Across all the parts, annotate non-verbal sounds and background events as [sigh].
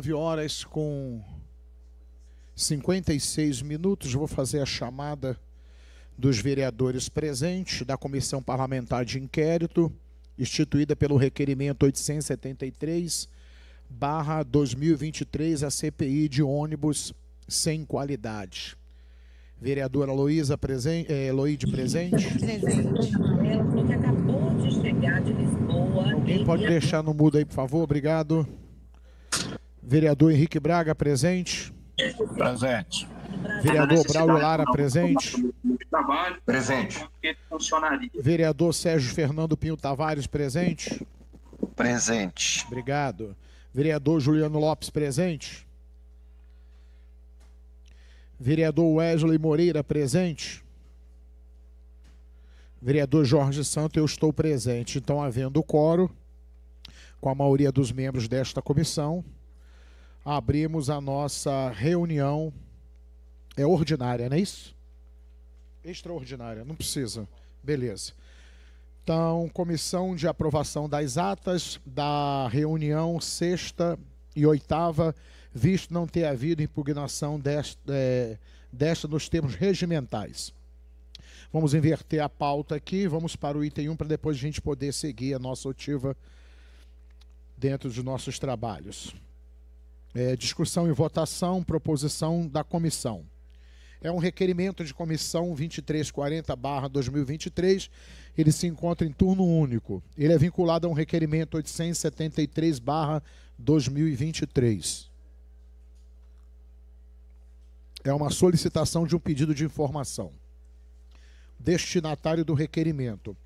9 horas com 56 minutos. Vou fazer a chamada dos vereadores presentes da Comissão Parlamentar de Inquérito, instituída pelo requerimento 873 barra 2023 a CPI de ônibus sem qualidade. Vereadora Luísa presen eh, Luíde, presente. Presente. acabou de chegar de Lisboa. Alguém pode deixar no mudo aí, por favor? Obrigado. Vereador Henrique Braga, presente. Presente. Vereador Braulio Lara, presente. presente. Vereador Sérgio Fernando Pinho Tavares, presente. Presente. Obrigado. Vereador Juliano Lopes, presente. Vereador Wesley Moreira, presente. Vereador Jorge Santo, eu estou presente. Então, havendo o quórum, com a maioria dos membros desta comissão, abrimos a nossa reunião. É ordinária, não é isso? Extraordinária, não precisa. Beleza. Então, comissão de aprovação das atas da reunião sexta e oitava, visto não ter havido impugnação desta, é, desta nos termos regimentais. Vamos inverter a pauta aqui, vamos para o item 1 para depois a gente poder seguir a nossa otiva dentro dos nossos trabalhos. É, discussão e votação, proposição da comissão. É um requerimento de comissão 2340-2023. Ele se encontra em turno único. Ele é vinculado a um requerimento 873-2023. É uma solicitação de um pedido de informação. Destinatário do requerimento: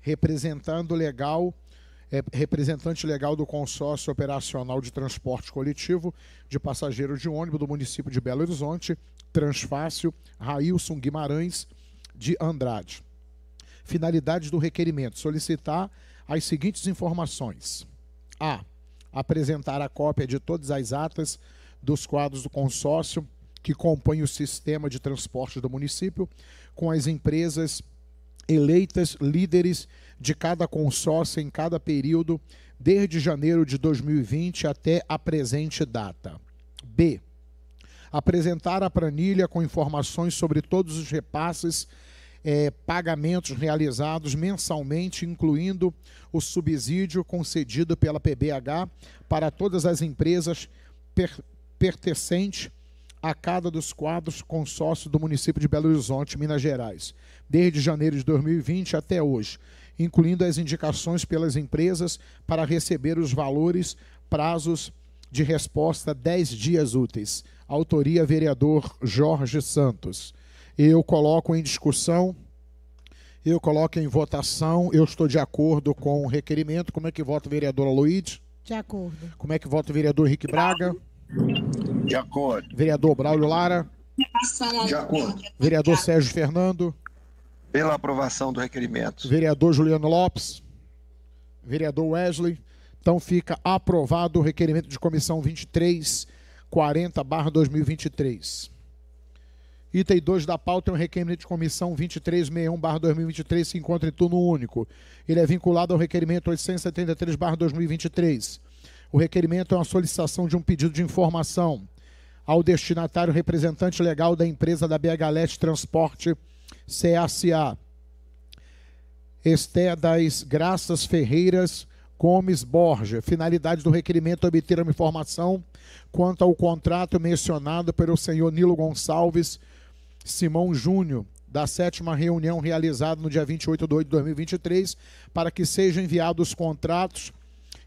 representando legal é representante legal do Consórcio Operacional de Transporte Coletivo de Passageiros de Ônibus do município de Belo Horizonte, Transfácil, Railson Guimarães de Andrade. finalidade do requerimento: solicitar as seguintes informações: A. Apresentar a cópia de todas as atas dos quadros do consórcio que compõem o sistema de transporte do município, com as empresas eleitas líderes de cada consórcio em cada período, desde janeiro de 2020 até a presente data. B. Apresentar a planilha com informações sobre todos os repasses é, pagamentos realizados mensalmente, incluindo o subsídio concedido pela PBH para todas as empresas per, pertencentes a cada dos quadros consórcio do município de Belo Horizonte, Minas Gerais, desde janeiro de 2020 até hoje, incluindo as indicações pelas empresas para receber os valores, prazos de resposta 10 dias úteis. Autoria vereador Jorge Santos. Eu coloco em discussão, eu coloco em votação, eu estou de acordo com o requerimento. Como é que vota o vereador Aloide? De acordo. Como é que vota o vereador Henrique Braga? De acordo. Vereador Braulio Lara? De acordo. Vereador Sérgio Fernando? Pela aprovação do requerimento. Vereador Juliano Lopes. Vereador Wesley. Então fica aprovado o requerimento de comissão 2340/2023. Item 2 da pauta é um requerimento de comissão 2361/2023 se encontra em turno único. Ele é vinculado ao requerimento 873/2023. O requerimento é uma solicitação de um pedido de informação ao destinatário representante legal da empresa da BH Leste Transporte CSA. Esté das Graças Ferreiras Gomes Borja. Finalidade do requerimento é obter uma informação quanto ao contrato mencionado pelo senhor Nilo Gonçalves Simão Júnior, da sétima reunião realizada no dia 28 de 8 de 2023, para que sejam enviados os contratos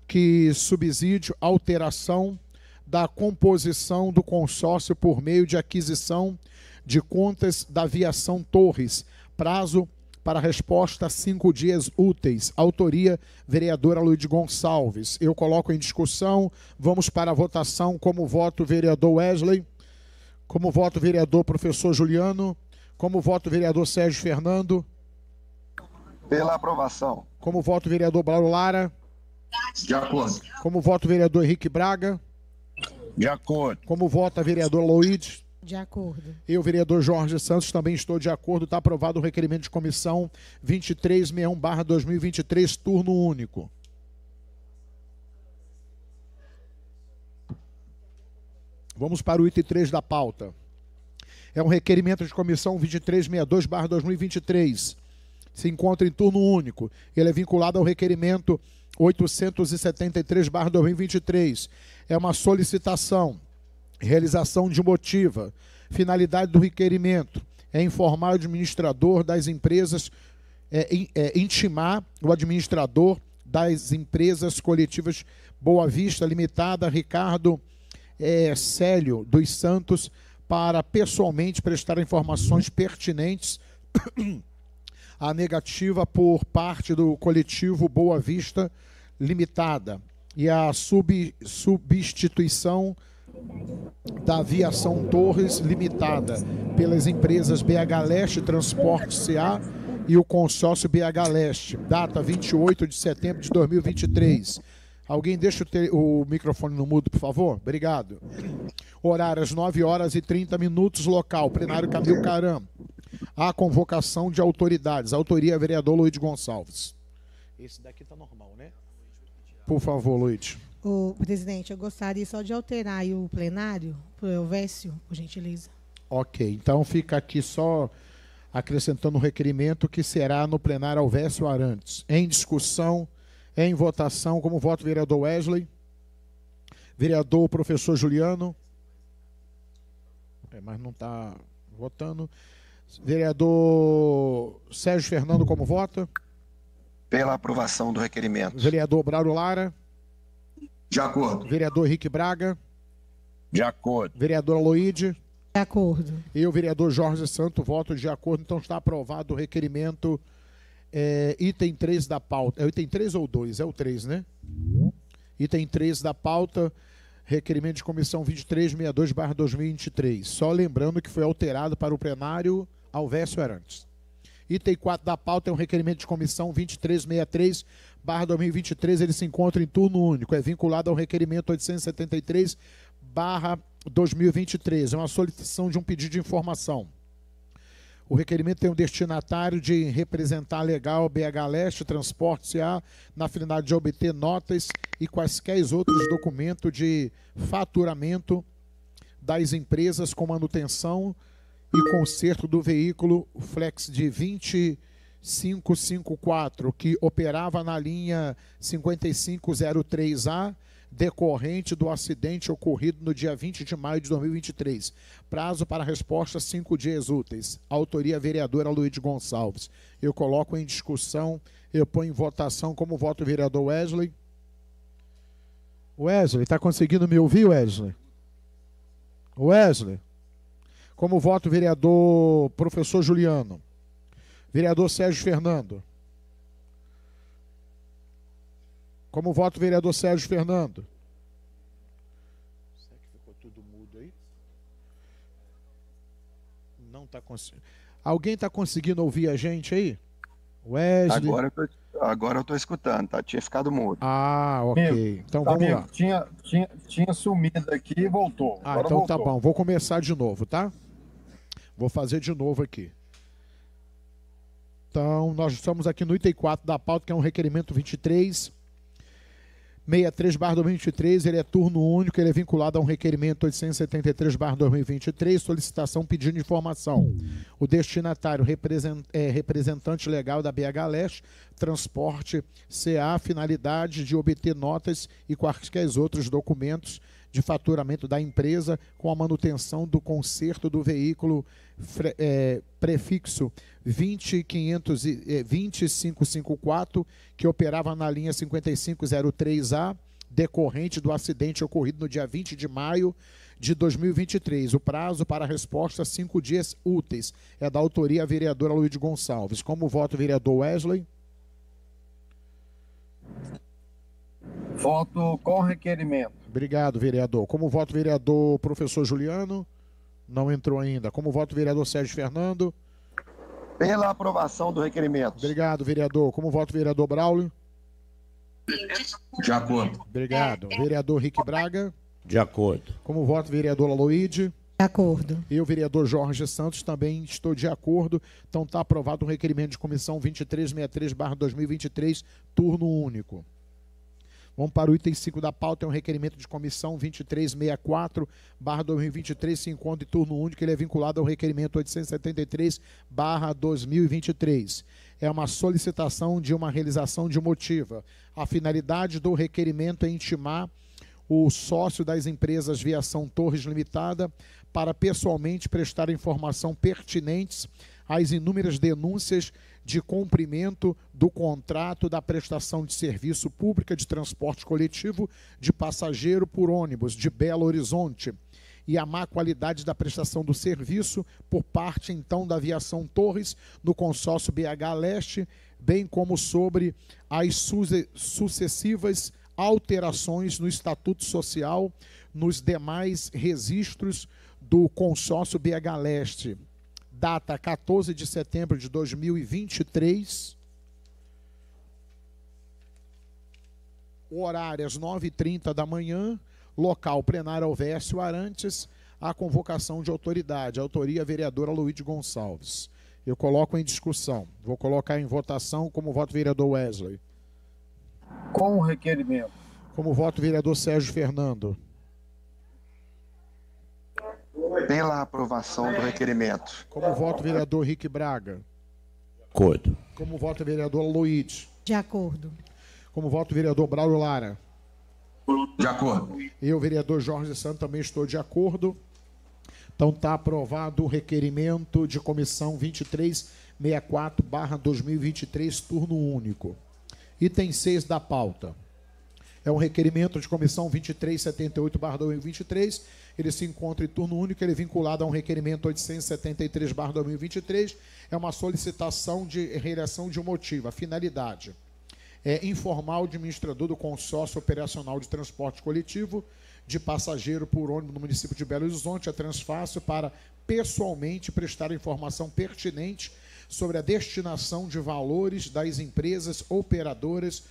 que subsídio alteração da composição do consórcio por meio de aquisição de contas da aviação Torres. Prazo para resposta, cinco dias úteis. Autoria, vereadora Luiz Gonçalves. Eu coloco em discussão. Vamos para a votação. Como voto, vereador Wesley. Como voto, vereador professor Juliano. Como voto, vereador Sérgio Fernando. Pela aprovação. Como voto, vereador Braulio Lara. De acordo. Como voto, vereador Henrique Braga. De acordo. Como vota, vereador Luiz. De acordo. Eu, vereador Jorge Santos, também estou de acordo. Está aprovado o requerimento de comissão 2361-2023, turno único. Vamos para o item 3 da pauta. É um requerimento de comissão 2362-2023. Se encontra em turno único. Ele é vinculado ao requerimento 873-2023. É uma solicitação realização de motiva, finalidade do requerimento, é informar o administrador das empresas, é, é, intimar o administrador das empresas coletivas Boa Vista Limitada, Ricardo é, Célio dos Santos, para pessoalmente prestar informações pertinentes [coughs] à negativa por parte do coletivo Boa Vista Limitada e a sub, substituição da Aviação Torres Limitada, pelas empresas BH Leste Transporte CA e o consórcio BH Leste. Data 28 de setembro de 2023. Alguém deixa o, te... o microfone no mudo, por favor? Obrigado. Horário às 9 horas e 30 minutos, local, plenário Camil Caram. A convocação de autoridades. Autoria, vereador Luiz Gonçalves. Esse daqui está normal, né? Por favor, Luiz. O presidente, eu gostaria só de alterar o plenário para o Elvésio, por gentileza. Ok, então fica aqui só acrescentando o um requerimento que será no plenário Alvésio Arantes. Em discussão, em votação, como voto vereador Wesley, vereador professor Juliano, é, mas não está votando, vereador Sérgio Fernando como voto? Pela aprovação do requerimento. Vereador Braulio Lara. De acordo. Vereador Henrique Braga. De acordo. Vereador Aloide. De acordo. E o vereador Jorge Santo, voto de acordo. Então está aprovado o requerimento é, item 3 da pauta. É item 3 ou 2? É o 3, né? Item 3 da pauta, requerimento de comissão 2362-2023. Só lembrando que foi alterado para o plenário Alvécio Arantes. Item 4 da pauta é um requerimento de comissão 2363 barra 2023, ele se encontra em turno único. É vinculado ao requerimento 873 barra 2023. É uma solicitação de um pedido de informação. O requerimento tem o um destinatário de representar legal BH Leste Transportes A na finalidade de obter notas e quaisquer outros documentos de faturamento das empresas com manutenção e conserto do veículo flex de 20 554, que operava na linha 5503A, decorrente do acidente ocorrido no dia 20 de maio de 2023. Prazo para resposta: cinco dias úteis. Autoria: vereadora Luiz Gonçalves. Eu coloco em discussão, eu ponho em votação como voto vereador Wesley. Wesley, está conseguindo me ouvir, Wesley? Wesley. Como voto vereador professor Juliano. Vereador Sérgio Fernando. Como voto, vereador Sérgio Fernando? Será que ficou tudo mudo aí? Não está conseguindo. Alguém está conseguindo ouvir a gente aí? Wesley. Agora eu tô, agora eu tô escutando, tá? Tinha ficado mudo. Ah, ok. então tá vamos amigo, lá. Tinha, tinha, tinha sumido aqui e voltou. Ah, agora então tá voltou. tá bom. Vou começar de novo, tá? Vou fazer de novo aqui. Então, nós estamos aqui no item 4 da pauta, que é um requerimento 23, 63 barra 2023, ele é turno único, ele é vinculado a um requerimento 873 barra 2023, solicitação pedindo informação. O destinatário é representante legal da BH Leste, transporte CA, finalidade de obter notas e quaisquer outros documentos de faturamento da empresa com a manutenção do conserto do veículo é, prefixo 2554, é, que operava na linha 5503A, decorrente do acidente ocorrido no dia 20 de maio de 2023. O prazo para a resposta, é cinco dias úteis. É da autoria vereadora Luiz Gonçalves. Como voto, vereador Wesley? Voto com requerimento. Obrigado, vereador. Como voto vereador professor Juliano? Não entrou ainda. Como voto vereador Sérgio Fernando? Pela aprovação do requerimento. Obrigado, vereador. Como voto vereador Braulio? De acordo. Obrigado. Vereador Rick Braga? De acordo. Como voto vereador Aloide? De acordo. E o vereador Jorge Santos também estou de acordo. Então está aprovado o requerimento de comissão 2363/2023, turno único. Vamos para o item 5 da pauta, é um requerimento de comissão 2364, barra 2023, se encontra em turno único, ele é vinculado ao requerimento 873, barra 2023. É uma solicitação de uma realização de motiva. A finalidade do requerimento é intimar o sócio das empresas Viação Torres Limitada para pessoalmente prestar informação pertinentes às inúmeras denúncias de cumprimento do contrato da prestação de serviço pública de transporte coletivo de passageiro por ônibus de Belo Horizonte e a má qualidade da prestação do serviço por parte então da Aviação Torres no consórcio BH Leste, bem como sobre as sucessivas alterações no estatuto social nos demais registros do consórcio BH Leste data 14 de setembro de 2023. O horário às 9h30 da manhã. Local plenário Alvércio Arantes. A convocação de autoridade. Autoria vereadora Luiz Gonçalves. Eu coloco em discussão. Vou colocar em votação como voto vereador Wesley. Com o requerimento. Como voto vereador Sérgio Fernando pela aprovação do requerimento. Como voto o vereador Rick Braga? Acordo. Como voto o vereador Luiz? De acordo. Como voto o vereador Braulio Lara? De acordo. Eu, vereador Jorge Santos, também estou de acordo. Então está aprovado o requerimento de comissão 2364 2023, turno único. Item 6 da pauta. É um requerimento de comissão 2378-2023. Ele se encontra em turno único, ele é vinculado a um requerimento 873-2023. É uma solicitação de reeleção de um motivo, a finalidade. É informar o administrador do consórcio operacional de transporte coletivo de passageiro por ônibus no município de Belo Horizonte, a é Transfácil, para pessoalmente prestar informação pertinente sobre a destinação de valores das empresas operadoras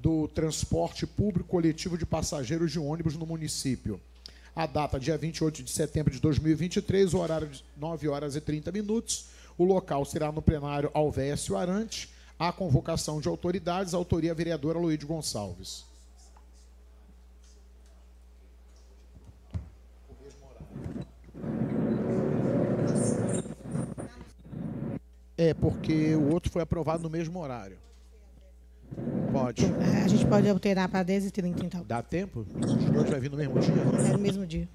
do transporte público coletivo de passageiros de ônibus no município. A data, dia 28 de setembro de 2023, o horário de 9 horas e 30 minutos. O local será no plenário Alvécio Arante. A convocação de autoridades, autoria vereadora Luíde Gonçalves. É, porque o outro foi aprovado no mesmo horário. Pode. É, a gente pode alterar para 10 e 30 então. Dá tempo? Os dois vai vir no mesmo dia? É no mesmo dia.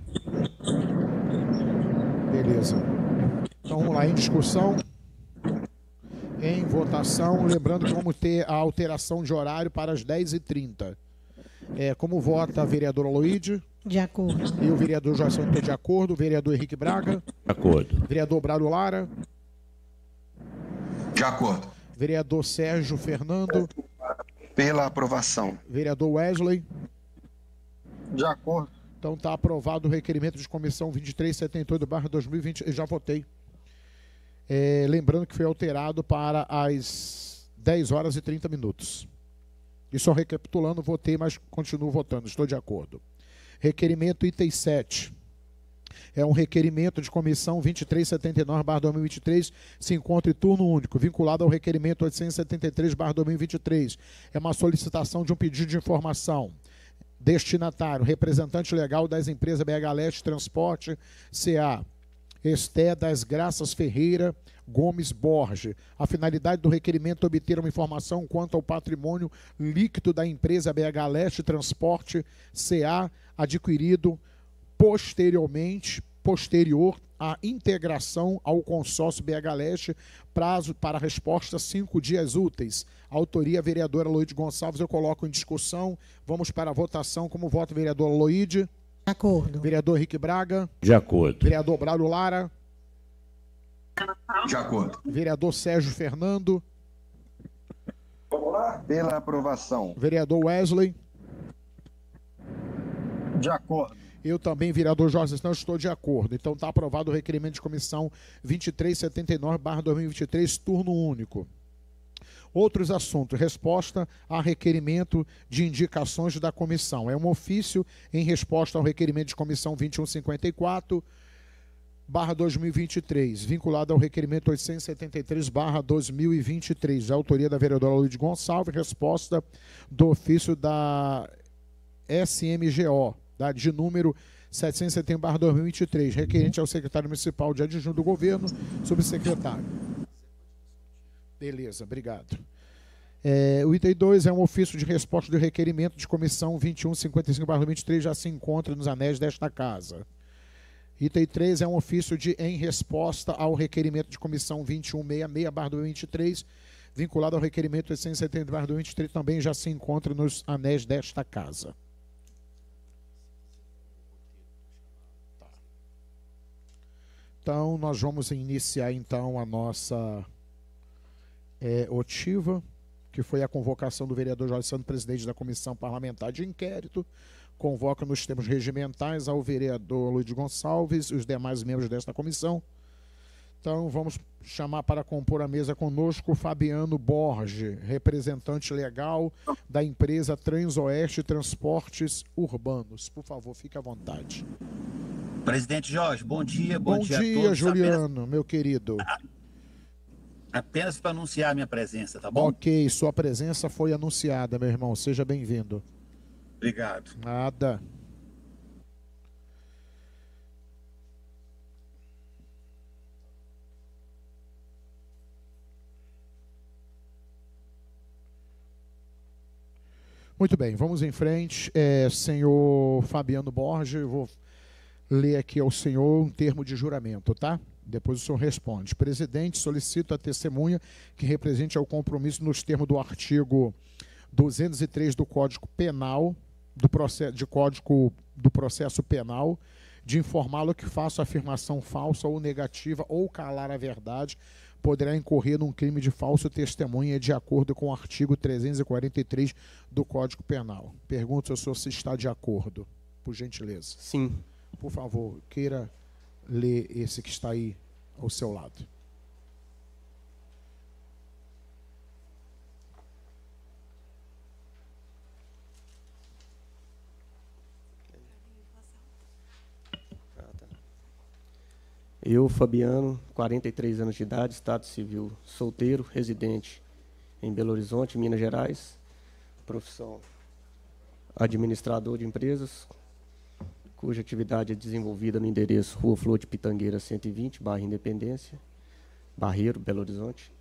Beleza. Então vamos lá, em discussão, em votação, lembrando que vamos ter a alteração de horário para as 10h30. É, como vota a vereadora Luíde? De acordo. E o vereador Joaquim está de acordo, o vereador Henrique Braga? De acordo. Vereador Brado Lara? De acordo. Vereador Sérgio Fernando? Pela aprovação. Vereador Wesley. De acordo. Então está aprovado o requerimento de comissão 2378-2020. Já votei. É, lembrando que foi alterado para as 10 horas e 30 minutos. E só recapitulando, votei, mas continuo votando. Estou de acordo. Requerimento item 7 é um requerimento de comissão 2379-2023, se encontra em turno único, vinculado ao requerimento 873-2023. É uma solicitação de um pedido de informação destinatário, representante legal das empresas BH Leste Transporte CA, Esté das Graças Ferreira Gomes Borges. A finalidade do requerimento é obter uma informação quanto ao patrimônio líquido da empresa BH Leste Transporte CA adquirido posteriormente, posterior à integração ao consórcio BH Leste, prazo para resposta cinco dias úteis. Autoria, vereadora Loide Gonçalves, eu coloco em discussão. Vamos para a votação. Como vota vereadora vereador Loide? De acordo. Vereador Henrique Braga? De acordo. Vereador Braulio Lara? De acordo. Vereador Sérgio Fernando? Vamos lá? Pela aprovação. Vereador Wesley? De acordo. Eu também, vereador Jorge, não estou de acordo. Então está aprovado o requerimento de comissão 2379-2023, turno único. Outros assuntos. Resposta a requerimento de indicações da comissão. É um ofício em resposta ao requerimento de comissão 2154 barra 2023, vinculado ao requerimento 873 barra 2023, autoria da vereadora Luiz Gonçalves, resposta do ofício da SMGO, tá? de número 770 2023 requerente ao secretário municipal de adjunto do governo, subsecretário. Beleza, obrigado. É, o item 2 é um ofício de resposta do requerimento de comissão 2155-23, já se encontra nos anéis desta casa. Item 3 é um ofício de em resposta ao requerimento de comissão 2166-23, vinculado ao requerimento 770 23 também já se encontra nos anéis desta casa. Então, nós vamos iniciar então a nossa é, otiva, que foi a convocação do vereador Jorge Santos, presidente da Comissão Parlamentar de Inquérito. Convoca nos termos regimentais ao vereador Luiz Gonçalves e os demais membros desta comissão. Então, vamos chamar para compor a mesa conosco Fabiano Borges, representante legal da empresa Transoeste Transportes Urbanos. Por favor, fique à vontade. Presidente Jorge, bom dia. Bom, bom dia, dia, a todos. Juliano, apenas... meu querido. Ah, apenas para anunciar a minha presença, tá bom? Ok, sua presença foi anunciada, meu irmão. Seja bem-vindo. Obrigado. Nada. Muito bem, vamos em frente. É, senhor Fabiano Borges, vou ler aqui ao senhor um termo de juramento, tá? Depois o senhor responde. Presidente, solicito a testemunha que represente ao compromisso nos termos do artigo 203 do Código Penal, do processo de Código do Processo Penal, de informá-lo que faço afirmação falsa ou negativa ou calar a verdade, poderá incorrer num crime de falso testemunha de acordo com o artigo 343 do Código Penal. Pergunto se o senhor se está de acordo, por gentileza. Sim por favor, queira ler esse que está aí ao seu lado. Eu, Fabiano, 43 anos de idade, estado civil, solteiro, residente em Belo Horizonte, Minas Gerais, profissão administrador de empresas, cuja atividade é desenvolvida no endereço Rua Flor de Pitangueira 120, barra Independência, Barreiro, Belo Horizonte.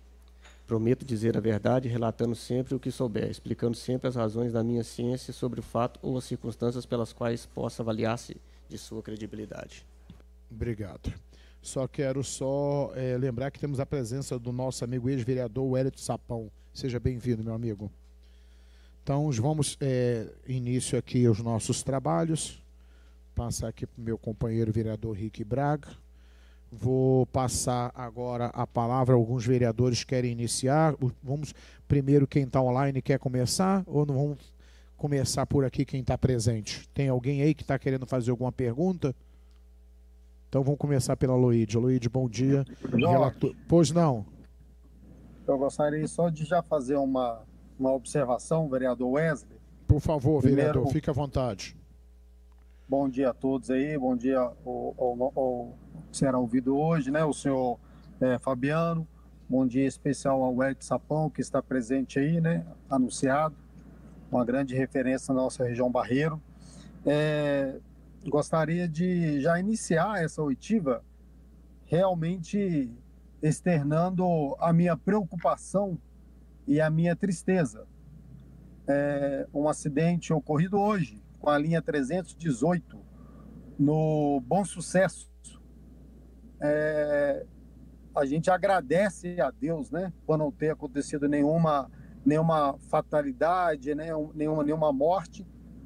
Prometo dizer a verdade, relatando sempre o que souber, explicando sempre as razões da minha ciência sobre o fato ou as circunstâncias pelas quais possa avaliar-se de sua credibilidade. Obrigado. Só quero só é, lembrar que temos a presença do nosso amigo ex-vereador Wellington Sapão. Seja bem-vindo, meu amigo. Então, vamos é, início aqui os nossos trabalhos passar aqui para o meu companheiro vereador Rick Braga. Vou passar agora a palavra. Alguns vereadores querem iniciar. Vamos primeiro quem está online quer começar ou não vamos começar por aqui quem está presente? Tem alguém aí que está querendo fazer alguma pergunta? Então vamos começar pela Luíde. Luíde, bom dia. Relator... Pois não. Eu gostaria só de já fazer uma, uma observação, vereador Wesley. Por favor, Primeiro, vereador, fique à vontade. Bom dia a todos aí, bom dia ao, ao, ao que será ouvido hoje, né? O senhor é, Fabiano, bom dia especial ao Ed Sapão, que está presente aí, né? Anunciado, uma grande referência na nossa região Barreiro. É, gostaria de já iniciar essa oitiva realmente externando a minha preocupação e a minha tristeza. É, um acidente ocorrido hoje com a linha 318 no Bom Sucesso. É, a gente agradece a Deus, né, por não ter acontecido nenhuma nenhuma fatalidade, né, nenhuma nenhuma morte,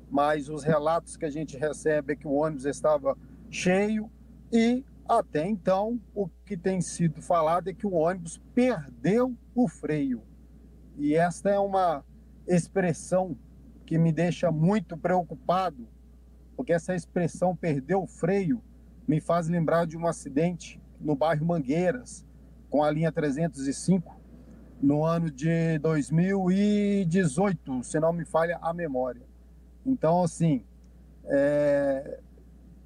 mas os relatos que a gente recebe é que o ônibus estava cheio e até então o que tem sido falado é que o ônibus perdeu o freio. E esta é uma expressão que me deixa muito preocupado, porque essa expressão perdeu o freio me faz lembrar de um acidente no bairro Mangueiras, com a linha 305, no ano de 2018, se não me falha a memória. Então, assim, é...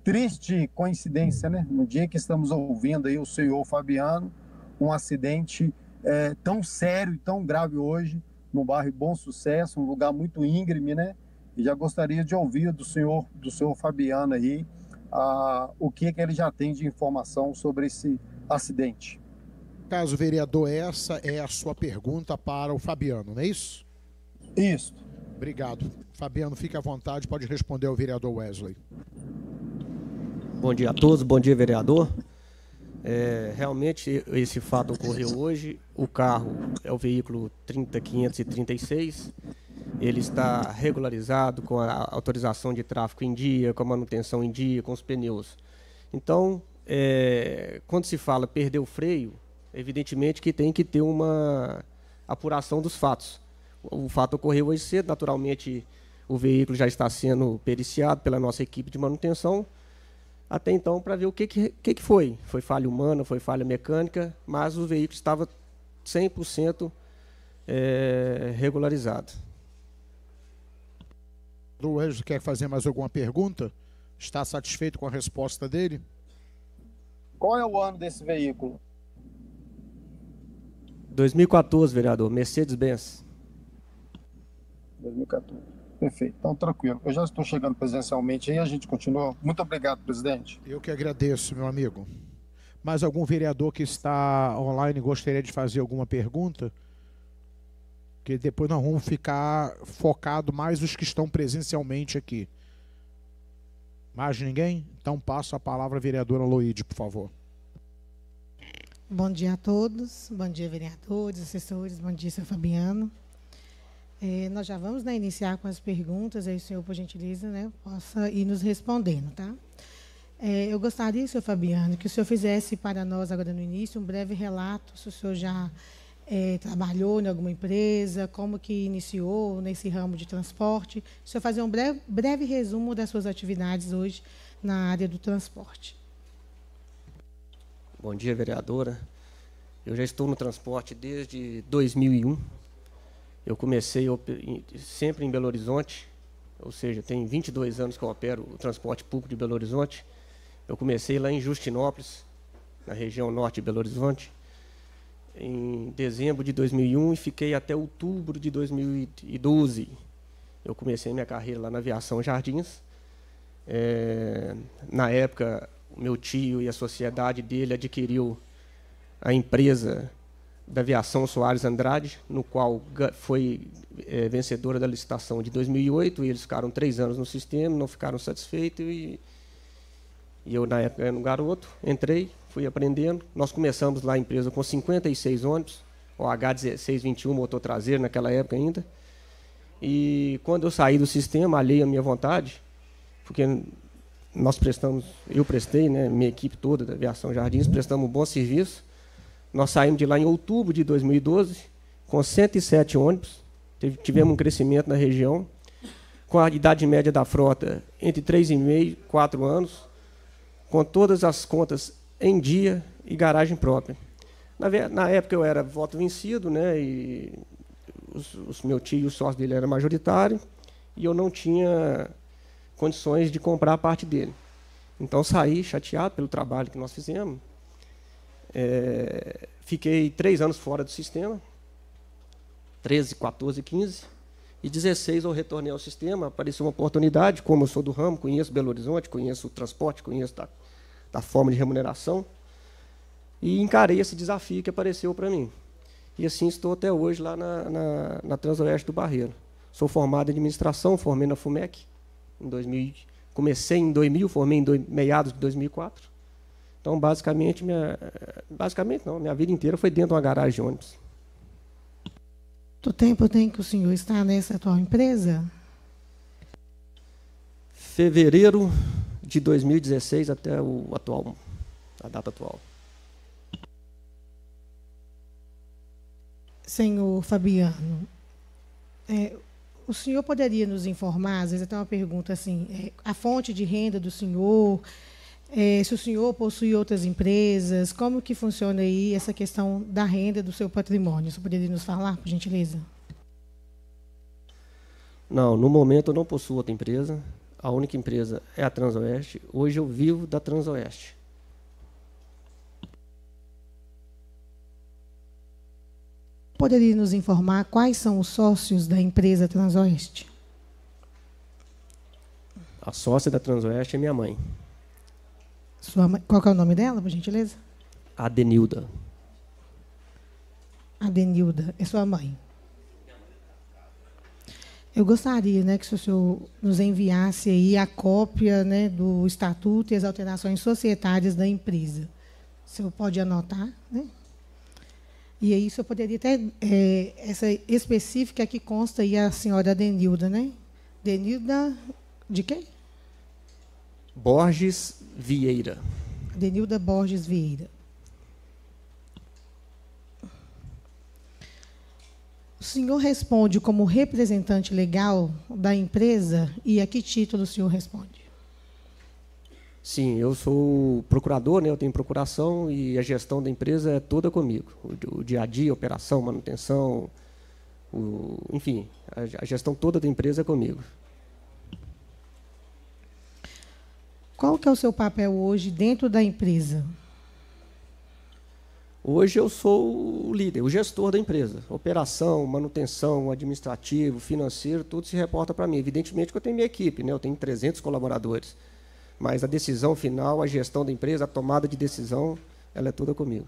triste coincidência, né? No dia que estamos ouvindo aí o senhor Fabiano, um acidente é, tão sério e tão grave hoje no bairro Bom Sucesso, um lugar muito íngreme, né? E já gostaria de ouvir do senhor, do senhor Fabiano aí, a, o que, é que ele já tem de informação sobre esse acidente. Caso vereador, essa é a sua pergunta para o Fabiano, não é isso? Isso. Obrigado. Fabiano, fique à vontade, pode responder ao vereador Wesley. Bom dia a todos, bom dia, vereador. É, realmente esse fato ocorreu hoje. O carro é o veículo 30536. Ele está regularizado com a autorização de tráfego em dia, com a manutenção em dia, com os pneus. Então, é, quando se fala perder o freio, evidentemente que tem que ter uma apuração dos fatos. O fato ocorreu hoje cedo, naturalmente o veículo já está sendo periciado pela nossa equipe de manutenção até então para ver o que, que, que, foi. Foi falha humana, foi falha mecânica, mas o veículo estava 100% é, eh, regularizado. O Anjo quer fazer mais alguma pergunta? Está satisfeito com a resposta dele? Qual é o ano desse veículo? 2014, vereador. Mercedes-Benz. 2014. Perfeito, então tranquilo. Eu já estou chegando presencialmente aí, a gente continua. Muito obrigado, presidente. Eu que agradeço, meu amigo. Mais algum vereador que está online gostaria de fazer alguma pergunta? Porque depois nós vamos ficar focado mais os que estão presencialmente aqui. Mais ninguém? Então passo a palavra à vereadora Loide, por favor. Bom dia a todos, bom dia vereadores, assessores, bom dia, seu Fabiano. É, nós já vamos né, iniciar com as perguntas, aí o senhor, por gentileza, né, possa ir nos respondendo, tá? É, eu gostaria, senhor Fabiano, que o senhor fizesse para nós, agora no início, um breve relato, se o senhor já é, trabalhou em alguma empresa, como que iniciou nesse ramo de transporte. O senhor fazer um breve, breve resumo das suas atividades hoje na área do transporte. Bom dia, vereadora. Eu já estou no transporte desde 2001. Eu comecei sempre em Belo Horizonte, ou seja, tem 22 anos que eu opero o transporte público de Belo Horizonte. Eu comecei lá em Justinópolis, na região norte de Belo Horizonte, em dezembro de 2001 e fiquei até outubro de 2012. Eu comecei minha carreira lá na Aviação Jardins. É, na época, meu tio e a sociedade dele adquiriu a empresa da Aviação Soares Andrade, no qual foi é, vencedora da licitação de 2008, e eles ficaram três anos no sistema, não ficaram satisfeitos, e, e eu, na época, era um garoto, entrei, fui aprendendo. Nós começamos lá a empresa com 56 ônibus, o H1621 motor traseiro naquela época ainda, e quando eu saí do sistema, alheio à minha vontade, porque nós prestamos, eu prestei, né, minha equipe toda da Aviação Jardins, prestamos um bom serviço, nós saímos de lá em outubro de 2012, com 107 ônibus, tivemos um crescimento na região, com a idade média da frota entre 3,5 e 4 anos, com todas as contas em dia e garagem própria. Na, na época eu era voto vencido, né, e os, os, meu tio e o sócio dele era majoritário, e eu não tinha condições de comprar a parte dele. Então saí chateado pelo trabalho que nós fizemos, é, fiquei três anos fora do sistema, 13, 14, 15, e 16 eu retornei ao sistema, apareceu uma oportunidade, como eu sou do ramo, conheço Belo Horizonte, conheço o transporte, conheço da, da forma de remuneração, e encarei esse desafio que apareceu para mim. E assim estou até hoje lá na, na, na Transoeste do Barreiro. Sou formado em administração, formei na FUMEC, em 2000, comecei em 2000, formei em do, meados de 2004, então, basicamente, minha, basicamente não, minha vida inteira foi dentro de uma garagem de ônibus. Do tempo tem que o senhor está nessa atual empresa? Fevereiro de 2016 até o atual, a data atual. Senhor Fabiano, é, o senhor poderia nos informar, às vezes até uma pergunta assim, é, a fonte de renda do senhor, é, se o senhor possui outras empresas, como que funciona aí essa questão da renda do seu patrimônio? Você poderia nos falar, por gentileza? Não, no momento eu não possuo outra empresa. A única empresa é a Transoeste. Hoje eu vivo da Transoeste. Poderia nos informar quais são os sócios da empresa Transoeste? A sócia da Transoeste é minha mãe. Sua mãe, qual é o nome dela, por gentileza? Adenilda. Adenilda, é sua mãe. Eu gostaria né, que o senhor nos enviasse aí a cópia né, do Estatuto e as alterações societárias da empresa. O senhor pode anotar, né? E aí o senhor poderia até é, essa específica que consta aí a senhora Denilda, né? Denilda de quem? Borges Vieira. Denilda Borges Vieira. O senhor responde como representante legal da empresa e a que título o senhor responde? Sim, eu sou procurador, né? eu tenho procuração e a gestão da empresa é toda comigo. O, o dia a dia, operação, manutenção, o, enfim, a, a gestão toda da empresa é comigo. Qual que é o seu papel hoje dentro da empresa? Hoje eu sou o líder, o gestor da empresa. Operação, manutenção, administrativo, financeiro, tudo se reporta para mim. Evidentemente que eu tenho minha equipe, né? eu tenho 300 colaboradores. Mas a decisão final, a gestão da empresa, a tomada de decisão, ela é toda comigo.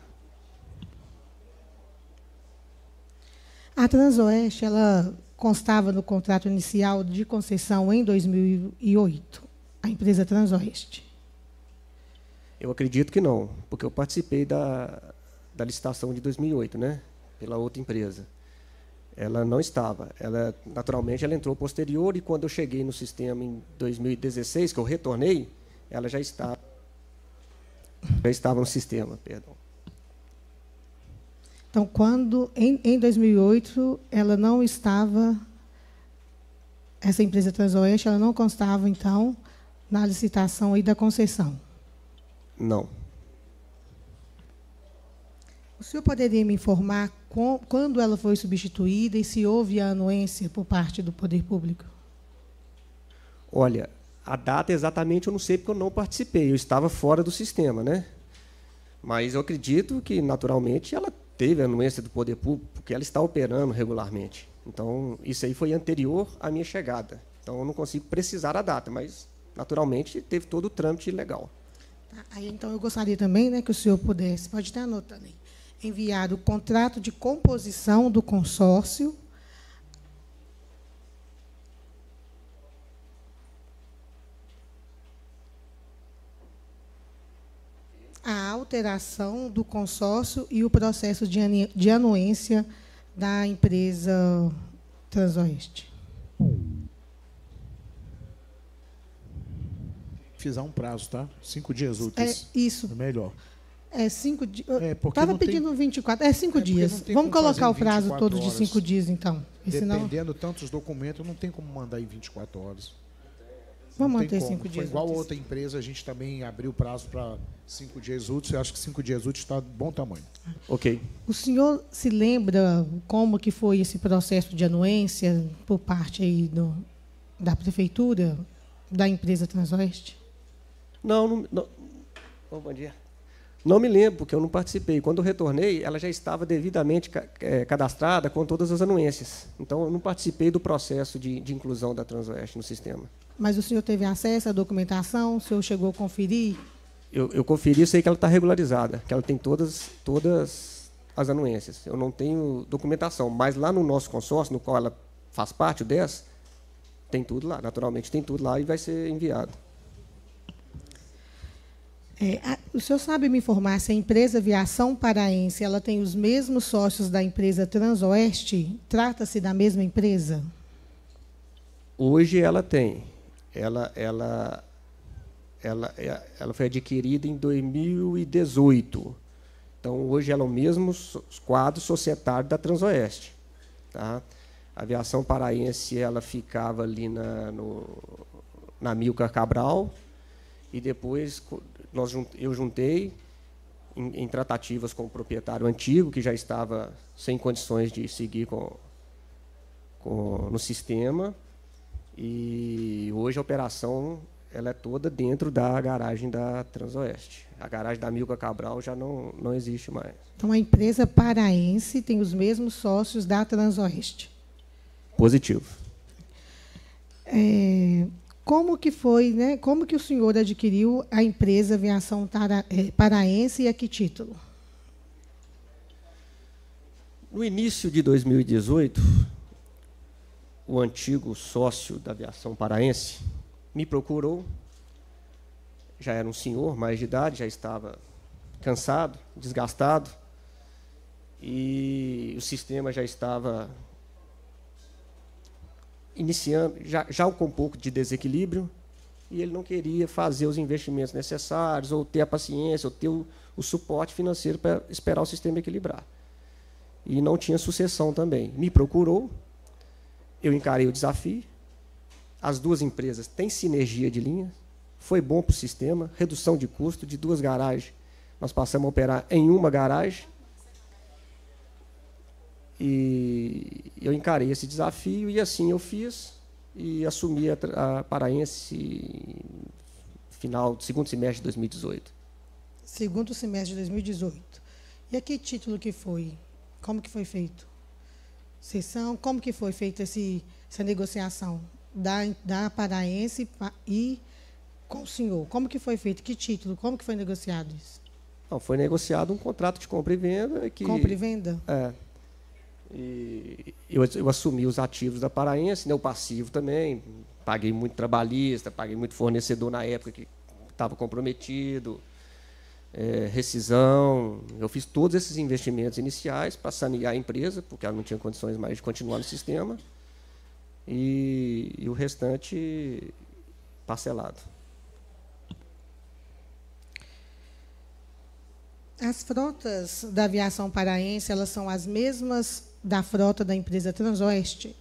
A Transoeste, ela constava no contrato inicial de concessão em 2008 a empresa Transoeste? Eu acredito que não, porque eu participei da, da licitação de 2008, né? Pela outra empresa. Ela não estava. Ela, naturalmente, ela entrou posterior e quando eu cheguei no sistema em 2016, que eu retornei, ela já estava, já estava no sistema, perdão. Então, quando em, em 2008 ela não estava, essa empresa Transoeste, ela não constava então na licitação e da concessão? Não. O senhor poderia me informar com, quando ela foi substituída e se houve a anuência por parte do poder público? Olha, a data exatamente eu não sei porque eu não participei, eu estava fora do sistema, né? Mas eu acredito que naturalmente ela teve a anuência do poder público, porque ela está operando regularmente. Então, isso aí foi anterior à minha chegada. Então, eu não consigo precisar a data, mas naturalmente, teve todo o trâmite legal. Tá, aí, então, eu gostaria também né, que o senhor pudesse, pode estar anotando aí, enviar o contrato de composição do consórcio. A alteração do consórcio e o processo de anuência da empresa Transoeste. frisar um prazo, tá? Cinco dias é úteis. É isso. É melhor. É cinco dias. É Estava pedindo tem... 24. É cinco é dias. Vamos colocar o prazo todo horas. de cinco dias então. Dependendo senão... tantos documentos, não tem como mandar em 24 horas. Não Vamos manter cinco Foi dias. Igual úteis. outra empresa, a gente também abriu o prazo para cinco dias úteis. Eu acho que cinco dias úteis está bom tamanho. Ok. O senhor se lembra como que foi esse processo de anuência por parte aí do, da prefeitura, da empresa Transoeste? Não, não, não. Oh, bom dia. Não me lembro, porque eu não participei. Quando eu retornei, ela já estava devidamente é, cadastrada com todas as anuências. Então, eu não participei do processo de, de inclusão da Transoeste no sistema. Mas o senhor teve acesso à documentação? O senhor chegou a conferir? Eu, eu conferi e sei que ela está regularizada, que ela tem todas, todas as anuências. Eu não tenho documentação, mas lá no nosso consórcio, no qual ela faz parte, o 10, tem tudo lá, naturalmente tem tudo lá e vai ser enviado. É, a, o senhor sabe me informar se a empresa Aviação Paraense ela tem os mesmos sócios da empresa Transoeste? Trata-se da mesma empresa? Hoje ela tem. Ela, ela, ela, é, ela foi adquirida em 2018. Então, hoje ela é o mesmo quadro societário da Transoeste. Tá? A aviação paraense ela ficava ali na, na Milka Cabral, e depois nós, eu juntei em, em tratativas com o proprietário antigo, que já estava sem condições de seguir com, com, no sistema. E hoje a operação ela é toda dentro da garagem da Transoeste. A garagem da Milka Cabral já não, não existe mais. Então a empresa paraense tem os mesmos sócios da Transoeste. Positivo. É, como que foi, né? Como que o senhor adquiriu a empresa Aviação é, Paraense e a que título? No início de 2018, o antigo sócio da Aviação Paraense me procurou. Já era um senhor, mais de idade, já estava cansado, desgastado, e o sistema já estava iniciando já, já com um pouco de desequilíbrio e ele não queria fazer os investimentos necessários ou ter a paciência ou ter o, o suporte financeiro para esperar o sistema equilibrar. E não tinha sucessão também. Me procurou, eu encarei o desafio. As duas empresas têm sinergia de linha, foi bom para o sistema, redução de custo de duas garagens. Nós passamos a operar em uma garagem e eu encarei esse desafio e assim eu fiz e assumi a, a Paraense final do segundo semestre de 2018. Segundo semestre de 2018. E a que título que foi? Como que foi feito? Sessão, como que foi feita essa negociação da, da Paraense e com o senhor? Como que foi feito? Que título? Como que foi negociado isso? Não, foi negociado um contrato de compra e venda. Que, compra e venda? É e eu, eu assumi os ativos da Paraense, né, o passivo também. Paguei muito trabalhista, paguei muito fornecedor na época que estava comprometido, é, rescisão. Eu fiz todos esses investimentos iniciais para sanear a empresa, porque ela não tinha condições mais de continuar no sistema. E, e o restante parcelado. As frotas da aviação paraense, elas são as mesmas da frota da empresa Transoeste?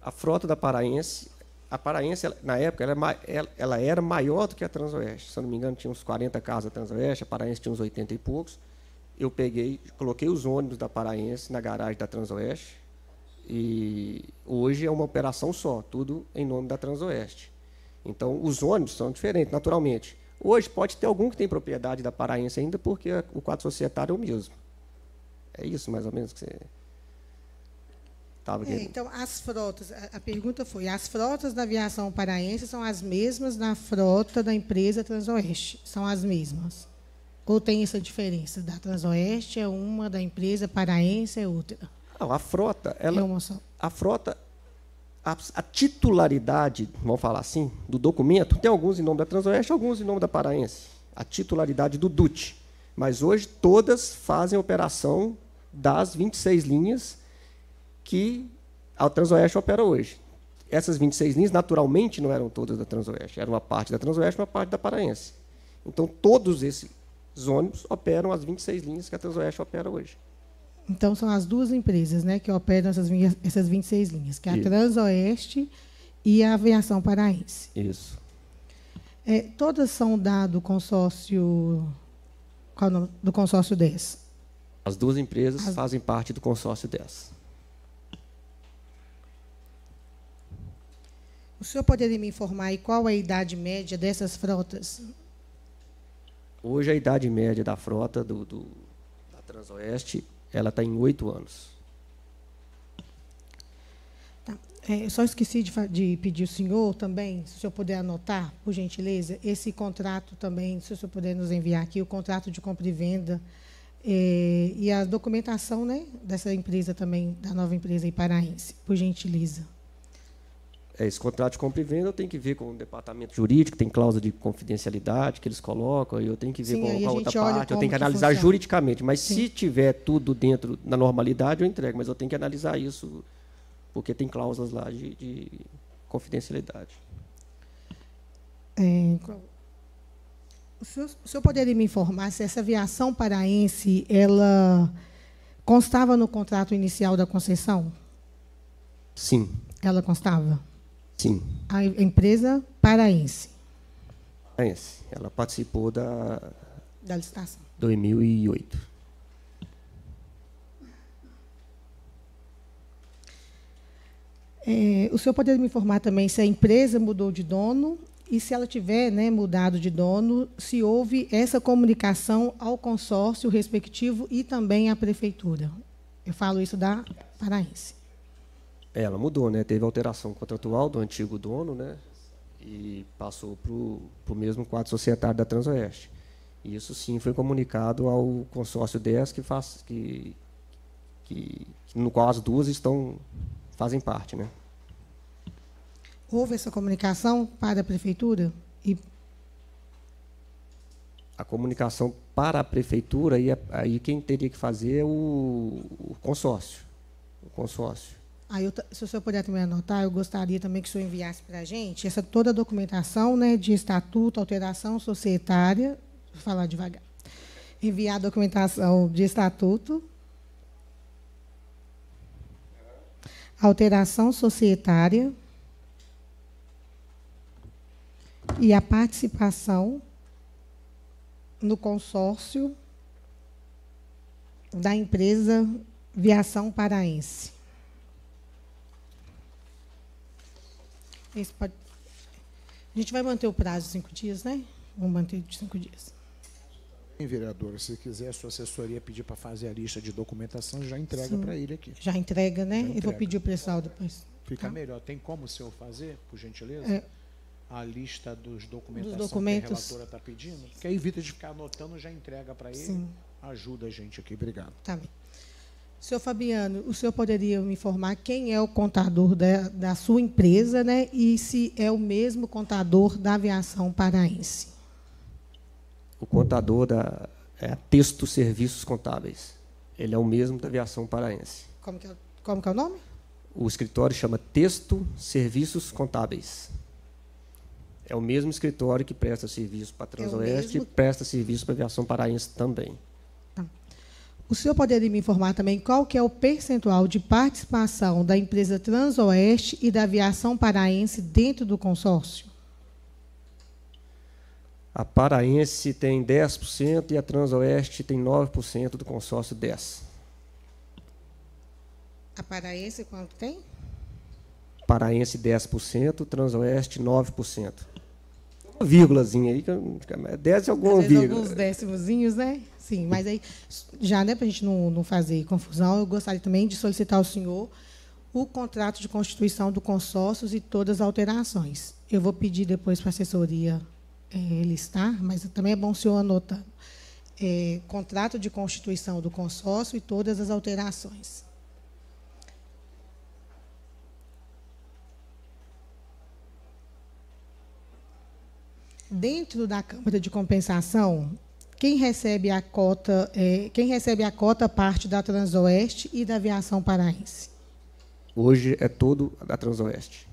A frota da Paraense, a Paraense, na época, é ela, era maior do que a Transoeste. Se eu não me engano, tinha uns 40 casas a Transoeste, a Paraense tinha uns 80 e poucos. Eu peguei, coloquei os ônibus da Paraense na garagem da Transoeste. E hoje é uma operação só, tudo em nome da Transoeste. Então, os ônibus são diferentes, naturalmente. Hoje pode ter algum que tem propriedade da Paraense ainda, porque o quadro societário é o mesmo. É isso mais ou menos que você estava é, querendo. É, então, as frotas, a, a, pergunta foi: as frotas da aviação paraense são as mesmas da frota da empresa Transoeste? São as mesmas? Ou tem essa diferença? Da Transoeste é uma, da empresa paraense é outra? Não, a frota, é ela. É uma só. A frota a, a, titularidade, vamos falar assim, do documento, tem alguns em nome da Transoeste, alguns em nome da Paraense, a titularidade do DUT. Mas hoje todas fazem operação das 26 linhas que a Transoeste opera hoje. Essas 26 linhas, naturalmente, não eram todas da Transoeste. Era uma parte da Transoeste e uma parte da Paraense. Então, todos esses ônibus operam as 26 linhas que a Transoeste opera hoje. Então, são as duas empresas né, que operam essas, essas 26 linhas, que é a Isso. Transoeste e a Aviação Paraense. Isso. É, todas são da, do consórcio. Qual é o nome? Do consórcio 10. As duas empresas As... fazem parte do consórcio dessa. O senhor poderia me informar qual é a idade média dessas frotas? Hoje a idade média da frota do, do da Transoeste ela está em oito anos. Tá. É, só esqueci de, de, pedir o senhor também, se o senhor puder anotar, por gentileza, esse contrato também, se o senhor puder nos enviar aqui, o contrato de compra e venda é, e a documentação né, dessa empresa também, da nova empresa Iparaense, por gentileza. É, esse contrato de compra e venda eu tenho que ver com o departamento jurídico, tem cláusula de confidencialidade que eles colocam, eu tenho que ver Sim, com, com a outra parte, eu tenho que, analisar juridicamente. Mas Sim. se tiver tudo dentro da normalidade, eu entrego, mas eu tenho que analisar isso, porque tem cláusulas lá de, de confidencialidade. É, o senhor, o senhor poderia me informar se essa aviação paraense ela constava no contrato inicial da concessão? Sim. Ela constava? Sim. A empresa paraense? Paraense. Ela participou da... Da licitação. 2008. É, o senhor poderia me informar também se a empresa mudou de dono e se ela tiver né, mudado de dono, se houve essa comunicação ao consórcio respectivo e também à prefeitura. Eu falo isso da Paraense. É, ela mudou, né? Teve alteração contratual do antigo dono, né? E passou para o mesmo quadro societário da Transoeste. isso sim foi comunicado ao consórcio 10 que faz que, que no qual as duas estão fazem parte, né? Houve essa comunicação para a prefeitura? E... A comunicação para a prefeitura, e aí quem teria que fazer é o, o consórcio. O consórcio. Aí eu, se o senhor puder também anotar, eu gostaria também que o senhor enviasse para a gente essa toda a documentação né, de estatuto, alteração societária, vou falar devagar, enviar a documentação de estatuto, alteração societária, e a participação no consórcio da empresa Viação Paraense. Pode... A gente vai manter o prazo de cinco dias, né? Vamos manter de cinco dias. Vereadora, se quiser a sua assessoria pedir para fazer a lista de documentação, já entrega para ele aqui. Já entrega, né? Já entrega. Eu vou pedir o pessoal depois. Fica tá? melhor. Tem como o senhor fazer, por gentileza? É a lista dos documentos que a relatora está pedindo? Que aí evita de ficar anotando, já entrega para ele. Sim. Ajuda a gente aqui, obrigado. Tá bem. Senhor Fabiano, o senhor poderia me informar quem é o contador da, da sua empresa né, e se é o mesmo contador da aviação paraense? O contador da é Texto Serviços Contábeis. Ele é o mesmo da aviação paraense. Como que é, como que é o nome? O escritório chama Texto Serviços Contábeis. É o mesmo escritório que presta serviço para Transoeste é mesmo... e presta serviço para a aviação paraense também. Tá. O senhor poderia me informar também qual que é o percentual de participação da empresa Transoeste e da aviação paraense dentro do consórcio? A paraense tem 10% e a Transoeste tem 9% do consórcio 10%. A paraense quanto tem? Paraense 10%, Transoeste 9% vírgulazinha aí, que desce alguma vírgula. alguns décimozinhos, né? Sim, mas aí, já né, para a gente não, não fazer confusão, eu gostaria também de solicitar ao senhor o contrato de constituição do consórcio e todas as alterações. Eu vou pedir depois para a assessoria é, listar, mas também é bom o senhor anotar. É, contrato de constituição do consórcio e todas as alterações. Dentro da Câmara de Compensação, quem recebe a cota, é, quem recebe a cota parte da Transoeste e da Aviação Paraense? Hoje é todo da Transoeste.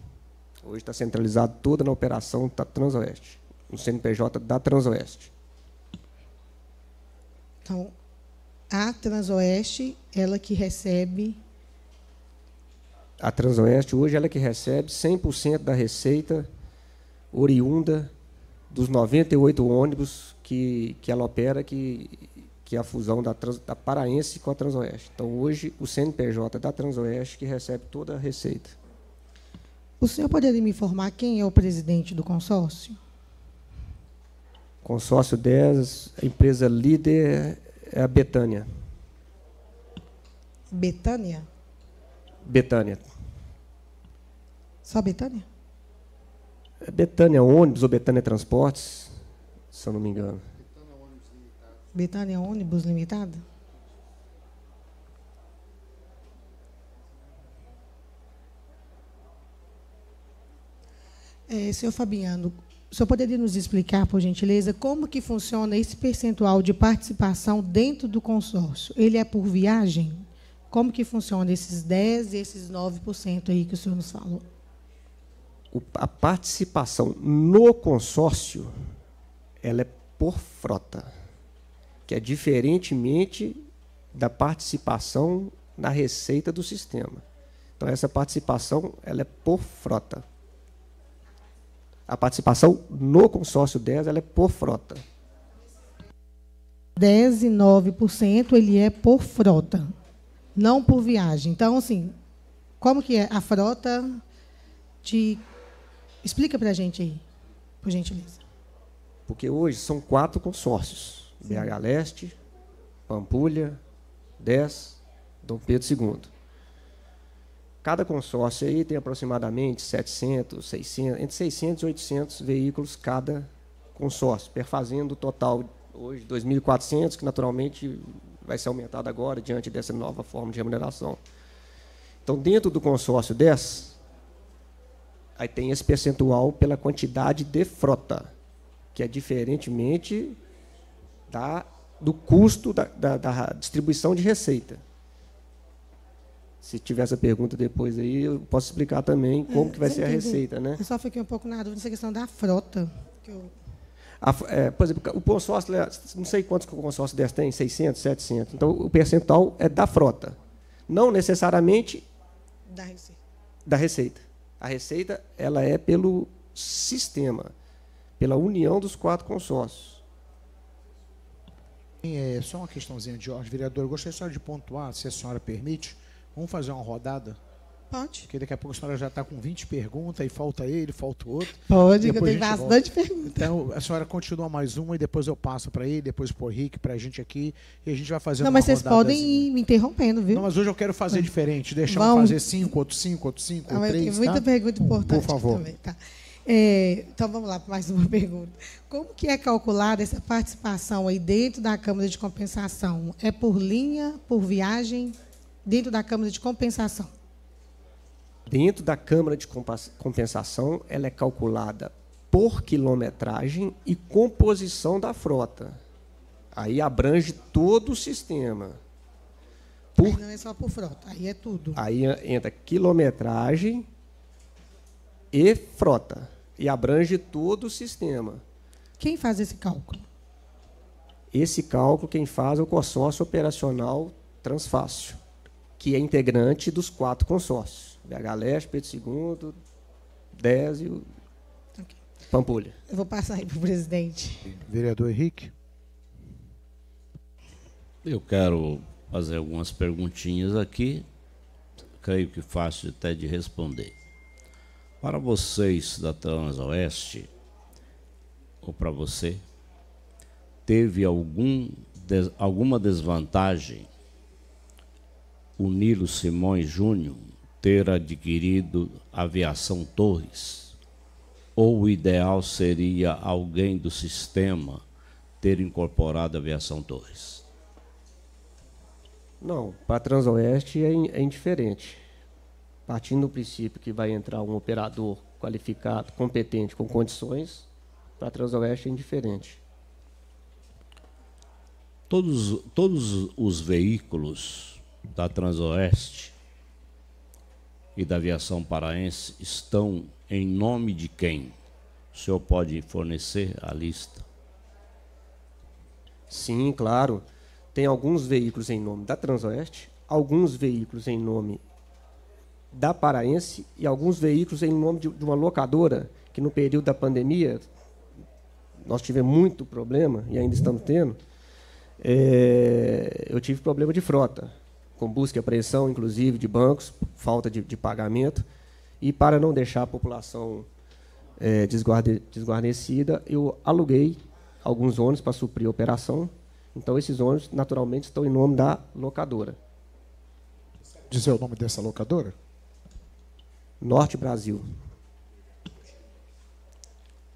Hoje está centralizado toda na operação da Transoeste, no CNPJ da Transoeste. Então, a Transoeste, ela que recebe a Transoeste hoje ela que recebe 100% da receita oriunda dos 98 ônibus que, que ela opera, que, que é a fusão da, trans, da Paraense com a Transoeste. Então, hoje, o CNPJ da Transoeste que recebe toda a receita. O senhor poderia me informar quem é o presidente do consórcio? Consórcio 10, a empresa líder é a Betânia. Betânia? Betânia. Só Betânia? É Betânia Ônibus ou Betânia Transportes, se eu não me engano. Betânia Ônibus Limitada? É, senhor Fabiano, o senhor poderia nos explicar, por gentileza, como que funciona esse percentual de participação dentro do consórcio? Ele é por viagem? Como que funciona esses 10 e esses 9% aí que o senhor nos falou? a participação no consórcio ela é por frota, que é diferentemente da participação na receita do sistema. Então essa participação ela é por frota. A participação no consórcio 10 ela é por frota. 10 e 9% ele é por frota, não por viagem. Então, assim, como que é? A frota de Explica para a gente aí, por gentileza. Porque hoje são quatro consórcios: Sim. BH Leste, Pampulha, 10, Dom Pedro II. Cada consórcio aí tem aproximadamente 700, 600, entre 600 e 800 veículos cada consórcio, perfazendo o total hoje 2.400, que naturalmente vai ser aumentado agora diante dessa nova forma de remuneração. Então, dentro do consórcio 10, Aí tem esse percentual pela quantidade de frota, que é diferentemente da, do custo da, da, da distribuição de receita. Se tiver essa pergunta depois aí, eu posso explicar também é, como é, que vai ser entendi. a receita, né? Eu só fiquei um pouco na dúvida nessa questão da frota. Que eu... a, é, por exemplo, o consórcio, né, não sei quantos consórcios dessa tem, 600, 700. Então, o percentual é da frota, não necessariamente da receita. Da receita. A receita ela é pelo sistema, pela união dos quatro consórcios. É, só uma questãozinha, Jorge, vereador. Eu gostaria só de pontuar, se a senhora permite. Vamos fazer uma rodada Pode. Porque daqui a pouco a senhora já está com 20 perguntas e falta ele, falta outro. Pode, que eu tenho bastante perguntas. Então, a senhora continua mais uma e depois eu passo para ele, depois para o Henrique, para a gente aqui e a gente vai fazer Não, mas vocês podem ir assim. me interrompendo, viu? Não, mas hoje eu quero fazer hum. diferente. Deixa Vamos. eu fazer cinco, outro cinco, outro cinco, ah, três, tem muita tá? pergunta importante Por favor. também. Tá. É, então vamos lá para mais uma [laughs] pergunta. Como que é calculada essa participação aí dentro da Câmara de Compensação? É por linha, por viagem, dentro da Câmara de Compensação? dentro da Câmara de Compensação, ela é calculada por quilometragem e composição da frota. Aí abrange todo o sistema. Por... Aí não é só por frota, aí é tudo. Aí entra quilometragem e frota. E abrange todo o sistema. Quem faz esse cálculo? Esse cálculo quem faz é o consórcio operacional Transfácil, que é integrante dos quatro consórcios. BH Leste, Pedro II, 10 e o okay. Pampulha. Eu vou passar aí para o presidente. Vereador Henrique. Eu quero fazer algumas perguntinhas aqui, creio que fácil até de responder. Para vocês da Transoeste, ou para você, teve algum, des, alguma desvantagem o Nilo Simões Júnior ter adquirido aviação Torres, ou o ideal seria alguém do sistema ter incorporado aviação Torres? Não, para a Transoeste é, in, é indiferente. Partindo do princípio que vai entrar um operador qualificado, competente, com condições, para a Transoeste é indiferente. Todos, todos os veículos da Transoeste e da aviação paraense estão em nome de quem? O senhor pode fornecer a lista? Sim, claro. Tem alguns veículos em nome da Transoeste, alguns veículos em nome da Paraense e alguns veículos em nome de, uma locadora que no período da pandemia nós tivemos muito problema e ainda estamos tendo. É, eu tive problema de frota com busca e apreensão, inclusive, de bancos, falta de, de pagamento. E para não deixar a população é, desguarde, desguarnecida, eu aluguei alguns ônibus para suprir a operação. Então, esses ônibus, naturalmente, estão em nome da locadora. Dizer o nome dessa locadora? Norte Brasil.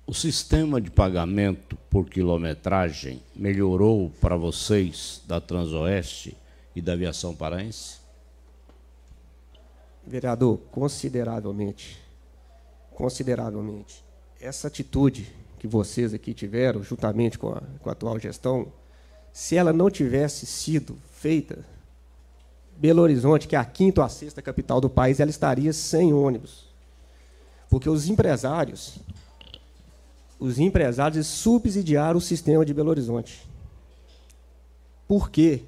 O sistema de pagamento por quilometragem melhorou para vocês da Transoeste e da aviação paraense? Vereador, consideravelmente, consideravelmente, essa atitude que vocês aqui tiveram, juntamente com a, com a atual gestão, se ela não tivesse sido feita, Belo Horizonte, que é a quinta ou a sexta capital do país, ela estaria sem ônibus. Porque os empresários, os empresários subsidiaram o sistema de Belo Horizonte. Por quê?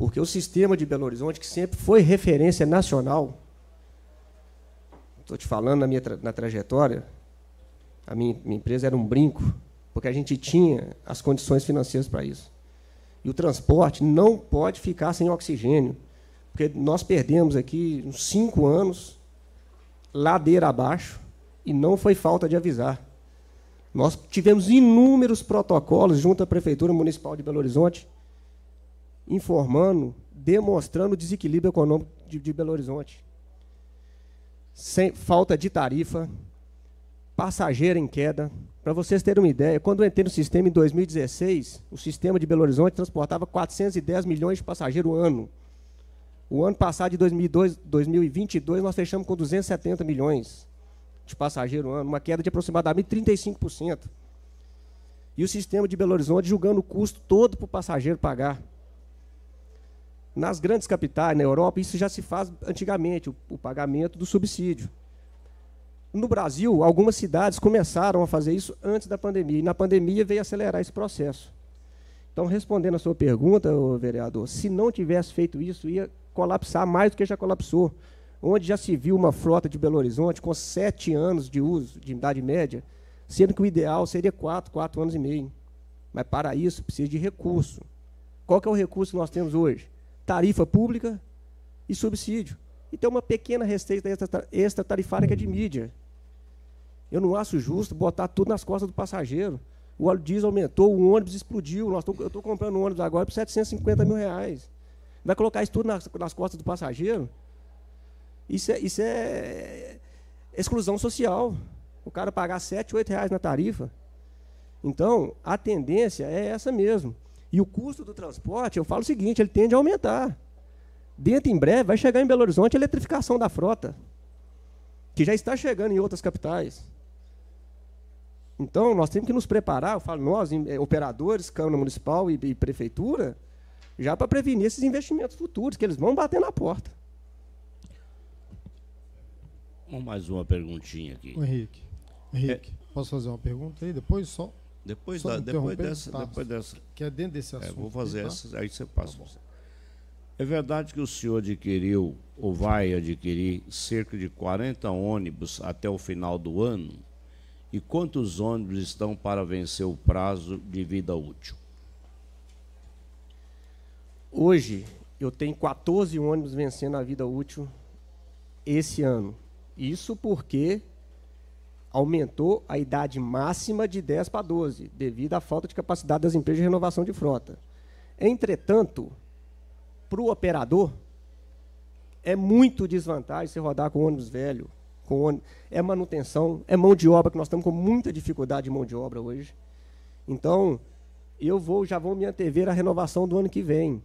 Porque o sistema de Belo Horizonte, que sempre foi referência nacional, estou te falando na minha tra na trajetória, a minha, minha empresa era um brinco, porque a gente tinha as condições financeiras para isso. E o transporte não pode ficar sem oxigênio, porque nós perdemos aqui uns cinco anos, ladeira abaixo, e não foi falta de avisar. Nós tivemos inúmeros protocolos junto à Prefeitura Municipal de Belo Horizonte, informando, demonstrando o desequilíbrio econômico de, de Belo Horizonte. Sem, falta de tarifa, passageiro em queda. Para vocês terem uma ideia, quando eu entrei no sistema em 2016, o sistema de Belo Horizonte transportava 410 milhões de passageiros ano. O ano passado, de 2002, 2022, nós fechamos com 270 milhões de passageiros ano, uma queda de aproximadamente 35%. E o sistema de Belo Horizonte julgando o custo todo para o passageiro pagar. Nas grandes capitais, na Europa, isso já se faz antigamente, o, o pagamento do subsídio. No Brasil, algumas cidades começaram a fazer isso antes da pandemia, e na pandemia veio acelerar esse processo. Então, respondendo a sua pergunta, vereador, se não tivesse feito isso, ia colapsar mais do que já colapsou. Onde já se viu uma frota de Belo Horizonte com sete anos de uso, de idade média, sendo que o ideal seria quatro, quatro anos e meio. Mas para isso precisa de recurso. Qual que é o recurso que nós temos hoje? tarifa pública e subsídio. E tem uma pequena receita extratarifária que é de mídia. Eu não acho justo botar tudo nas costas do passageiro. O óleo diesel aumentou, o ônibus explodiu. Nós tô, eu estou comprando um ônibus agora por 750 mil reais. Vai colocar isso tudo nas, nas costas do passageiro? Isso é, isso é exclusão social. O cara pagar 7, 8 reais na tarifa. Então, a tendência é essa mesmo. E o custo do transporte, eu falo o seguinte, ele tende a aumentar. Dentro em breve vai chegar em Belo Horizonte a eletrificação da frota, que já está chegando em outras capitais. Então, nós temos que nos preparar, eu falo nós, eh, operadores, Câmara Municipal e, e Prefeitura, já para prevenir esses investimentos futuros, que eles vão bater na porta. Mais uma perguntinha aqui. Henrique, Henrique é, posso fazer uma pergunta aí depois só? Depois, da, depois dessa, tá, depois dessa. Que é dentro desse assunto. É, vou fazer tá? essa, aí você passa. Tá é verdade que o senhor adquiriu, ou vai adquirir, cerca de 40 ônibus até o final do ano? E quantos ônibus estão para vencer o prazo de vida útil? Hoje, eu tenho 14 ônibus vencendo a vida útil esse ano. Isso porque aumentou a idade máxima de 10 para 12, devido à falta de capacidade das empresas de renovação de frota. Entretanto, para o operador, é muito desvantagem se rodar com ônibus velho, com ônibus, é manutenção, é mão de obra, que nós estamos com muita dificuldade de mão de obra hoje. Então, eu vou, já vou me antever a renovação do ano que vem.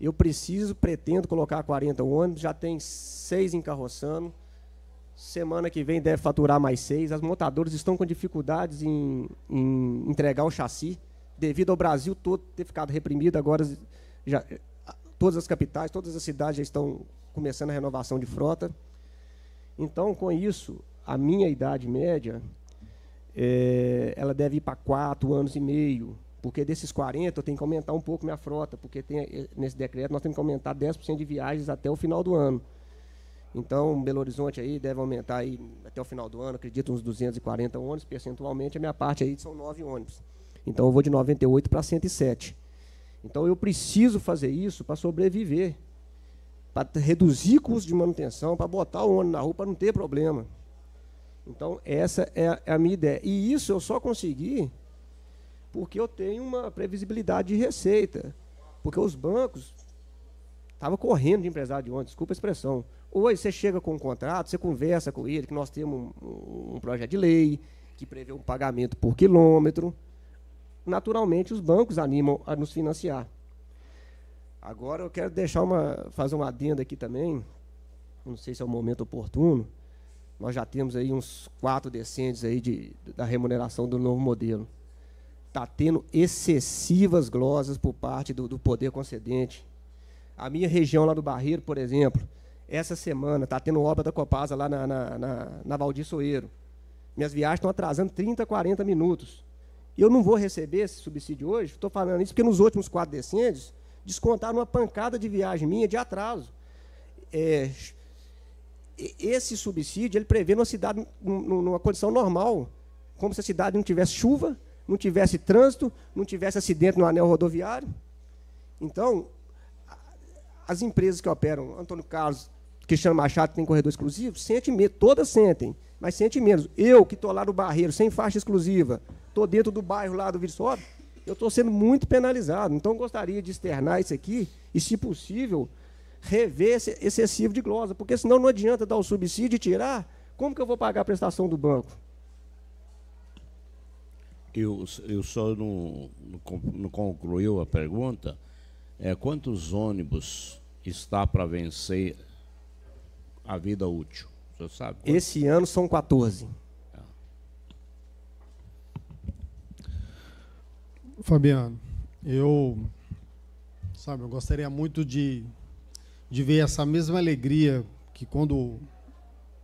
Eu preciso, pretendo colocar 40 ônibus, já tem seis encarroçando, Semana que vem deve faturar mais seis. As montadoras estão com dificuldades em, em entregar o chassi, devido ao Brasil todo ter ficado reprimido. Agora, já, todas as capitais, todas as cidades já estão começando a renovação de frota. Então, com isso, a minha idade média, é, ela deve ir para quatro anos e meio, porque desses 40 eu tenho que aumentar um pouco minha frota, porque tem, é, nesse decreto nós temos que aumentar 10% de viagens até o final do ano. Então, Belo Horizonte aí deve aumentar aí, até o final do ano, acredito, uns 240 ônibus, percentualmente. A minha parte aí são nove ônibus. Então, eu vou de 98 para 107. Então, eu preciso fazer isso para sobreviver, para reduzir custo de manutenção, para botar o ônibus na rua para não ter problema. Então, essa é a é minha ideia. E isso eu só consegui porque eu tenho uma previsibilidade de receita. Porque os bancos estavam correndo de empresário de ônibus, desculpa a expressão. Hoje você chega com um contrato, você conversa com ele, que nós temos um, um projeto de lei que prevê um pagamento por quilômetro. Naturalmente, os bancos animam a nos financiar. Agora eu quero deixar uma, fazer uma adenda aqui também. Não sei se é o momento oportuno. Nós já temos aí uns quatro decentes aí de, da remuneração do novo modelo. Está tendo excessivas glosas por parte do, do poder concedente. A minha região lá do Barreiro, por exemplo, essa semana, está tendo obra da Copasa lá na, na, na, na Valdir Soeiro. Minhas viagens estão atrasando 30, 40 minutos. Eu não vou receber esse subsídio hoje, estou falando isso porque nos últimos quatro decêndios, descontaram uma pancada de viagem minha de atraso. É, esse subsídio ele prevê numa cidade numa condição normal, como se a cidade não tivesse chuva, não tivesse trânsito, não tivesse acidente no anel rodoviário. Então, as empresas que operam, Antônio Carlos Cristiano Machado tem corredor exclusivo, sente medo, todas sentem, mas sente menos. Eu, que estou lá no barreiro, sem faixa exclusiva, estou dentro do bairro lá do Viçosa, eu estou sendo muito penalizado. Então, gostaria de externar isso aqui e, se possível, rever esse excessivo de glosa, porque senão não adianta dar o subsídio e tirar. Como que eu vou pagar a prestação do banco? Eu, eu só não, não concluiu a pergunta. É, quantos ônibus está para vencer a vida útil? você sabe? Esse ano são 14. Fabiano, eu sabe, eu gostaria muito de, de ver essa mesma alegria que quando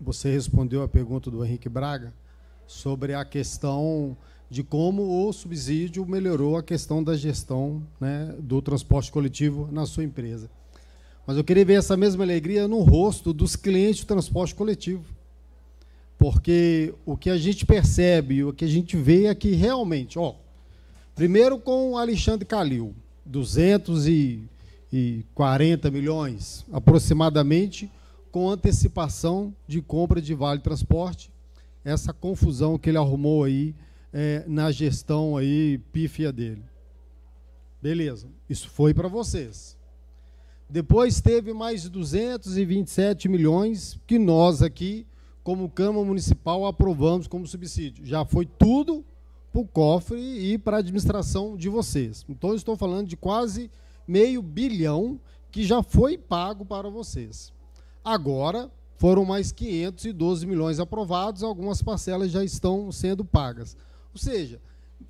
você respondeu a pergunta do Henrique Braga sobre a questão de como o subsídio melhorou a questão da gestão né, do transporte coletivo na sua empresa. Mas eu queria ver essa mesma alegria no rosto dos clientes do transporte coletivo. Porque o que a gente percebe, o que a gente vê é que realmente, ó, primeiro com o Alexandre Calil, 240 milhões aproximadamente, com antecipação de compra de vale transporte, essa confusão que ele arrumou aí é, na gestão aí pífia dele. Beleza, isso foi para vocês. Depois teve mais 227 milhões que nós aqui, como Câmara Municipal, aprovamos como subsídio. Já foi tudo para o cofre e para a administração de vocês. Então, estou falando de quase meio bilhão que já foi pago para vocês. Agora, foram mais 512 milhões aprovados, algumas parcelas já estão sendo pagas. Ou seja,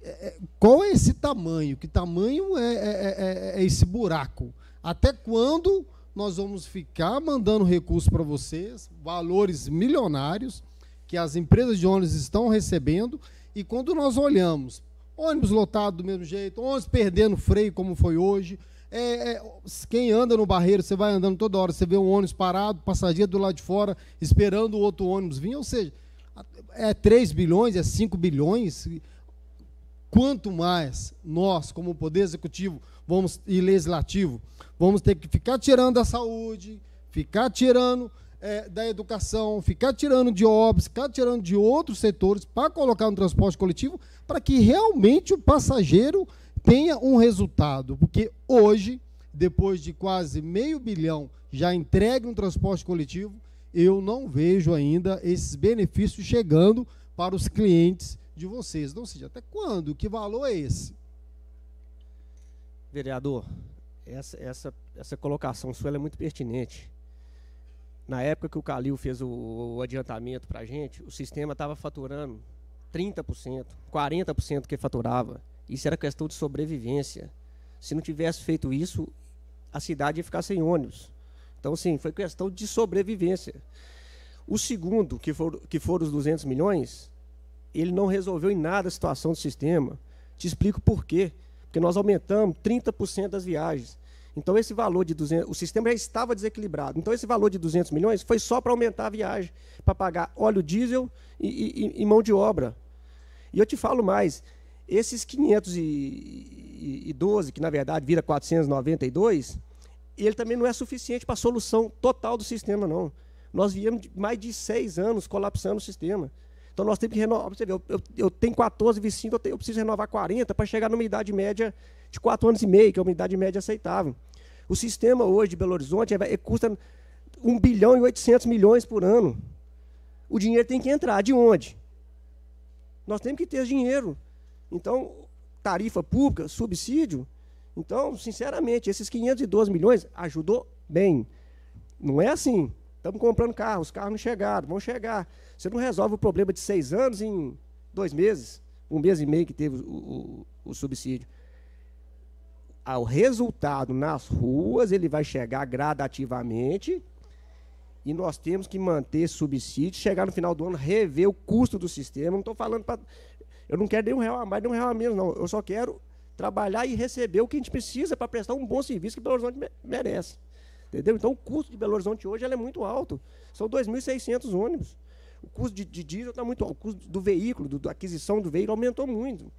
é, é, qual é esse tamanho? Que tamanho é, é, é, é, é esse buraco? Até quando nós vamos ficar mandando recursos para vocês, valores milionários que as empresas de ônibus estão recebendo, e quando nós olhamos, ônibus lotado do mesmo jeito, ônibus perdendo freio como foi hoje, é, é, quem anda no barreiro, você vai andando toda hora, você vê um ônibus parado, passageiro do lado de fora, esperando o outro ônibus vir, ou seja, é 3 bilhões, é 5 bilhões, quanto mais nós, como poder executivo vamos, e legislativo, vamos ter que ficar tirando da saúde, ficar tirando é, da educação, ficar tirando de obras, ficar tirando de outros setores para colocar no transporte coletivo, para que realmente o passageiro tenha um resultado. Porque hoje, depois de quase meio bilhão já entregue no transporte coletivo, eu não vejo ainda esses benefícios chegando para os clientes de vocês. Não seja, até quando? Que valor é esse? Vereador, essa, essa, essa colocação sua é muito pertinente. Na época que o Calil fez o, o adiantamento para a gente, o sistema estava faturando 30%, 40% que faturava. Isso era questão de sobrevivência. Se não tivesse feito isso, a cidade ia ficar sem ônibus. Então, sim, foi questão de sobrevivência. O segundo, que, for, que foram os 200 milhões, ele não resolveu em nada a situação do sistema. Te explico por quê. Porque nós aumentamos 30% das viagens. Então, esse valor de 200... O sistema já estava desequilibrado. Então, esse valor de 200 milhões foi só para aumentar a viagem, para pagar óleo diesel e, e, e mão de obra. E eu te falo mais. Esses 512, que na verdade vira 492, ele também não é suficiente para a solução total do sistema, não. Nós viemos mais de seis anos colapsando o sistema. Então nós temos que renovar. Você vê, eu, eu, eu tenho 14, 25, eu, tenho, eu preciso renovar 40 para chegar numa idade média de 4 anos e meio, que é uma idade média aceitável. O sistema hoje de Belo Horizonte é, é, custa 1 bilhão e 800 milhões por ano. O dinheiro tem que entrar. De onde? Nós temos que ter dinheiro. Então, tarifa pública, subsídio. Então, sinceramente, esses 512 milhões ajudou bem. Não é assim. Estamos comprando carro, os carros não chegaram, vão chegar. Você não resolve o problema de seis anos em dois meses, um mês e meio que teve o, o, o subsídio. Ah, o resultado nas ruas, ele vai chegar gradativamente e nós temos que manter subsídio, chegar no final do ano, rever o custo do sistema. Não estou falando para. Eu não quero nem um real a mais, nem um real a menos, não. Eu só quero trabalhar e receber o que a gente precisa para prestar um bom serviço que Belo Horizonte merece. Entendeu? Então, o custo de Belo Horizonte hoje é muito alto. São 2.600 ônibus. O custo de, de diesel está muito alto. O custo do veículo, da aquisição do veículo, aumentou muito.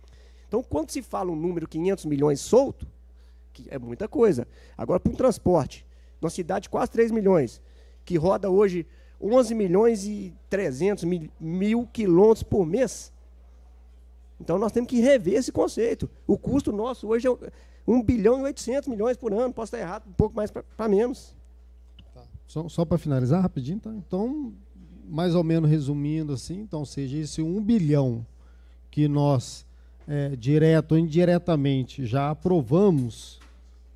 Então, quando se fala um número 500 milhões solto, que é muita coisa. Agora, para um transporte, numa cidade de quase 3 milhões, que roda hoje 11 milhões e 300 mil, mil quilômetros por mês, então nós temos que rever esse conceito. O custo nosso hoje é, 1 bilhão e 800 milhões por ano, posso estar errado, um pouco mais para menos. Tá. Só, só para finalizar rapidinho, tá? então, mais ou menos resumindo assim, então, seja esse 1 bilhão que nós, é, direto ou indiretamente, já aprovamos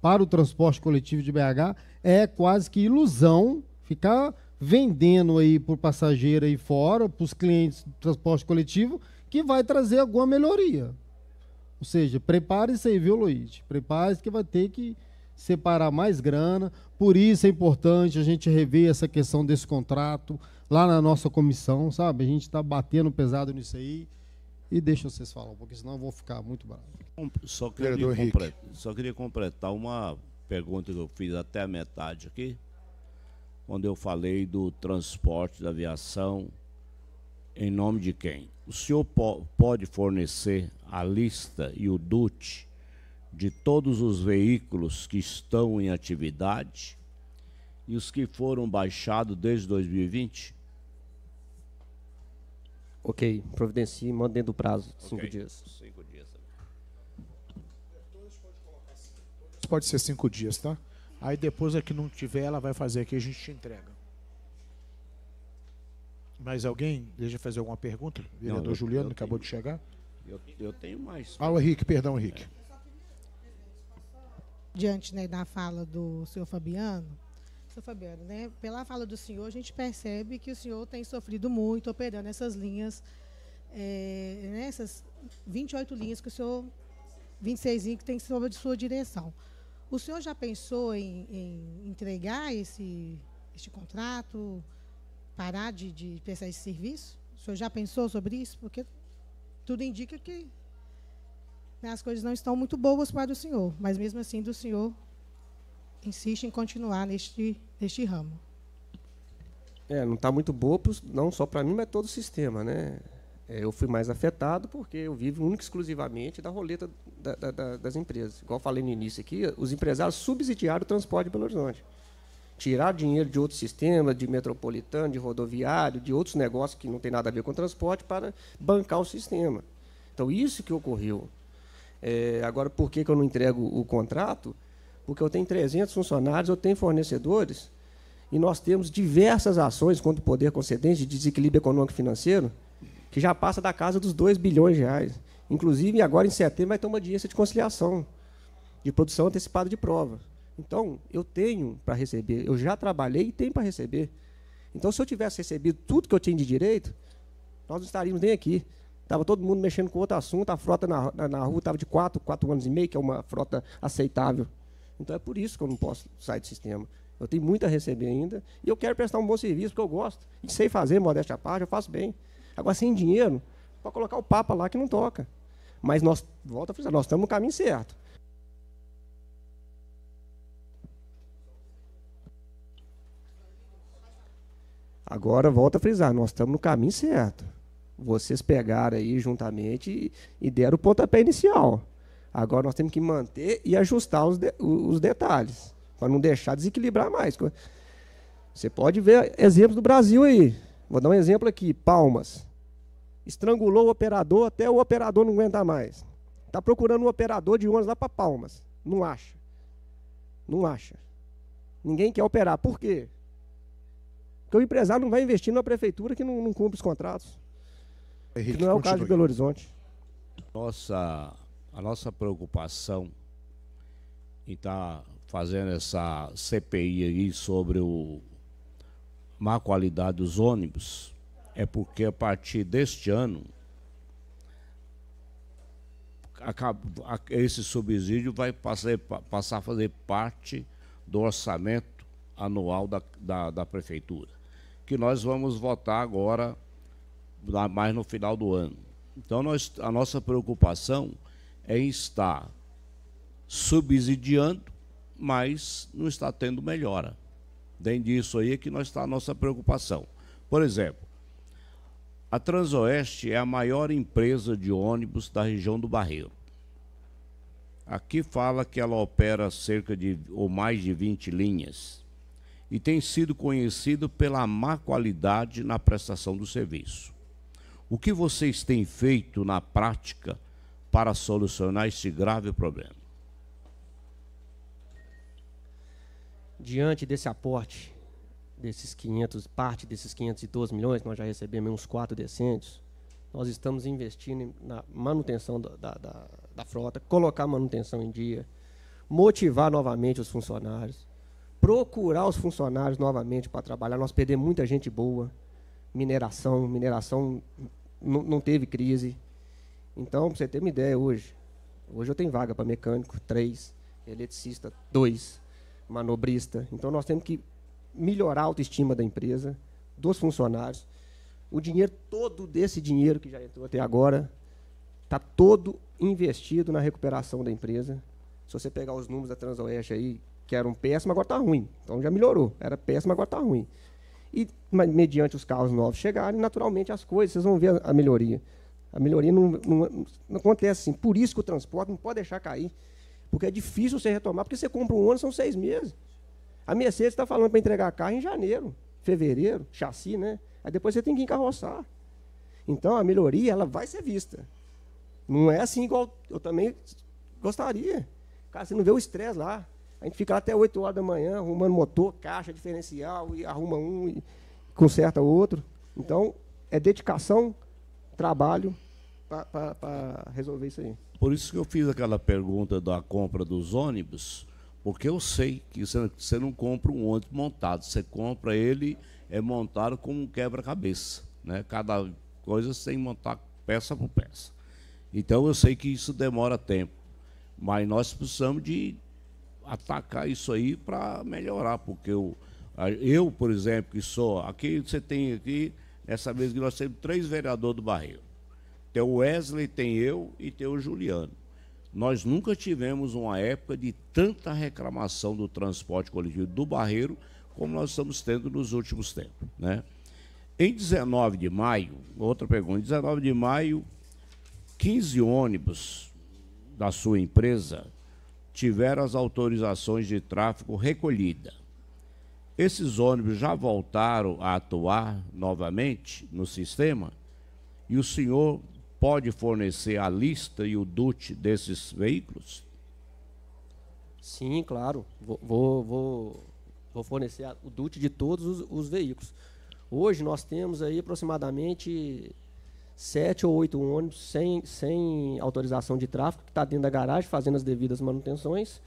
para o transporte coletivo de BH, é quase que ilusão ficar vendendo aí para o passageiro aí fora, para os clientes do transporte coletivo, que vai trazer alguma melhoria. Ou seja, prepare-se aí, viu, Luiz? Prepare-se que vai ter que separar mais grana. Por isso é importante a gente rever essa questão desse contrato lá na nossa comissão, sabe? A gente está batendo pesado nisso aí. E deixa vocês falar porque senão eu vou ficar muito bravo. Só queria, só queria completar uma pergunta que eu fiz até a metade aqui, quando eu falei do transporte da aviação em nome de quem? O senhor po pode fornecer a lista e o DUT de todos os veículos que estão em atividade e os que foram baixados desde 2020? Ok, providencie e dentro do prazo cinco okay. dias. Cinco dias. Pode assim, ser cinco dias, tá? Aí depois a é que não tiver, ela vai fazer aqui e a gente te entrega. Mais alguém deseja fazer alguma pergunta? O vereador Não, eu, Juliano eu acabou tenho, de chegar. Eu, eu tenho mais. Ah, o Henrique, perdão, Henrique. É. Diante né, da fala do senhor Fabiano, senhor Fabiano, né, pela fala do senhor, a gente percebe que o senhor tem sofrido muito operando essas linhas, é, nessas né, 28 linhas que o senhor, 26 linhas que tem sob sua direção. O senhor já pensou em, em entregar esse, este contrato? parar de, de prestar esse serviço? O senhor já pensou sobre isso? Porque tudo indica que né, as coisas não estão muito boas para o senhor, mas mesmo assim do senhor insiste em continuar neste, neste ramo. É, não está muito boa, não só para mim, mas todo o sistema, né? É, eu fui mais afetado porque eu vivo única e exclusivamente da roleta da, da, das empresas. Igual falei no início aqui, os empresários subsidiaram o transporte de Belo Horizonte tirar dinheiro de outros sistemas, de metropolitano, de rodoviário, de outros negócios que não tem nada a ver com transporte, para bancar o sistema. Então, isso que ocorreu. É, agora, por que, que eu não entrego o contrato? Porque eu tenho 300 funcionários, eu tenho fornecedores, e nós temos diversas ações contra o poder concedente de desequilíbrio econômico e financeiro, que já passa da casa dos 2 bilhões de reais. Inclusive, agora em setembro vai ter uma audiência de conciliação, de produção antecipada de prova. Então, eu tenho para receber, eu já trabalhei e tenho para receber. Então, se eu tivesse recebido tudo que eu tinha de direito, nós não estaríamos nem aqui. Estava todo mundo mexendo com outro assunto, a frota na, na, na rua estava de 4, 4 anos e meio, que é uma frota aceitável. Então, é por isso que eu não posso sair do sistema. Eu tenho muito a receber ainda e eu quero prestar um bom serviço, porque eu gosto. E sei fazer, modéstia à parte, eu faço bem. Agora, sem dinheiro, para colocar o Papa lá que não toca. Mas nós, volta a frisar, nós estamos no caminho certo. Agora, volta a frisar, nós estamos no caminho certo. Vocês pegaram aí juntamente e, e deram o pontapé inicial. Agora nós temos que manter e ajustar os, de, os detalhes, para não deixar desequilibrar mais. Você pode ver exemplos do Brasil aí. Vou dar um exemplo aqui: Palmas. Estrangulou o operador até o operador não aguentar mais. Está procurando um operador de ônibus lá para Palmas. Não acha. Não acha. Ninguém quer operar. Por quê? Porque o empresário não vai investir numa prefeitura que não, não cumpre os contratos. que não é o continue. caso de Belo Horizonte. Nossa, a nossa preocupação em estar tá fazendo essa CPI aí sobre o má qualidade dos ônibus é porque a partir deste ano esse subsídio vai passar, passar a fazer parte do orçamento anual da, da, da prefeitura que nós vamos votar agora, mais no final do ano. Então, nós, a nossa preocupação é em estar subsidiando, mas não está tendo melhora. Dentro disso aí é que nós está a nossa preocupação. Por exemplo, a Transoeste é a maior empresa de ônibus da região do Barreiro. Aqui fala que ela opera cerca de ou mais de 20 linhas e tem sido conhecido pela má qualidade na prestação do serviço. O que vocês têm feito na prática para solucionar esse grave problema? Diante desse aporte, desses 500, parte desses 512 milhões, nós já recebemos uns 4 decentes, nós estamos investindo na manutenção da, da, da, da frota, colocar a manutenção em dia, motivar novamente os funcionários, procurar os funcionários novamente para trabalhar. Nós perdemos muita gente boa. Mineração, mineração não teve crise. Então, para você ter uma ideia, hoje, hoje eu tenho vaga para mecânico, três, eletricista, dois, manobrista. Então, nós temos que melhorar a autoestima da empresa, dos funcionários. O dinheiro, todo desse dinheiro que já entrou até agora, está todo investido na recuperação da empresa. Se você pegar os números da Transoeste aí, que eram péssimo, agora está ruim. Então já melhorou. Era péssimo, agora está ruim. E mediante os carros novos chegarem, naturalmente as coisas, vocês vão ver a, a melhoria. A melhoria não, não, não, acontece assim. Por isso que o transporte não pode deixar cair. Porque é difícil você retomar, porque você compra um ano são seis meses. A Mercedes está falando para entregar carro em janeiro, fevereiro, chassi, né? Aí depois você tem que encarroçar. Então a melhoria, ela vai ser vista. Não é assim igual eu também gostaria. Cara, você não vê o estresse lá. A gente fica lá até 8 horas da manhã arrumando motor, caixa, diferencial, e arruma um e conserta o outro. Então, é dedicação, trabalho para resolver isso aí. Por isso que eu fiz aquela pergunta da compra dos ônibus, porque eu sei que você não compra um ônibus montado, você compra ele é montado como um quebra-cabeça. Né? Cada coisa você tem que montar peça por peça. Então eu sei que isso demora tempo, mas nós precisamos de atacar isso aí para melhorar, porque eu, eu, por exemplo, que sou, aqui você tem aqui, nessa vez que nós temos três vereadores do Barreiro. Tem o Wesley, tem eu e tem o Juliano. Nós nunca tivemos uma época de tanta reclamação do transporte coletivo do Barreiro como nós estamos tendo nos últimos tempos. Né? Em 19 de maio, outra pergunta, em 19 de maio, 15 ônibus da sua empresa tiveram as autorizações de tráfego recolhida. Esses ônibus já voltaram a atuar novamente no sistema e o senhor pode fornecer a lista e o DUT desses veículos? Sim, claro. Vou, vou, vou, fornecer o DUT de todos os, os veículos. Hoje nós temos aí aproximadamente sete ou oito ônibus sem, sem autorização de tráfego, que está dentro da garagem, fazendo as devidas manutenções.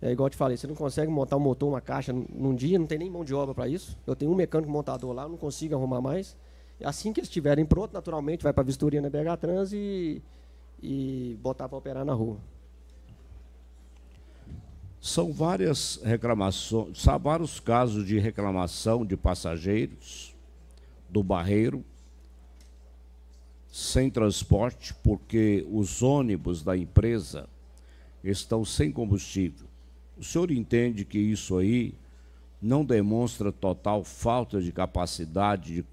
É igual eu te falei, você não consegue montar um motor, uma caixa num dia, não tem nem mão de obra para isso. Eu tenho um mecânico montador lá, não consigo arrumar mais. Assim que eles estiverem pronto, naturalmente vai para a vistoria na BH Trans e, e botar para operar na rua. São várias reclamações, são vários casos de reclamação de passageiros do barreiro sem transporte, porque os ônibus da empresa estão sem combustível. O senhor entende que isso aí não demonstra total falta de capacidade de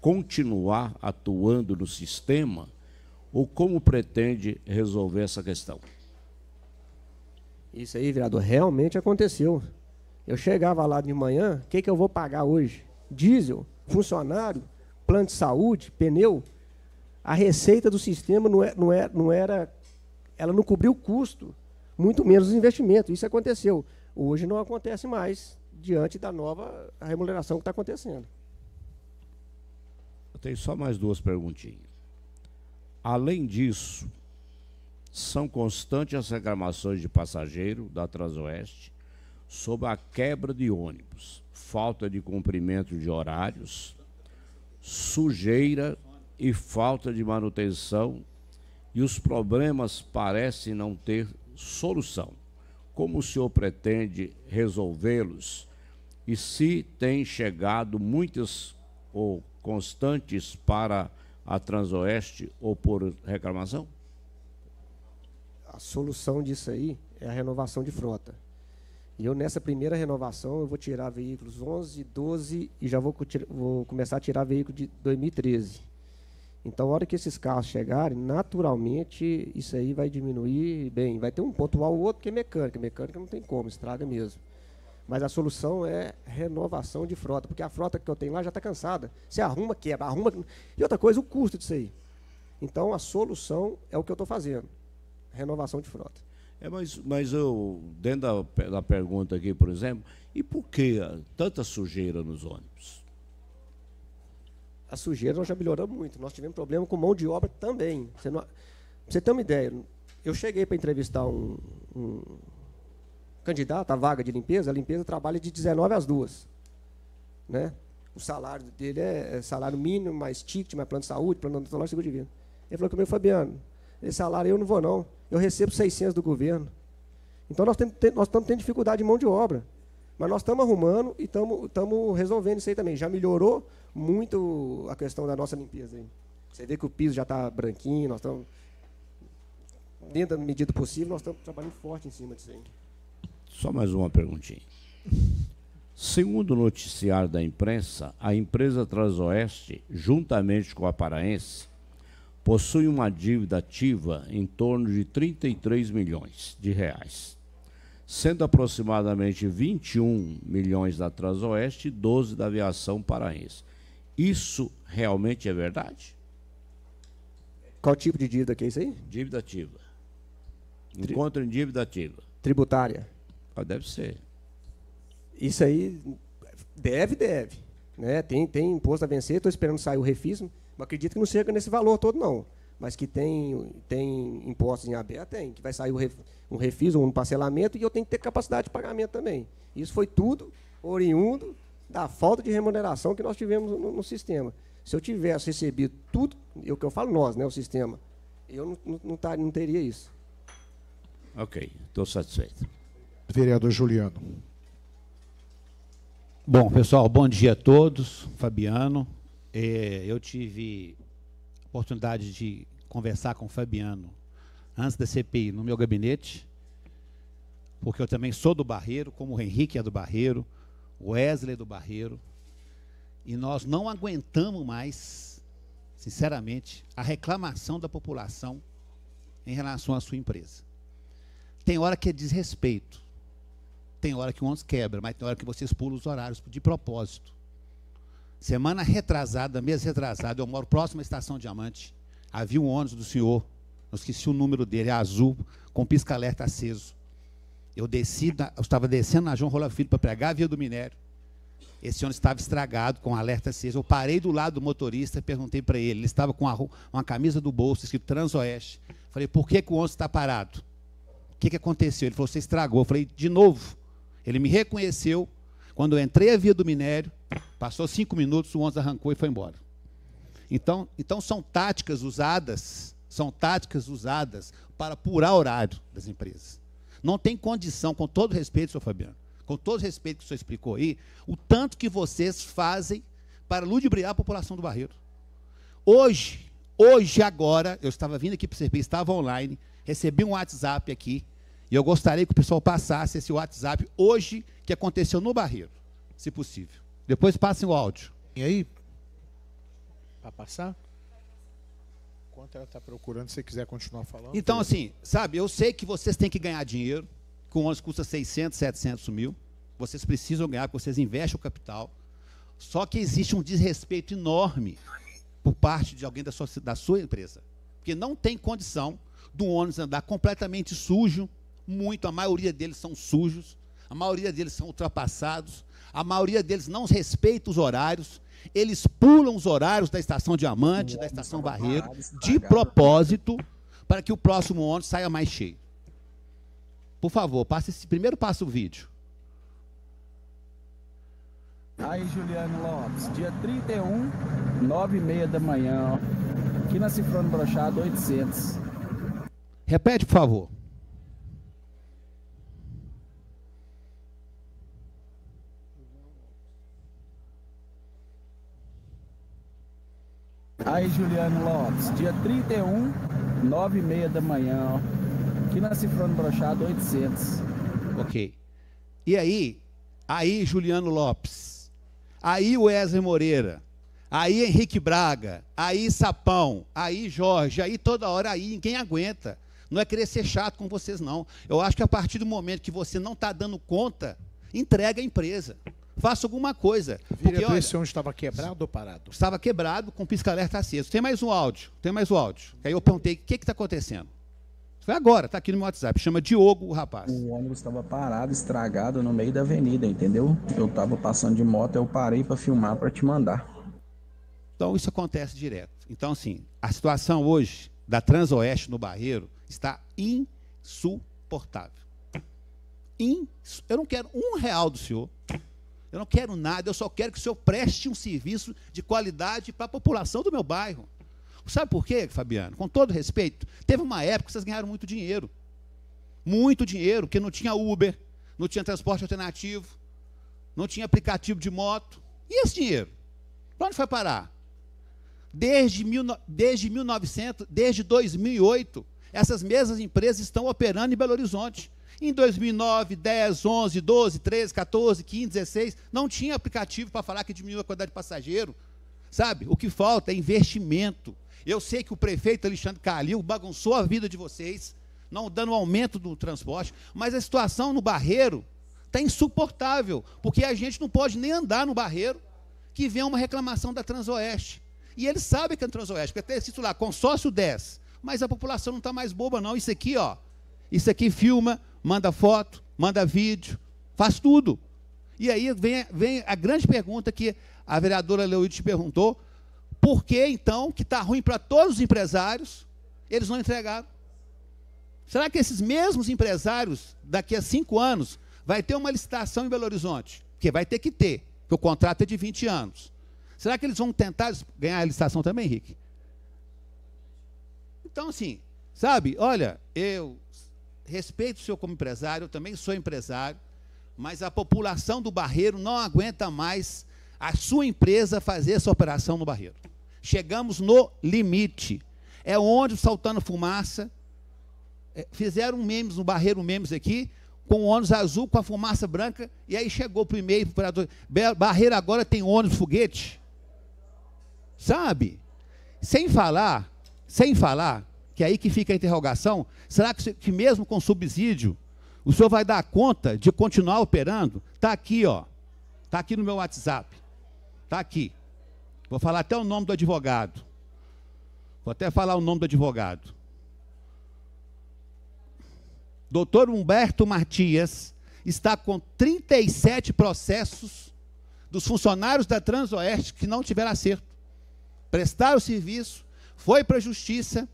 continuar atuando no sistema? Ou como pretende resolver essa questão? Isso aí, vereador, realmente aconteceu. Eu chegava lá de manhã, o que, que eu vou pagar hoje? Diesel, funcionário, plano de saúde, pneu, a receita do sistema não, é, não, é, não era. Ela não cobriu o custo, muito menos os investimentos. Isso aconteceu. Hoje não acontece mais, diante da nova remuneração que está acontecendo. Eu tenho só mais duas perguntinhas. Além disso, são constantes as reclamações de passageiro da Transoeste sobre a quebra de ônibus, falta de cumprimento de horários, sujeira e falta de manutenção, e os problemas parecem não ter solução. Como o senhor pretende resolvê-los? E se tem chegado muitas ou constantes para a Transoeste ou por reclamação? A solução disso aí é a renovação de frota. E eu, nessa primeira renovação, eu vou tirar veículos 11, 12 e já vou, vou começar a tirar veículo de 2013 então, a hora que esses carros chegarem, naturalmente isso aí vai diminuir bem. Vai ter um pontual ou outro que é mecânica. Mecânica não tem como, estraga mesmo. Mas a solução é renovação de frota, porque a frota que eu tenho lá já está cansada. Você arruma, quebra, arruma. E outra coisa, o custo disso aí. Então, a solução é o que eu estou fazendo: renovação de frota. É, mas, mas eu, dentro da, da pergunta aqui, por exemplo, e por que tanta sujeira nos ônibus? a sujeira nós já melhoramos muito. Nós tivemos problema com mão de obra também. Você não, você ter uma ideia, eu cheguei para entrevistar um, um, candidato à vaga de limpeza, a limpeza trabalha de 19 às 2. Né? O salário dele é, é, salário mínimo, mais ticket, mais plano de saúde, plano de saúde, seguro de vida. Ele falou comigo, Fabiano, esse salário eu não vou não, eu recebo 600 do governo. Então nós estamos nós tendo dificuldade de mão de obra. Mas nós estamos arrumando e estamos resolvendo isso aí também. Já melhorou muito a questão da nossa limpeza. aí Você vê que o piso já está branquinho, nós estamos. Dentro da medida possível, nós estamos trabalhando forte em cima disso aí. Só mais uma perguntinha. [laughs] Segundo o noticiário da imprensa, a empresa Transoeste, juntamente com a Paraense, possui uma dívida ativa em torno de 33 milhões de reais, sendo aproximadamente 21 milhões da Transoeste e 12 da aviação paraense. Isso realmente é verdade? Qual tipo de dívida que é isso aí? Dívida ativa. Encontro em dívida ativa. Tributária. Ah, deve ser. Isso aí deve, deve. Né? Tem, tem imposto a vencer, estou esperando sair o refismo, mas acredito que não chega nesse valor todo, não. Mas que tem, tem impostos em aberto, tem. Que vai sair um refis ou um parcelamento e eu tenho que ter capacidade de pagamento também. Isso foi tudo oriundo da falta de remuneração que nós tivemos no, no sistema. Se eu tivesse recebido tudo, é o que eu falo nós, né, o sistema, eu não, não, não, tar, não teria isso. Ok, estou satisfeito. Vereador Juliano. Bom, pessoal, bom dia a todos. Fabiano, é, eu tive oportunidade de conversar com o Fabiano antes da CPI no meu gabinete, porque eu também sou do Barreiro, como o Henrique é do Barreiro, Wesley do Barreiro, e nós não aguentamos mais, sinceramente, a reclamação da população em relação à sua empresa. Tem hora que é desrespeito, tem hora que o ônibus quebra, mas tem hora que vocês pulam os horários de propósito. Semana retrasada, mês retrasado, eu moro próximo à Estação Diamante, havia um ônibus do senhor, não esqueci o número dele, é azul, com pisca-alerta aceso. Eu, desci eu estava descendo na João Rola Filho para pregar a via do minério. Esse ônibus estava estragado, com alerta aceso. Eu parei do lado do motorista e perguntei para ele. Ele estava com uma, uma, camisa do bolso, escrito Transoeste. Falei, por que, que o ônibus está parado? O que, que aconteceu? Ele falou, você estragou. Eu falei, de novo. Ele me reconheceu. Quando eu entrei a via do minério, passou cinco minutos, o ônibus arrancou e foi embora. Então, então são táticas usadas, são táticas usadas para apurar horário das empresas. Não tem condição, com todo respeito, senhor Fabiano, com todo respeito que o senhor explicou aí, o tanto que vocês fazem para ludibriar a população do Barreiro. Hoje, hoje agora, eu estava vindo aqui para o serviço, estava online, recebi um WhatsApp aqui, e eu gostaria que o pessoal passasse esse WhatsApp hoje que aconteceu no Barreiro, se possível. Depois passem o áudio. E aí? Para passar? enquanto ela está procurando, se você quiser continuar falando. Então, assim, sabe, eu sei que vocês têm que ganhar dinheiro, que o ônibus custa 600, 700 mil. Vocês precisam ganhar, porque vocês investem o capital. Só que existe um desrespeito enorme por parte de alguém da sua, da sua empresa. Porque não tem condição do ônibus andar completamente sujo, muito, a maioria deles são sujos, a maioria deles são ultrapassados, a maioria deles não respeita os horários, eles pulam os horários da estação Diamante, da estação Barreiro, de propósito, para que o próximo ônibus saia mais cheio. Por favor, passe esse, primeiro passa o vídeo. Aí, Juliano Lopes, dia 31, 9 e meia da manhã, ó, aqui na Cifrano Brochado 800. Repete, por favor. Aí, Juliano Lopes, dia 31, 9 e meia da manhã, ó. Aqui na Cifrano Brochado, 800. Ok. E aí, aí Juliano Lopes, aí Wesley Moreira, aí Henrique Braga, aí Sapão, aí Jorge, aí toda hora aí, ninguém aguenta. Não é querer ser chato com vocês, não. Eu acho que a partir do momento que você não está dando conta, entrega a empresa faça alguma coisa. Vira porque olha, esse homem estava quebrado ou parado? Estava quebrado, com pisca-alerta aceso. Tem mais um áudio, tem mais um áudio. Aí eu perguntei, o que está acontecendo? Foi agora, está aqui no meu WhatsApp. Chama Diogo, o rapaz. O ônibus estava parado, estragado, no meio da avenida, entendeu? Eu estava passando de moto, eu parei para filmar, para te mandar. Então, isso acontece direto. Então, assim, a situação hoje da Transoeste no Barreiro está insuportável. Eu não quero um real do senhor eu não quero nada, eu só quero que o senhor preste um serviço de qualidade para a população do meu bairro. Sabe por quê, Fabiano? Com todo respeito, teve uma época que vocês ganharam muito dinheiro. Muito dinheiro, que não tinha Uber, não tinha transporte alternativo, não tinha aplicativo de moto. E esse dinheiro? Para onde foi parar? Desde, mil, desde 1900, desde 2008, essas mesmas empresas estão operando em Belo Horizonte. Em 2009, 10, 11, 12, 13, 14, 15, 16, não tinha aplicativo para falar que diminuiu a quantidade de passageiro. Sabe? O que falta é investimento. Eu sei que o prefeito Alexandre Calil bagunçou a vida de vocês, não dando aumento do transporte, mas a situação no barreiro está insuportável, porque a gente não pode nem andar no barreiro que vem uma reclamação da Transoeste. E eles sabem que é a Transoeste, porque até escrito lá, consórcio 10. Mas a população não está mais boba, não. Isso aqui, ó, isso aqui filma, manda foto, manda vídeo, faz tudo. E aí vem, vem a grande pergunta que a vereadora Leoide perguntou: por que então que está ruim para todos os empresários, eles não entregaram? Será que esses mesmos empresários, daqui a cinco anos, vai ter uma licitação em Belo Horizonte? Porque vai ter que ter, porque o contrato é de 20 anos. Será que eles vão tentar ganhar a licitação também, Henrique? Então, assim, sabe, olha, eu respeito o senhor como empresário, eu também sou empresário, mas a população do Barreiro não aguenta mais a sua empresa fazer essa operação no Barreiro. Chegamos no limite. É onde saltando fumaça. É, fizeram memes no Barreiro, memes aqui, com o ônibus azul, com a fumaça branca, e aí chegou para o e-mail, para Barreiro agora tem ônibus foguete. Sabe? Sem falar, sem falar que é aí que fica a interrogação, será que, que mesmo com subsídio, o senhor vai dar conta de continuar operando? Está aqui, ó. Está aqui no meu WhatsApp. Está aqui. Vou falar até o nome do advogado. Vou até falar o nome do advogado. Doutor Humberto Matias está com 37 processos dos funcionários da Transoeste que não tiveram acerto. Prestaram o serviço, foi para a justiça,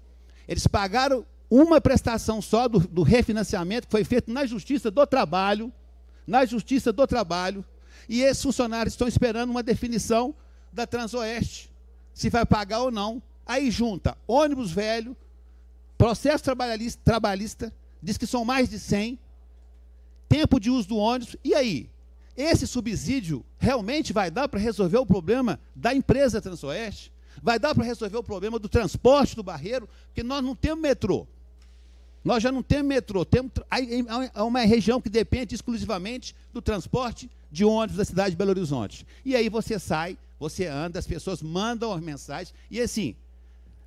eles pagaram uma prestação só do, do refinanciamento, que foi feito na Justiça do Trabalho, na Justiça do Trabalho, e esses funcionários estão esperando uma definição da Transoeste, se vai pagar ou não. Aí junta ônibus velho, processo trabalhista, trabalhista diz que são mais de 100, tempo de uso do ônibus, e aí? Esse subsídio realmente vai dar para resolver o problema da empresa Transoeste? Vai dar para resolver o problema do transporte do barreiro, porque nós não temos metrô. Nós já não temos metrô, temos é uma região que depende exclusivamente do transporte de ônibus da cidade de Belo Horizonte. E aí você sai, você anda, as pessoas mandam as mensagens, e assim,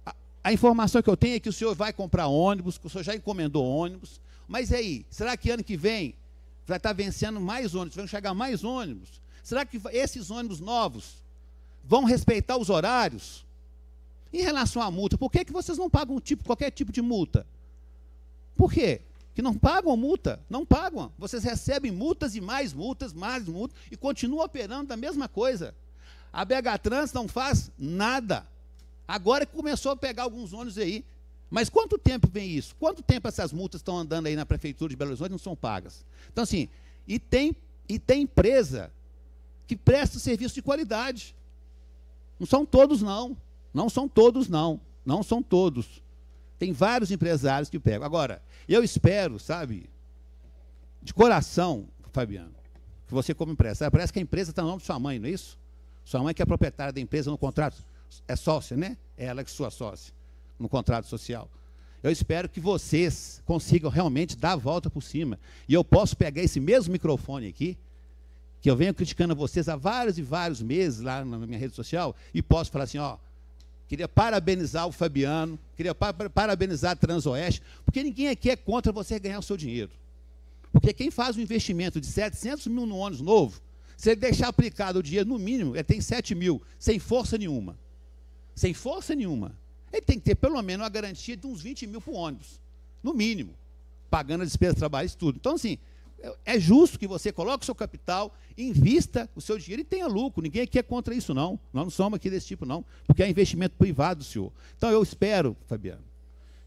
a, a informação que eu tenho é que o senhor vai comprar ônibus, que o senhor já encomendou ônibus, mas aí, será que ano que vem vai estar vencendo mais ônibus, vão chegar mais ônibus? Será que esses ônibus novos vão respeitar os horários? Em relação à multa, por que, que vocês não pagam tipo, qualquer tipo de multa? Por quê? Que não pagam multa, não pagam. Vocês recebem multas e mais multas, mais multas, e continuam operando da mesma coisa. A BH Trans não faz nada. Agora que começou a pegar alguns ônibus aí. Mas quanto tempo vem isso? Quanto tempo essas multas estão andando aí na Prefeitura de Belo Horizonte e não são pagas? Então, assim, e tem, e tem empresa que presta serviço de qualidade. Não são todos, não. Não são todos, não. Não são todos. Tem vários empresários que pegam. Agora, eu espero, sabe, de coração, Fabiano, que você, como empresário, parece que a empresa está no nome de sua mãe, não é isso? Sua mãe que é proprietária da empresa no contrato. É sócia, né? É ela que é sua sócia no contrato social. Eu espero que vocês consigam realmente dar a volta por cima. E eu posso pegar esse mesmo microfone aqui que eu venho criticando vocês há vários e vários meses lá na minha rede social e posso falar assim, ó, queria parabenizar o Fabiano, queria parabenizar a Transoeste, porque ninguém aqui é contra você ganhar o seu dinheiro. Porque quem faz um investimento de 700 mil no ônibus novo, se ele deixar aplicado o dinheiro, no mínimo, ele tem 7 mil, sem força nenhuma. Sem força nenhuma. Ele tem que ter pelo menos uma garantia de uns 20 mil para o ônibus, no mínimo, pagando as despesas trabalhistas, tudo. Então, assim, é justo que você coloque o seu capital, invista o seu dinheiro e tenha lucro. Ninguém aqui é contra isso, não. Nós não somos aqui desse tipo, não. Porque é investimento privado, senhor. Então eu espero, Fabiano,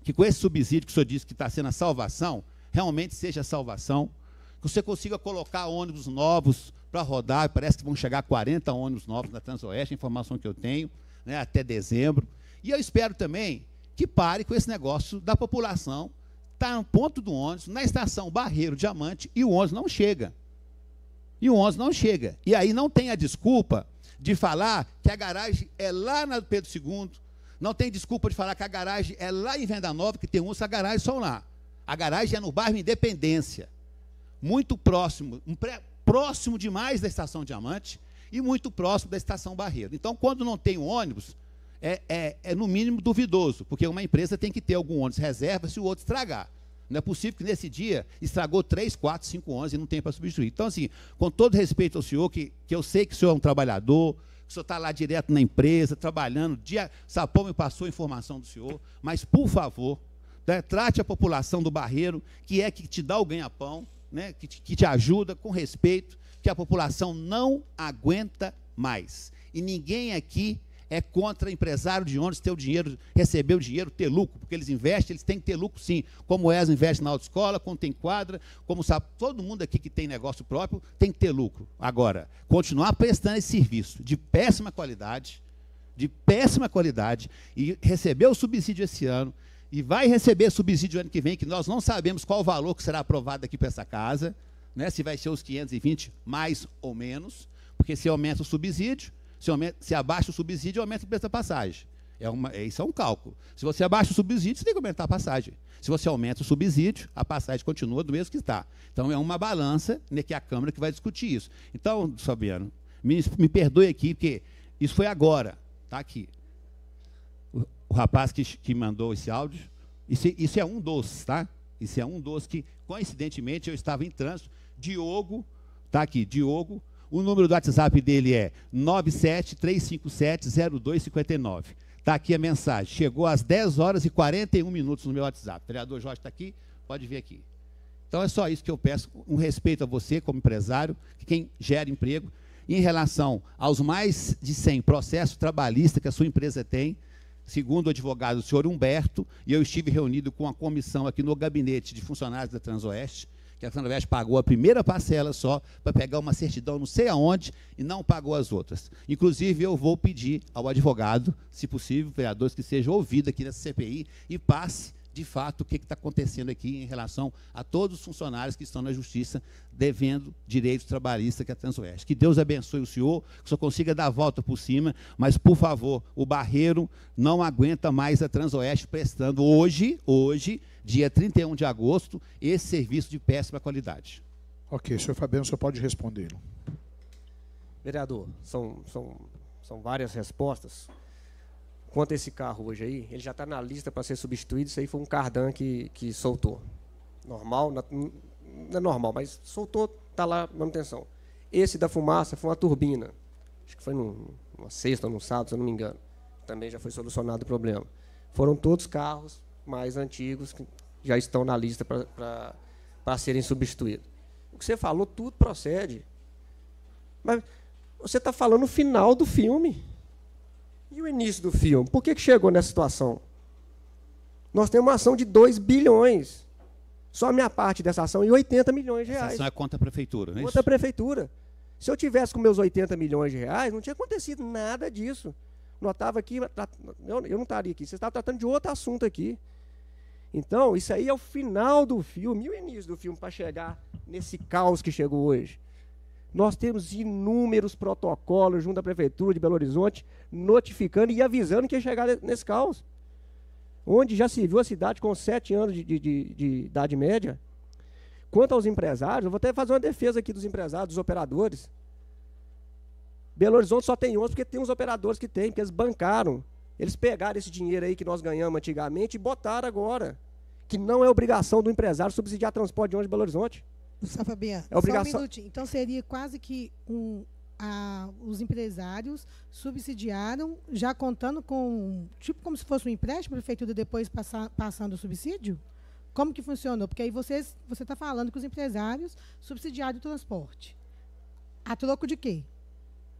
que com esse subsídio que o senhor disse que está sendo a salvação, realmente seja a salvação. Que você consiga colocar ônibus novos para rodar. Parece que vão chegar 40 ônibus novos na Transoeste, informação que eu tenho, né, até dezembro. E eu espero também que pare com esse negócio da população está no ponto do ônibus, na estação Barreiro Diamante, e o ônibus não chega. E o ônibus não chega. E aí não tem a desculpa de falar que a garagem é lá na Pedro II, não tem desculpa de falar que a garagem é lá em Venda Nova, que tem uns, a garagem são lá. A garagem é no bairro Independência, muito próximo, um pré, próximo demais da estação Diamante e muito próximo da estação Barreiro. Então, quando não tem ônibus, é, é, é, no mínimo duvidoso, porque uma empresa tem que ter algum ônibus reserva se o outro estragar. Não é possível que nesse dia estragou três, quatro, cinco ônibus e não tem para substituir. Então, assim, com todo respeito ao senhor, que, que eu sei que o senhor é um trabalhador, que o senhor está lá direto na empresa, trabalhando, dia, Sapão me passou a informação do senhor, mas, por favor, né, trate a população do Barreiro, que é que te dá o ganha-pão, né, que, que te ajuda com respeito, que a população não aguenta mais. E ninguém aqui é contra empresário de ônibus ter o dinheiro, receber o dinheiro, ter lucro, porque eles investem, eles têm que ter lucro sim. Como o ESA investe na autoescola, como tem quadra, como sabe, todo mundo aqui que tem negócio próprio tem que ter lucro. Agora, continuar prestando esse serviço de péssima qualidade, de péssima qualidade, e receber o subsídio esse ano, e vai receber subsídio ano que vem, que nós não sabemos qual o valor que será aprovado aqui para essa casa, né, se vai ser os 520 mais ou menos, porque se aumenta o subsídio, se, aumenta, se abaixa o subsídio, aumenta o preço da passagem. É uma, é, isso é um cálculo. Se você abaixa o subsídio, você tem que aumentar a passagem. Se você aumenta o subsídio, a passagem continua do mesmo que está. Então é uma balança né, que é a Câmara que vai discutir isso. Então, Fabiano, me, me perdoe aqui, porque isso foi agora. Está aqui. O, o rapaz que, que, mandou esse áudio. Isso, isso é um dos, tá? Isso é um dos que, coincidentemente, eu estava em trânsito. Diogo, está aqui, Diogo o número do WhatsApp dele é 973570259. Está aqui a mensagem. Chegou às 10 horas e 41 minutos no meu WhatsApp. O vereador Jorge está aqui, pode vir aqui. Então é só isso que eu peço, um respeito a você como empresário, quem gera emprego, em relação aos mais de 100 processos trabalhistas que a sua empresa tem, segundo o advogado o senhor Humberto, e eu estive reunido com a comissão aqui no gabinete de funcionários da Transoeste, que a Veste pagou a primeira parcela só para pegar uma certidão não sei aonde e não pagou as outras. Inclusive, eu vou pedir ao advogado, se possível, vereadores, que seja ouvido aqui nessa CPI e passe de fato o que está acontecendo aqui em relação a todos os funcionários que estão na justiça devendo direitos trabalhistas que é a Transoeste. Que Deus abençoe o senhor, que só consiga dar a volta por cima, mas por favor, o Barreiro não aguenta mais a Transoeste prestando hoje, hoje, dia 31 de agosto, esse serviço de péssima qualidade. Ok, senhor Fabiano, o senhor pode respondê-lo. Vereador, são, são, são várias respostas quanto esse carro hoje aí, ele já está na lista para ser substituído. Isso aí foi um cardan que, que soltou. Normal, não é normal, mas soltou, está lá manutenção. Esse da fumaça foi uma turbina. Acho que foi numa sexta ou num sábado, se eu não me engano. Também já foi solucionado o problema. Foram todos carros mais antigos que já estão na lista para serem substituídos. O que você falou, tudo procede. Mas você está falando o final do filme. E o início do filme? Por que, que chegou nessa situação? Nós temos uma ação de 2 bilhões. Só a minha parte dessa ação e 80 milhões de reais. Essa ação é contra a prefeitura, não é Contra a prefeitura. Se eu tivesse com meus 80 milhões de reais, não tinha acontecido nada disso. Não estava aqui, eu não estaria aqui. Você estava tratando de outro assunto aqui. Então, isso aí é o final do filme e o início do filme para chegar nesse caos que chegou hoje. Nós temos inúmeros protocolos junto à Prefeitura de Belo Horizonte, notificando e avisando que ia chegar nesse caos. Onde já se viu a cidade com sete anos de, de, de, de idade média. Quanto aos empresários, eu vou até fazer uma defesa aqui dos empresários, dos operadores. Belo Horizonte só tem 11 porque tem uns operadores que tem, porque eles bancaram. Eles pegaram esse dinheiro aí que nós ganhamos antigamente e botaram agora. Que não é obrigação do empresário subsidiar transporte de ônibus de Belo Horizonte. Fabiano. é obrigação... só um minutinho. Então, seria quase que um, a, os empresários subsidiaram, já contando com, tipo como se fosse um empréstimo, a prefeitura depois passa, passando o subsídio? Como que funcionou? Porque aí vocês, você está falando que os empresários subsidiaram o transporte. A troco de quê?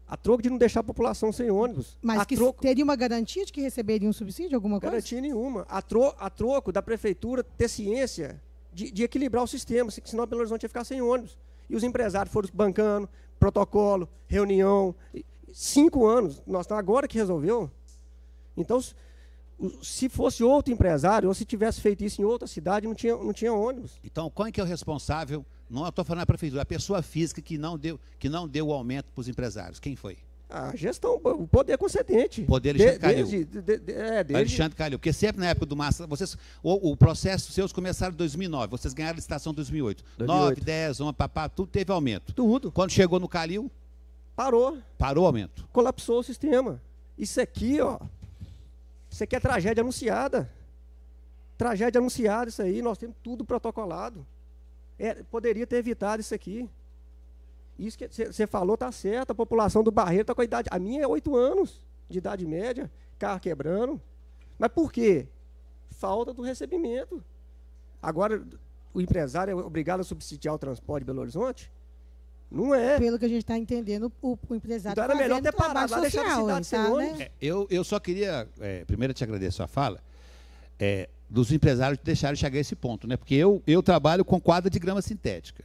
A troco de não deixar a população sem ônibus. Mas a que troco... teria uma garantia de que receberia um subsídio, alguma coisa? Garantia nenhuma. A, tro... a troco da prefeitura ter ciência de, de equilibrar o sistema, senão Belo Horizonte ia ficar sem ônibus. E os empresários foram bancando, protocolo, reunião. Cinco anos, nós estamos tá agora que resolveu. Então, se fosse outro empresário, ou se tivesse feito isso em outra cidade, não tinha, não tinha ônibus. Então, quem é que é o responsável? Não estou falando da prefeitura, a pessoa física que não deu, que não deu o aumento para os empresários. Quem foi? A gestão, o poder concedente. Poder Alexandre de, Calil. é, Alexandre Calil, porque sempre na época do Massa, vocês, o, o processo seus começaram em 2009, vocês ganharam a licitação em 2008. 2008. 9, 10, 11, papá, tudo teve aumento. Tudo. Quando chegou no Calil? Parou. Parou o aumento. Colapsou o sistema. Isso aqui, ó, isso aqui é tragédia anunciada. Tragédia anunciada isso aí, nós temos tudo protocolado. É, poderia ter evitado isso aqui. Isso que você falou está certo, a população do Barreiro está com a idade. A minha é oito anos de idade média, carro quebrando. Mas por quê? Falta do recebimento. Agora, o empresário é obrigado a subsidiar o transporte de Belo Horizonte? Não é. Pelo que a gente está entendendo, o, o empresário então, era melhor ter parado, lá deixar a cidade sem tá, né? é, eu, eu só queria, é, primeiro, te agradecer a fala, é, dos empresários deixarem deixaram chegar a esse ponto, né? Porque eu, eu trabalho com quadra de grama sintética.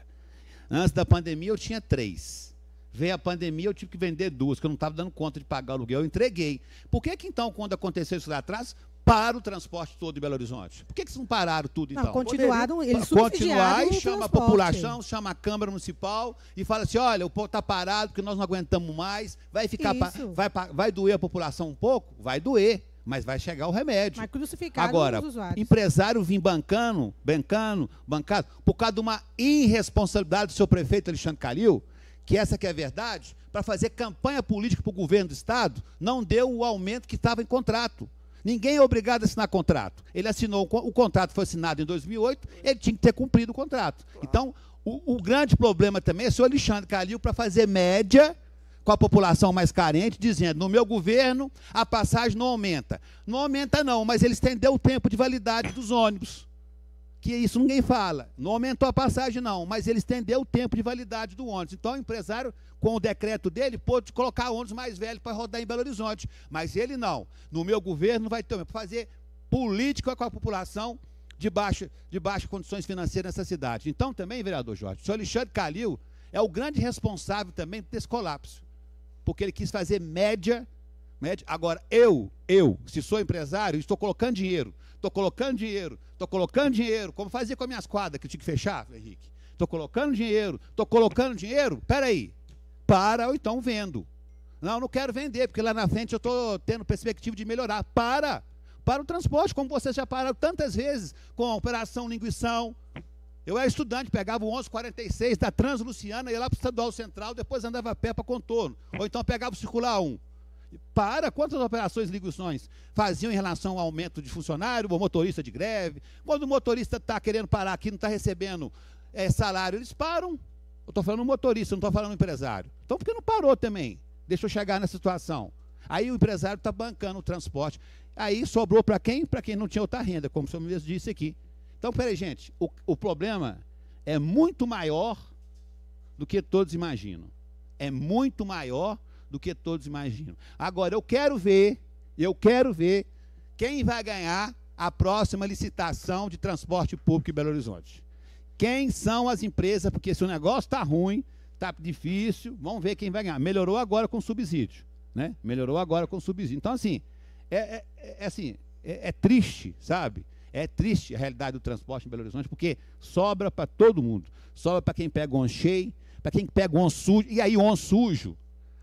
Antes da pandemia eu tinha três. Veio a pandemia, eu tive que vender duas, que eu não estava dando conta de pagar o aluguel, eu entreguei. Por que, que então, quando aconteceu isso lá atrás, para o transporte todo de Belo Horizonte? Por que, que não pararam tudo então? Não, continuaram, eles Continuar e chama a população, chama a Câmara Municipal e fala assim: olha, o povo está parado porque nós não aguentamos mais, vai ficar, vai, vai doer a população um pouco? Vai doer mas vai chegar o remédio. Mas Agora, empresário vim bancando, bancando, bancado, por causa de uma irresponsabilidade do seu prefeito Alexandre Calil, que essa que é a verdade, para fazer campanha política para o governo do Estado, não deu o aumento que estava em contrato. Ninguém é obrigado a assinar contrato. Ele assinou, o contrato foi assinado em 2008, ele tinha que ter cumprido o contrato. Então, o, o grande problema também é o senhor Alexandre Calil para fazer média com a população mais carente, dizendo: no meu governo a passagem não aumenta. Não aumenta, não, mas ele estendeu o tempo de validade dos ônibus. Que isso ninguém fala. Não aumentou a passagem, não, mas ele estendeu o tempo de validade do ônibus. Então o empresário, com o decreto dele, pôde colocar ônibus mais velhos para rodar em Belo Horizonte. Mas ele não. No meu governo vai ter fazer política com a população de baixas de baixa condições financeiras nessa cidade. Então, também, vereador Jorge, o senhor Alexandre Calil é o grande responsável também desse colapso porque ele quis fazer média. média. Agora, eu, eu, se sou empresário, estou colocando dinheiro, estou colocando dinheiro, estou colocando dinheiro, como fazia com as minhas quadras que eu tinha que fechar, Henrique. Estou colocando dinheiro, estou colocando dinheiro, peraí, para ou então vendo. Não, não quero vender, porque lá na frente eu estou tendo perspectiva de melhorar. Para! Para o transporte, como vocês já pararam tantas vezes com a operação linguição, eu era estudante, pegava o 1146 da Transluciana, ia lá para o Estadual Central, depois andava a pé para contorno. Ou então pegava o circular 1. Para quantas operações e ligações faziam em relação ao aumento de funcionário, o motorista de greve. Quando o motorista está querendo parar aqui, não está recebendo é, salário, eles param. Eu estou falando motorista, não estou falando empresário. Então, por que não parou também? Deixa eu chegar nessa situação. Aí o empresário está bancando o transporte. Aí sobrou para quem? Para quem não tinha outra renda, como o senhor mesmo disse aqui. Então, peraí, gente, o, o problema é muito maior do que todos imaginam. É muito maior do que todos imaginam. Agora, eu quero ver, eu quero ver quem vai ganhar a próxima licitação de transporte público em Belo Horizonte. Quem são as empresas, porque se o negócio está ruim, está difícil, vamos ver quem vai ganhar. Melhorou agora com subsídio, né? Melhorou agora com subsídio. Então, assim, é, é, é, é assim, é, é triste, sabe? É triste a realidade do transporte em Belo Horizonte, porque sobra para todo mundo. Sobra para quem pega on cheio, para quem pega on sujo. E aí on sujo.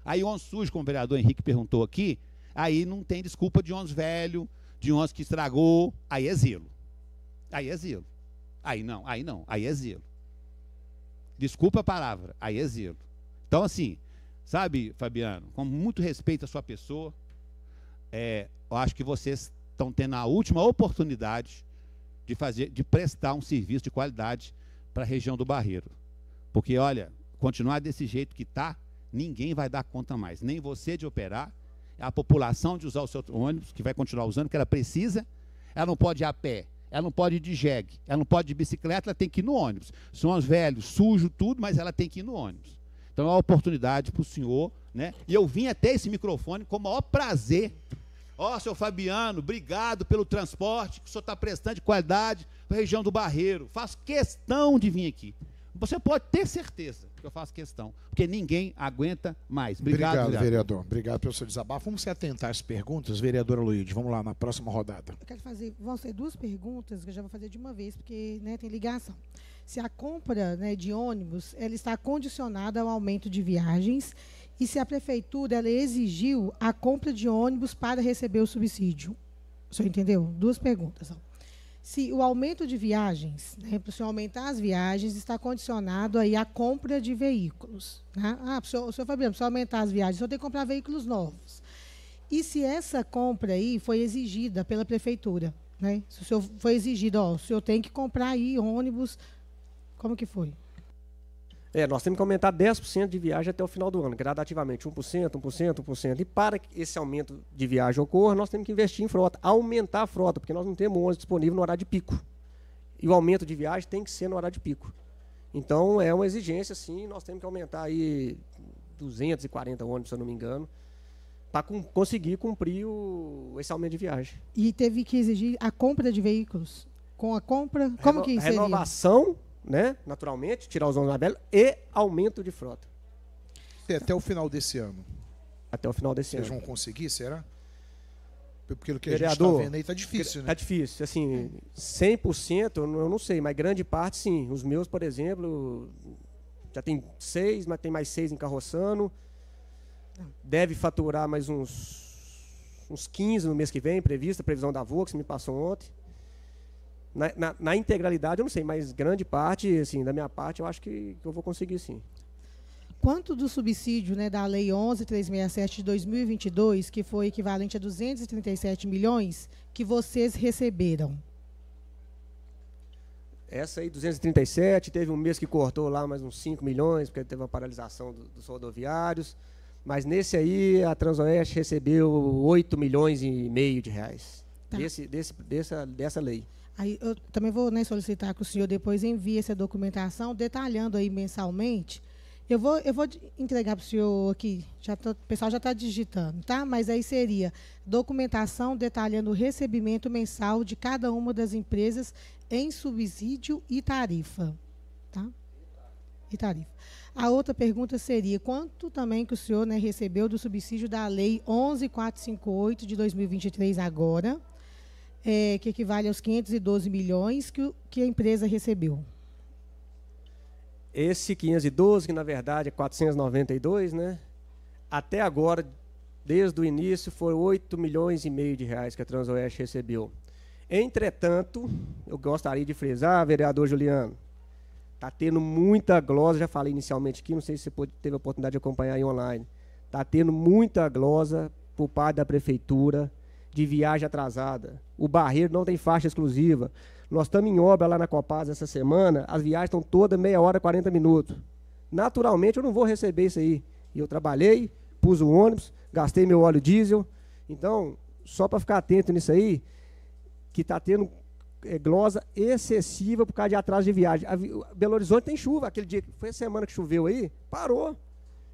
Aí um sujo, como o vereador Henrique perguntou aqui, aí não tem desculpa de ônibus velho, de ônibus que estragou, aí é zelo. Aí é zelo. Aí não, aí não, aí é zelo. Desculpa a palavra, aí é zelo. Então, assim, sabe, Fabiano, com muito respeito à sua pessoa, é, eu acho que vocês estão tendo a última oportunidade de fazer, de prestar um serviço de qualidade para a região do Barreiro. Porque, olha, continuar desse jeito que está, ninguém vai dar conta mais. Nem você de operar, a população de usar o seu ônibus, que vai continuar usando, que ela precisa, ela não pode ir a pé, ela não pode ir de jegue, ela não pode ir de bicicleta, ela tem que ir no ônibus. São os velhos, sujo tudo, mas ela tem que ir no ônibus. Então é uma oportunidade para o senhor, né? E eu vim até esse microfone com o maior prazer Ó, oh, seu Fabiano, obrigado pelo transporte que o senhor está prestando de qualidade para a região do Barreiro. Faço questão de vir aqui. Você pode ter certeza que eu faço questão, porque ninguém aguenta mais. Obrigado, obrigado vereador. Obrigado pelo seu desabafo. Vamos se atentar às perguntas, vereadora Luíde. Vamos lá, na próxima rodada. Eu quero fazer, vão ser duas perguntas que eu já vou fazer de uma vez, porque né, tem ligação. Se a compra né, de ônibus ela está condicionada ao aumento de viagens e se a prefeitura ela exigiu a compra de ônibus para receber o subsídio. O senhor entendeu? Duas perguntas. Se o aumento de viagens, né, para o senhor aumentar as viagens, está condicionado aí à compra de veículos. Né? Ah, o senhor, o senhor Fabiano, para aumentar as viagens, o senhor tem que comprar veículos novos. E se essa compra aí foi exigida pela prefeitura? Né? Se o senhor foi exigido, ó, o senhor tem que comprar aí ônibus, como que foi? É, nós temos que aumentar 10% de viagem até o final do ano, gradativamente, 1%, 1%, 1%. E para que esse aumento de viagem ocorra, nós temos que investir em frota, aumentar a frota, porque nós não temos ônibus disponível no horário de pico. E o aumento de viagem tem que ser no horário de pico. Então, é uma exigência, sim, nós temos que aumentar aí 240 ônibus, se eu não me engano, para conseguir cumprir o, esse aumento de viagem. E teve que exigir a compra de veículos? Com a compra, como Reno que seria? Renovação né? naturalmente, tirar os ônibus da bela e aumento de frota. até o final desse ano. Até o final desse Vocês ano. Vocês vão conseguir, será? o que Vereador, a gente está vendo aí, está difícil, né? Está difícil. Assim, 100% eu não sei, mas grande parte sim. Os meus, por exemplo, já tem seis, mas tem mais seis em carroçano. Deve faturar mais uns, uns 15 no mês que vem, prevista, previsão da Vox, me passou ontem. Na, na, na, integralidade, eu não sei, mas grande parte, assim, da minha parte, eu acho que, que eu vou conseguir sim. Quanto do subsídio né, da Lei 11.367 de 2022, que foi equivalente a 237 milhões, que vocês receberam? Essa aí, 237, teve um mês que cortou lá mais uns 5 milhões, porque teve uma paralisação do, dos rodoviários. Mas nesse aí, a Transoeste recebeu 8 milhões e meio de reais. Tá. Desse, desse, dessa, dessa lei. Aí eu também vou né, solicitar que o senhor depois envie essa documentação, detalhando aí mensalmente. Eu vou, eu vou entregar para o senhor aqui, já tô, o pessoal já está digitando, tá? Mas aí seria documentação detalhando o recebimento mensal de cada uma das empresas em subsídio e tarifa. Tá? E tarifa. A outra pergunta seria, quanto também que o senhor né, recebeu do subsídio da Lei 11.458 de 2023 agora, é, que equivale aos 512 milhões que, que a empresa recebeu. Esse 512, que na verdade é 492, né? Até agora, desde o início, foram 8 milhões e meio de reais que a Transoeste recebeu. Entretanto, eu gostaria de frisar, vereador Juliano, está tendo muita glosa, já falei inicialmente aqui, não sei se você teve a oportunidade de acompanhar aí online. Está tendo muita glosa por parte da prefeitura de viagem atrasada. O Barreiro não tem faixa exclusiva. Nós estamos em obra lá na Copaz essa semana, as viagens estão todas meia hora, 40 minutos. Naturalmente eu não vou receber isso aí. E eu trabalhei, pus o ônibus, gastei meu óleo diesel. Então, só para ficar atento nisso aí, que está tendo é, glosa excessiva por causa de atraso de viagem. A, Belo Horizonte tem chuva, aquele dia, foi a semana que choveu aí, parou.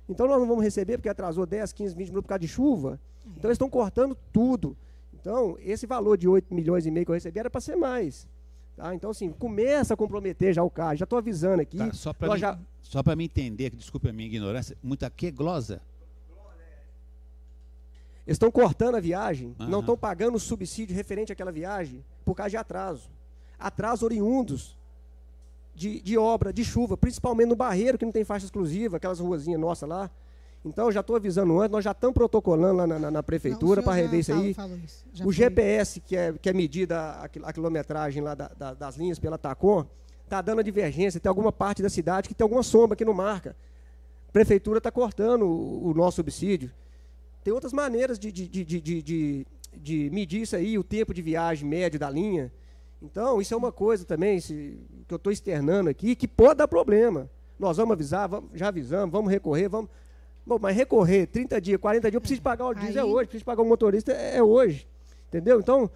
Então nós não vamos receber porque atrasou 10, 15, 20 minutos por causa de chuva. Então eles estão cortando tudo. Então, esse valor de 8 milhões e meio que eu recebi era para ser mais. Tá? Então, assim, começa a comprometer já o carro. Já estou avisando aqui. Tá, só para já... me entender, desculpe a minha ignorância, muita que glosa? Eles estão cortando a viagem, uhum. não estão pagando o subsídio referente àquela viagem por causa de atraso. Atraso oriundos de, de obra, de chuva, principalmente no Barreiro, que não tem faixa exclusiva, aquelas ruazinhas nossas lá. Então, já estou avisando antes, nós já estamos protocolando lá na, na, na prefeitura para rever isso aí. isso. O GPS, que é, que é medida a, a quilometragem lá da, da, das linhas pela TACOM, está dando a divergência. Tem alguma parte da cidade que tem alguma sombra que não marca. A prefeitura está cortando o, o, nosso subsídio. Tem outras maneiras de, de, de, de, de medir isso aí, o tempo de viagem médio da linha. Então, isso é uma coisa também que eu estou externando aqui, que pode dar problema. Nós vamos avisar, vamos, já avisamos, vamos recorrer, vamos. Bom, mas recorrer 30 dias, 40 dias, eu preciso pagar o diesel Aí... hoje, preciso pagar o motorista é, é hoje. Entendeu? Então,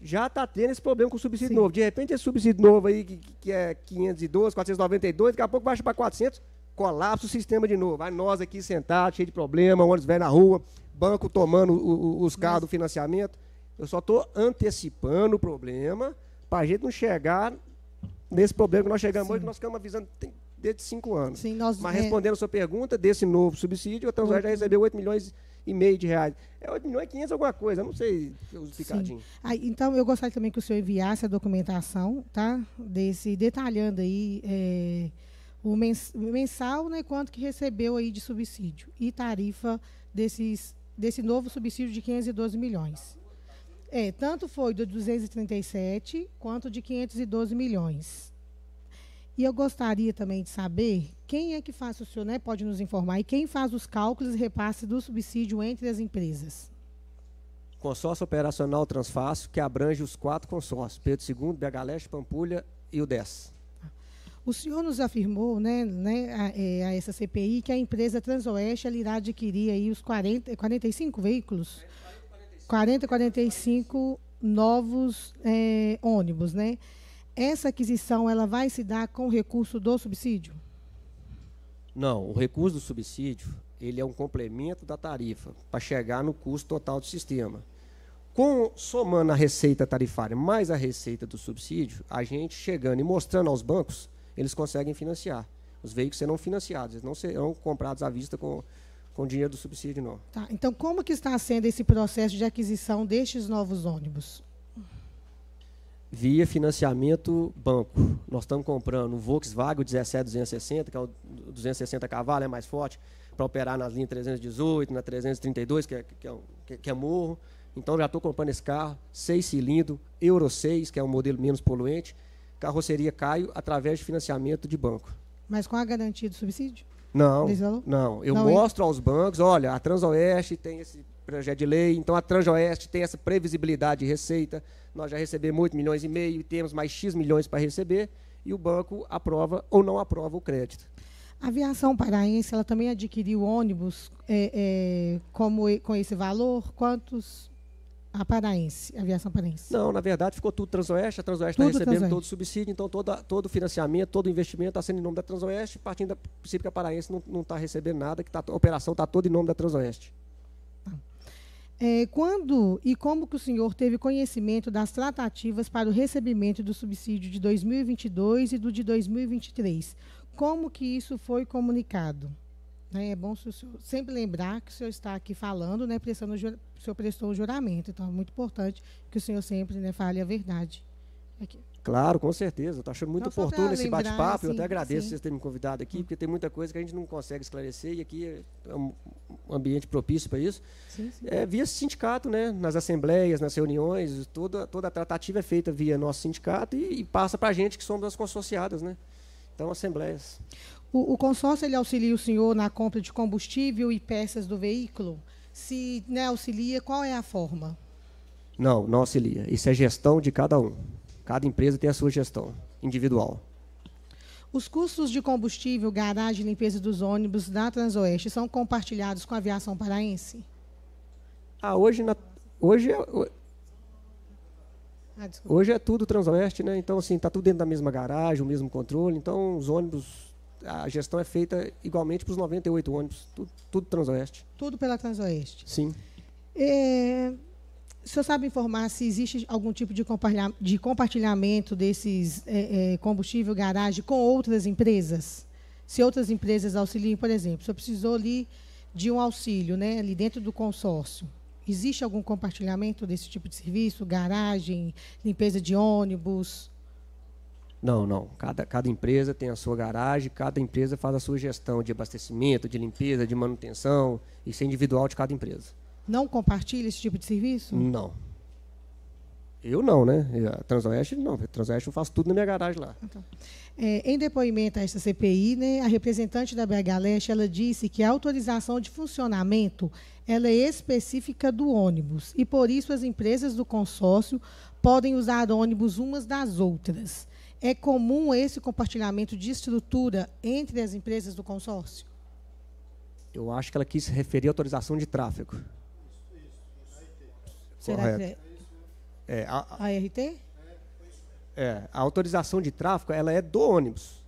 já está tendo esse problema com o subsídio Sim. novo. De repente, esse subsídio novo aí, que, que é 512, 492, daqui a pouco baixa para 400, colapsa o sistema de novo. Aí nós aqui sentados, cheio de problema, ônibus velho na rua, banco tomando o, o, os carros do financiamento. Eu só estou antecipando o problema para a gente não chegar nesse problema que nós chegamos Sim. hoje, que nós ficamos avisando, tem de cinco anos. Sim, nós... Mas respondendo a sua pergunta, desse novo subsídio, a Transurb já uhum. recebeu 8 milhões e meio de reais. É 8 milhões 500 alguma coisa, não sei Ah, então, eu gostaria também que o senhor enviasse a documentação, tá? Desse, detalhando aí é, o mensal, né, quanto que recebeu aí de subsídio e tarifa desses, desse novo subsídio de 512 milhões. É, tanto foi do 237 quanto de 512 milhões. E eu gostaria também de saber quem é que faz, o senhor né, pode nos informar, e quem faz os cálculos e repasse do subsídio entre as empresas? Consórcio Operacional Transfácil, que abrange os quatro consórcios, Pedro II, BH Leste, Pampulha e o 10. O senhor nos afirmou, né, né a, é, a, essa CPI, que a empresa Transoeste irá adquirir aí os 40, 45 veículos, 40, 45, 40, 45 novos é, ônibus, né? essa aquisição ela vai se dar com o recurso do subsídio? Não, o recurso do subsídio ele é um complemento da tarifa para chegar no custo total do sistema. Com, somando a receita tarifária mais a receita do subsídio, a gente chegando e mostrando aos bancos, eles conseguem financiar. Os veículos serão financiados, eles não serão comprados à vista com, com dinheiro do subsídio, não. Tá, então, como que está sendo esse processo de aquisição destes novos ônibus? via financiamento banco. Nós estamos comprando um Volkswagen 17260, que é o 260 cavalo é mais forte, para operar nas linhas 318, na 332, que é, que é, que, que é morro. Então já estou comprando esse carro, seis cilindros, Euro 6, que é um modelo menos poluente, carroceria Caio, através de financiamento de banco. Mas com a garantia do subsídio? Não, não. Eu não, mostro aos bancos, olha, a Transoeste tem esse projeto de lei. Então, a Transoeste tem essa previsibilidade de receita. Nós já recebemos 8 milhões e meio e temos mais X milhões para receber. E o banco aprova ou não aprova o crédito. A aviação paraense ela também adquiriu ônibus é, é, como, com esse valor? Quantos a paraense, a aviação paraense? Não, na verdade ficou tudo Transoeste. A Transoeste está recebendo Transoeste. todo o subsídio, então todo todo o financiamento, todo o investimento está sendo em nome da Transoeste, partindo do princípio que a paraense não está recebendo nada, que tá, a operação está toda em nome da Transoeste. É, quando e como que o senhor teve conhecimento das tratativas para o recebimento do subsídio de 2022 e do de 2023? Como que isso foi comunicado? Né, é bom sempre lembrar que o senhor está aqui falando, né, prestando, o senhor prestou o juramento, então é muito importante que o senhor sempre né, fale a verdade. Aqui. Claro, com certeza. Estou tá achando muito Não, oportuno esse bate-papo. eu assim, até agradeço sim. vocês terem me convidado aqui, hum. porque tem muita coisa que a gente não consegue esclarecer e aqui é um ambiente propício para isso. Sim, sim. É, via sindicato, né? nas assembleias, nas reuniões, toda, toda a tratativa é feita via nosso sindicato e, e passa para a gente que somos as consorciadas. Né? Então, assembleias. O, o consórcio ele auxilia o senhor na compra de combustível e peças do veículo? Se né, auxilia, qual é a forma? Não, não auxilia. Isso é gestão de cada um. Cada empresa tem a sua gestão individual. Os custos de combustível, garagem e limpeza dos ônibus da Transoeste são compartilhados com a aviação paraense? Ah, hoje, na, hoje, é ah, hoje é tudo Transoeste, né? Então, assim, está tudo dentro da mesma garagem, o mesmo controle. Então, os ônibus, a gestão é feita igualmente para os 98 ônibus, tudo, tudo Transoeste. Tudo pela Transoeste? Sim. É, o senhor sabe informar se existe algum tipo de, compartilhamento desses é, é, combustível garagem com outras empresas? Se outras empresas auxiliam, por exemplo, o senhor precisou ali de um auxílio, né, ali dentro do consórcio. Existe algum compartilhamento desse tipo de serviço, garagem, limpeza de ônibus? Não, não. Cada, cada empresa tem a sua garagem, cada empresa faz a sua gestão de abastecimento, de limpeza, de manutenção. Isso é individual de cada empresa não compartilha esse tipo de serviço? Não. Eu não, né? A Transoeste não. A Transoeste eu faço tudo na minha garagem lá. Então, é, em depoimento a esta CPI, né, a representante da BH Leste ela disse que a autorização de funcionamento ela é específica do ônibus e por isso as empresas do consórcio podem usar ônibus umas das outras. É comum esse compartilhamento de estrutura entre as empresas do consórcio? Eu acho que ela quis referir à autorização de tráfego. Correto. É? é? a, a RT? É, a autorização de tráfego ela é do ônibus.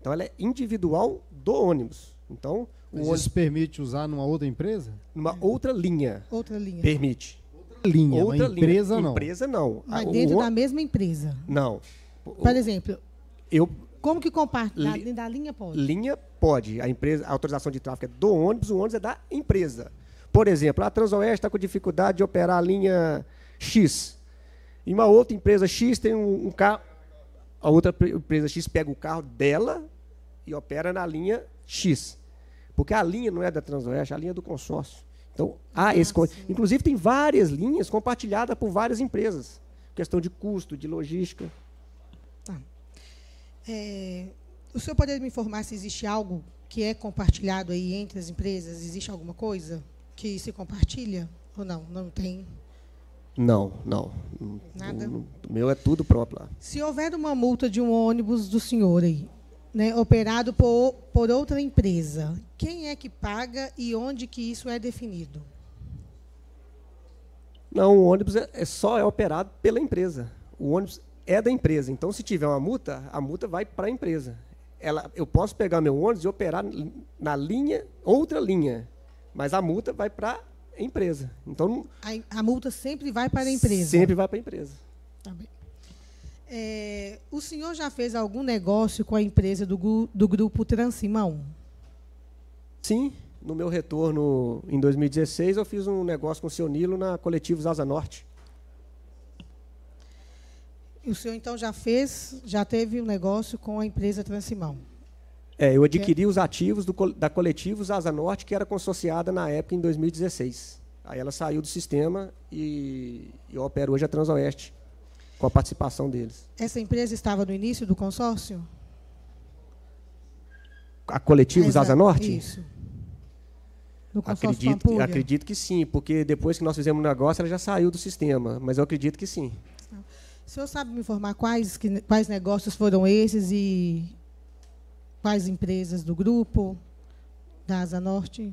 Então ela é individual do ônibus. Então, Mas ônibus isso permite usar numa outra empresa? Numa outra linha. Outra linha. Permite. Outra linha, outra linha. empresa não. Empresa não. Mas a, ah, dentro o, da mesma empresa. Não. Por exemplo, eu como que compartilha? Li, da linha pode? Linha pode. A empresa, a autorização de tráfego é do ônibus, o ônibus é da empresa. Por exemplo, a Transoeste está com dificuldade de operar a linha X. E uma outra empresa X tem um, um carro. A outra empresa X pega o carro dela e opera na linha X. Porque a linha não é da Transoeste, a linha é do consórcio. Então, há ah, esse. Sim. Inclusive, tem várias linhas compartilhadas por várias empresas. Questão de custo, de logística. Tá. É, o senhor poderia me informar se existe algo que é compartilhado aí entre as empresas? Existe alguma coisa? que se compartilha ou não? Não tem? Não, não. Nada. O meu é tudo próprio lá. Se houver uma multa de um ônibus do senhor aí, né, operado por, por outra empresa, quem é que paga e onde que isso é definido? Não, o ônibus é, é só é operado pela empresa. O ônibus é da empresa. Então, se tiver uma multa, a multa vai para a empresa. Ela, eu posso pegar meu ônibus e operar na linha, outra linha. Mas a multa vai para a empresa. Então, a, a, multa sempre vai para a empresa? Sempre vai para a empresa. Tá bem. É, o senhor já fez algum negócio com a empresa do, do grupo Transimão? Sim. No meu retorno em 2016, eu fiz um negócio com o senhor Nilo na Coletivos Asa Norte. O senhor então já fez, já teve um negócio com a empresa Transimão? É, eu adquiri os ativos do, da Coletivos Asa Norte, que era consorciada na época em 2016. Aí ela saiu do sistema e eu opero hoje a Transoeste, com a participação deles. Essa empresa estava no início do consórcio? A Coletivos Asa Norte? Isso. No consórcio acredito, acredito que sim, porque depois que nós fizemos o negócio, ela já saiu do sistema, mas eu acredito que sim. Tá. O senhor sabe me informar quais, que, quais negócios foram esses e quais empresas do grupo, da Asa Norte?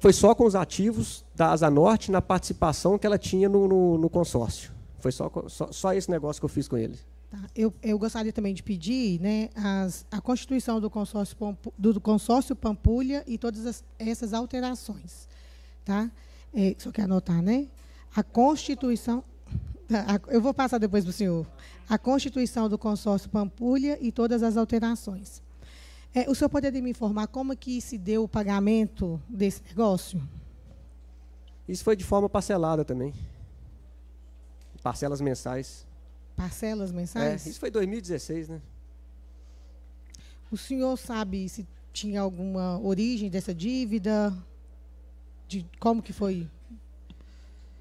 Foi só com os ativos da Asa Norte na participação que ela tinha no, no, no consórcio. Foi só, só, só, esse negócio que eu fiz com eles. Tá. Eu, eu, gostaria também de pedir né, as, a constituição do consórcio, do consórcio Pampulha e todas as, essas alterações. Tá? É, só quer anotar, né? A Constituição. Tá, eu vou passar depois para o senhor. A Constituição do Consórcio Pampulha e todas as alterações. É, o senhor poderia me informar como que se deu o pagamento desse negócio? Isso foi de forma parcelada também. Parcelas mensais. Parcelas mensais? É, isso foi 2016, né? O senhor sabe se tinha alguma origem dessa dívida? De como que foi?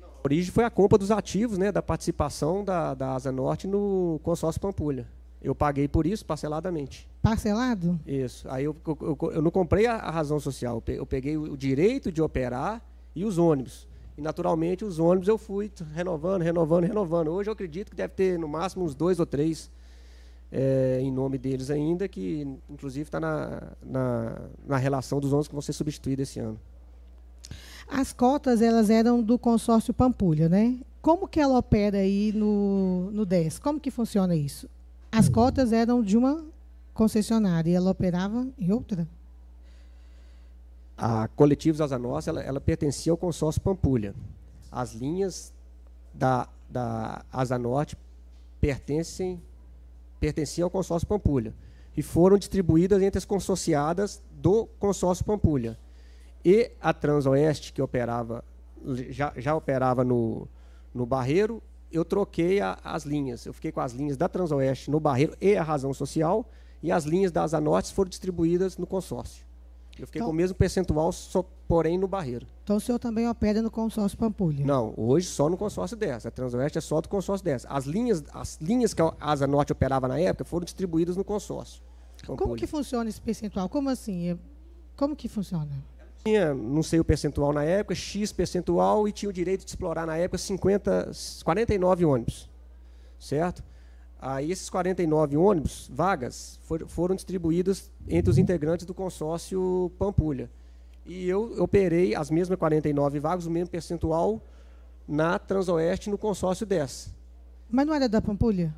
A origem foi a compra dos ativos, né, da participação da, da Asa Norte no consórcio Pampulha. Eu paguei por isso parceladamente. Parcelado? Isso. Aí eu, eu, eu não comprei a, a, razão social, eu peguei o, direito de operar e os ônibus. E, naturalmente, os ônibus eu fui renovando, renovando, renovando. Hoje eu acredito que deve ter, no máximo, uns dois ou três é, em nome deles ainda, que, inclusive, está na, na, na relação dos ônibus que vão ser substituídos esse ano. As cotas, elas eram do consórcio Pampulha, né? Como que ela opera aí no, no DES? Como que funciona isso? As cotas eram de uma concessionária e ela operava em outra? A Coletivos Asa Nossa, ela, ela pertencia ao consórcio Pampulha. As linhas da, da Asa Norte pertencem, pertenciam ao consórcio Pampulha e foram distribuídas entre as consorciadas do consórcio Pampulha. E a Transoeste, que operava já, já operava no, no Barreiro, eu troquei a, as linhas. Eu fiquei com as linhas da Transoeste no Barreiro e a Razão Social, e as linhas da Asa Norte foram distribuídas no consórcio. Eu fiquei então, com o mesmo percentual, só, porém no Barreiro. Então o senhor também opera é no consórcio Pampulha? Não, hoje só no consórcio 10. A Transoeste é só do consórcio 10. As linhas, as linhas que a Asa Norte operava na época foram distribuídas no consórcio. Pampulha. Como que funciona esse percentual? Como assim? É, como que funciona? tinha, não sei o percentual na época, X percentual e tinha o direito de explorar na época 50, 49 ônibus, certo? Aí esses 49 ônibus, vagas, for, foram distribuídos entre os integrantes do consórcio Pampulha. E eu operei as mesmas 49 vagas, o mesmo percentual na Transoeste no consórcio 10. Mas não era da Pampulha?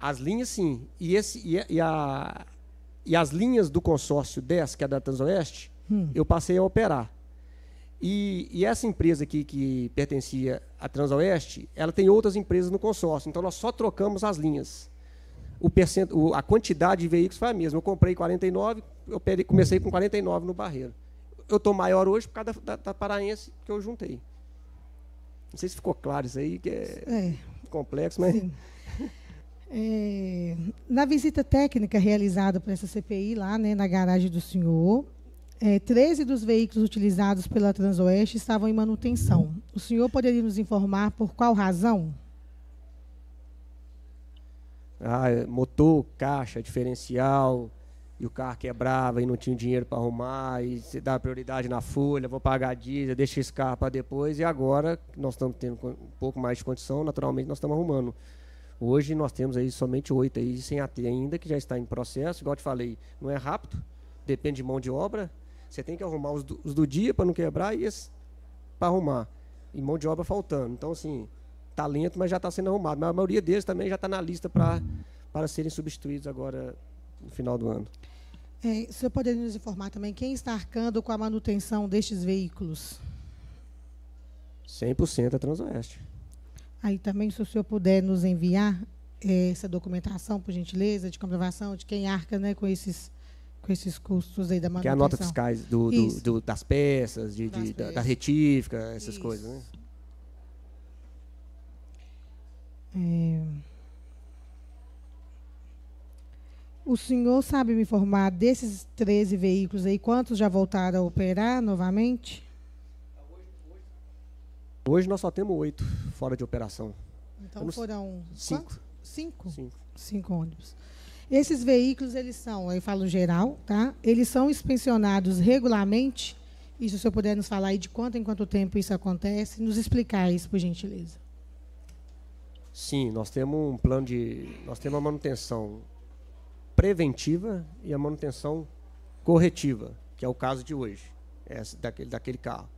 As linhas sim. E, esse, e, a, e as linhas do consórcio 10, que é da Transoeste, hum. eu passei a operar. E, e, essa empresa aqui que pertencia à Transoeste, ela tem outras empresas no consórcio. Então nós só trocamos as linhas. O percent... O, a quantidade de veículos foi a mesma. Eu comprei 49, eu comecei com 49 no Barreiro. Eu estou maior hoje por causa da, da, da, Paraense que eu juntei. Não sei se ficou claro isso aí, que é, é complexo, mas. Sim. É, na visita técnica realizada para essa CPI lá, né, na garagem do senhor, é, 13 dos veículos utilizados pela Transoeste estavam em manutenção. O senhor poderia nos informar por qual razão? Ah, é, motor, caixa, diferencial, e o carro quebrava e não tinha dinheiro para arrumar, e se dá prioridade na folha, vou pagar diesel, deixa esse carro para depois, e agora nós estamos tendo um pouco mais de condição, naturalmente nós estamos arrumando. Hoje nós temos aí somente oito aí sem AT ainda, que já está em processo, igual eu te falei, não é rápido, depende de mão de obra, você tem que arrumar os do, os do dia para não quebrar e esses para arrumar. E mão de obra faltando. Então, assim, talento, tá mas já está sendo arrumado. Mas a maioria deles também já está na lista para serem substituídos agora no final do ano. É, o senhor poderia nos informar também quem está arcando com a manutenção destes veículos? 100% a é Transoeste. Aí também, se o senhor puder nos enviar é, essa documentação, por gentileza, de comprovação de quem arca né, com esses com esses custos aí da manutenção. Que é a nota fiscais do, do, do das peças, de, de, Da, da retífica, essas Isso. coisas, né? É... O senhor sabe me informar desses 13 veículos aí, quantos já voltaram a operar novamente? Hoje nós só temos oito fora de operação. Então foram Cinco? cinco? Cinco. Cinco ônibus. Esses veículos, eles são, eu falo geral, tá? Eles são inspecionados regularmente. E se o senhor puder nos falar aí de quanto em quanto tempo isso acontece, nos explicar isso, por gentileza. Sim, nós temos um plano de. Nós temos a manutenção preventiva e a manutenção corretiva, que é o caso de hoje, é essa, daquele, daquele carro.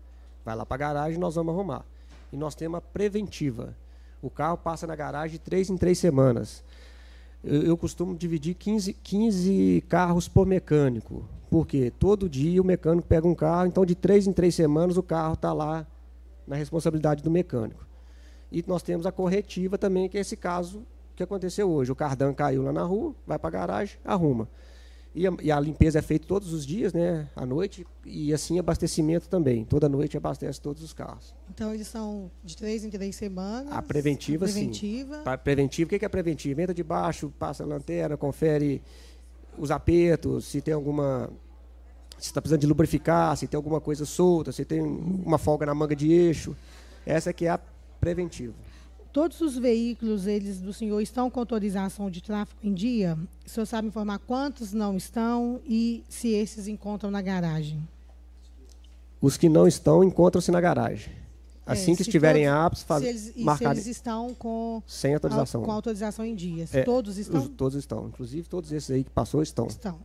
Vai lá para a garagem nós vamos arrumar. E nós temos a preventiva. O carro passa na garagem três em três semanas eu costumo dividir 15, 15 carros por mecânico, porque todo dia o mecânico pega um carro, então de três em três semanas o carro está lá na responsabilidade do mecânico. E nós temos a corretiva também, que é esse caso que aconteceu hoje. O cardan caiu lá na rua, vai para a garagem, arruma. E a, e a, limpeza é feita todos os dias, né, à noite, e assim abastecimento também. Toda noite abastece todos os carros. Então eles são de três em três semanas? A preventiva, a preventiva. sim. Pra, preventiva. O que é, que é preventiva? Entra de baixo, passa a lanterna, confere os apertos, se tem alguma. Se está precisando de lubrificar, se tem alguma coisa solta, se tem uma folga na manga de eixo. Essa é que é a preventiva. Todos os veículos eles do senhor estão com autorização de tráfego em dia? O senhor sabe informar quantos não estão e se esses encontram na garagem? Os que não estão encontram-se na garagem. É, assim é, que estiverem todos, aptos, fazem eles, marcar. Se eles estão com sem autorização, com autorização em dia. É, todos estão. Os, todos estão, inclusive todos esses aí que passou estão. Estão.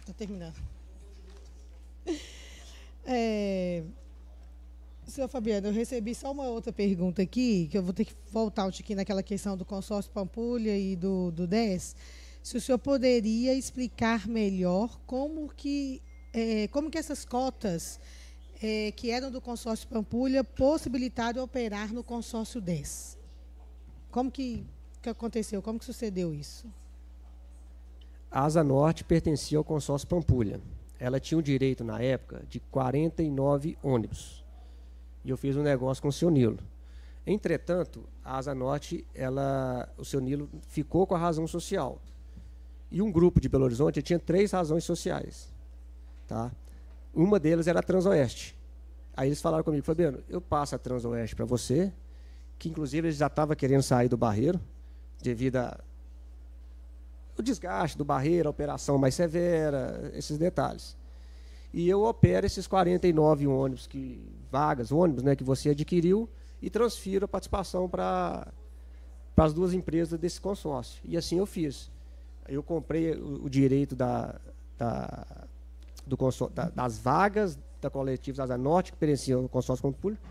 Estou tá terminando. [laughs] É, Senhor Fabiano, eu recebi só uma outra pergunta aqui, que eu vou ter que voltar aqui naquela questão do consórcio Pampulha e do, do DES. Se o senhor poderia explicar melhor como que, é, como que essas cotas é, que eram do consórcio Pampulha possibilitaram operar no consórcio 10. Como que, que aconteceu? Como que sucedeu isso? A Asa Norte pertencia ao consórcio Pampulha. Ela tinha o direito, na época, de 49 ônibus. E eu fiz um negócio com o seu Nilo. Entretanto, a Asa Norte, ela, o seu Nilo ficou com a razão social. E um grupo de Belo Horizonte tinha três razões sociais. Tá? Uma delas era a Transoeste. Aí eles falaram comigo, Fabiano, eu passo a Transoeste para você, que inclusive eles já estava querendo sair do barreiro, devido ao desgaste do barreiro, a operação mais severa, esses detalhes e eu opero esses 49 ônibus que vagas, ônibus, né, que você adquiriu e transfiro a participação para para as duas empresas desse consórcio. E assim eu fiz. Eu comprei o, o direito da, da, do consórcio, da, das vagas da coletiva Asa Norte, que pertenciam ao consórcio Pampulha Público,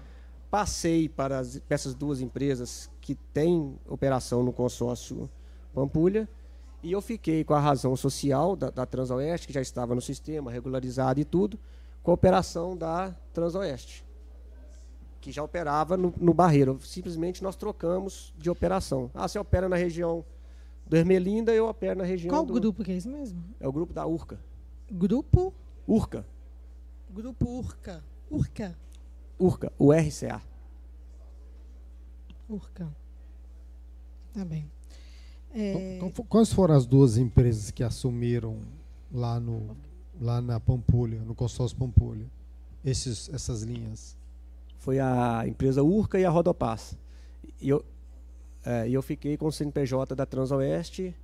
passei para, as, para essas duas empresas que têm operação no consórcio Pampulha, e eu fiquei com a razão social da, da Transoeste, que já estava no sistema, regularizada e tudo, com a operação da Transoeste, que já operava no, no Barreiro. Simplesmente nós trocamos de operação. Ah, você opera na região do Ermelinda, eu opero na região Qual do... grupo que é isso mesmo? É o grupo da Urca. Grupo? Urca. Grupo Urca. Urca. Urca, o RCA. Urca. Tá bem. Então, é... Então, quais foram as duas empresas que assumiram lá, no, lá na Pampulha, no consórcio Pampulha, esses, essas linhas? Foi a empresa Urca e a Rodopass. E eu, é, eu fiquei com o CNPJ da Transoeste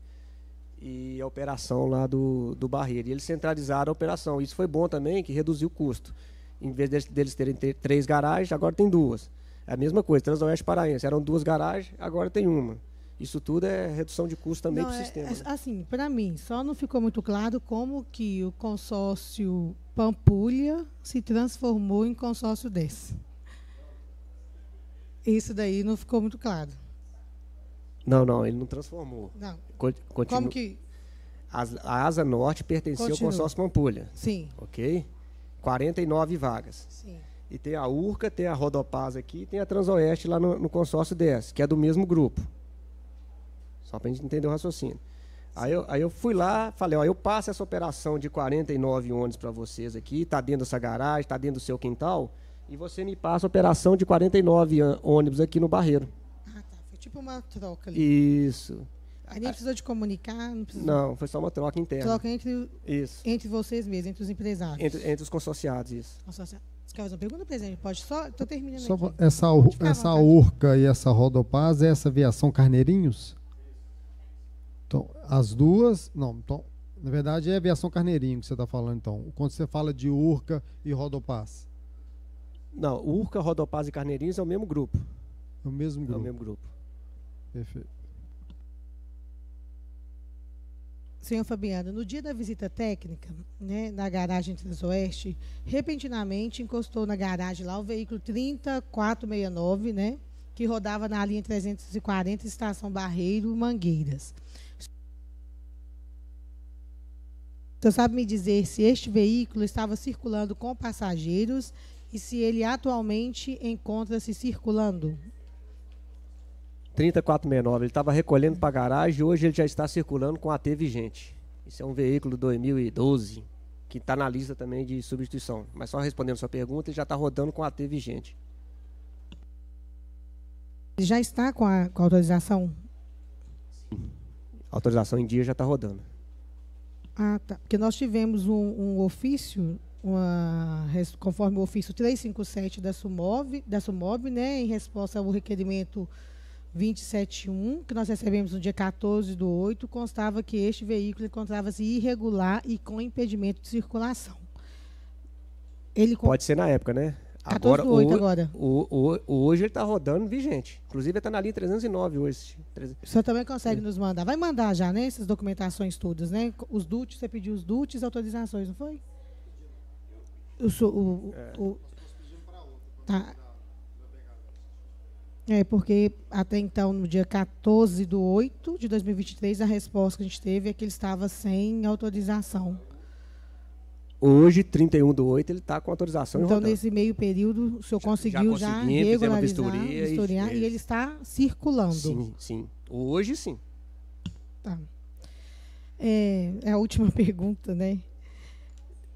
e a operação lá do, do Barreiro. E eles centralizaram a operação. Isso foi bom também, que reduziu o custo. Em vez deles, deles terem três garagens, agora tem duas. É a mesma coisa, Transoeste Paraense. Eram duas garagens, agora tem uma. Isso tudo é redução de custo também para o é, sistema. É, né? Assim, para mim, só não ficou muito claro como que o consórcio Pampulha se transformou em consórcio desse. Isso daí não ficou muito claro. Não, não, ele não transformou. Não. Continu... Como que... a Asa Norte pertencia Continua. ao consórcio Pampulha. Sim. Ok? 49 vagas. Sim. E tem a Urca, tem a Rodopaz aqui, tem a Transoeste lá no, no consórcio 10, que é do mesmo grupo. Só para a gente entender o raciocínio. Aí eu, aí eu, fui lá, falei, ó, eu passo essa operação de 49 ônibus para vocês aqui, tá dentro dessa garagem, tá dentro do seu quintal, e você me passa a operação de 49 ônibus aqui no Barreiro. Ah, tá. Foi tipo uma troca ali. Isso. Aí nem precisou de comunicar, não precisou... Não, foi só uma troca interna. Troca entre, isso. entre vocês mesmos, entre os empresários. Entre, entre os consorciados, isso. Consorciados. Você quer fazer uma pergunta, presidente? Pode só, estou terminando só aqui. Essa, essa orca e essa rodopaz é essa aviação Carneirinhos? Então, as duas. Não, então, na verdade é aviação carneirinho que você está falando, então. Quando você fala de Urca e Rodopaz. Não, Urca, Rodopaz e Carneirinhos é o mesmo grupo. É o mesmo grupo. É o mesmo grupo. Perfeito. Senhor Fabiano, no dia da visita técnica, né, na garagem Transoeste, repentinamente encostou na garagem lá o veículo 3469, né, que rodava na linha 340, estação Barreiro, Mangueiras. Então, sabe me dizer se este veículo estava circulando com passageiros e se ele atualmente encontra-se circulando? 3469, ele estava recolhendo para a garagem, hoje ele já está circulando com AT vigente. Isso é um veículo 2012, que está na lista também de substituição. Mas só respondendo sua pergunta, ele já está rodando com AT vigente. Ele já está com a, com a autorização? Sim. A autorização em dia já está rodando. Ah, tá. Porque nós tivemos um, um ofício, uma, conforme o ofício 357 da SUMOV, da SUMOV, né, em resposta ao requerimento 271, que nós recebemos no dia 14 do 8, constava que este veículo encontrava-se irregular e com impedimento de circulação. Ele Pode ser na época, né? Tá agora, 14 oito agora. O, o, o, hoje ele está rodando vigente. Inclusive, ele está na linha 309 hoje. O senhor também consegue é. nos mandar. Vai mandar já, né? Essas documentações todas, né? Os DUTs, você pediu os DUTs, autorizações, não foi? O, o, é. o, tá. É, porque até então, no dia 14 de 8 de 2023, a resposta que a gente teve é que ele estava sem autorização. Hoje, 31 do 8, ele está com autorização Então, nesse meio período, o senhor já, conseguiu já, já regularizar, vistoria, vistoriar, e, e, ele está circulando? Sim, sim. Hoje, sim. Tá. É, é a última [laughs] pergunta, né?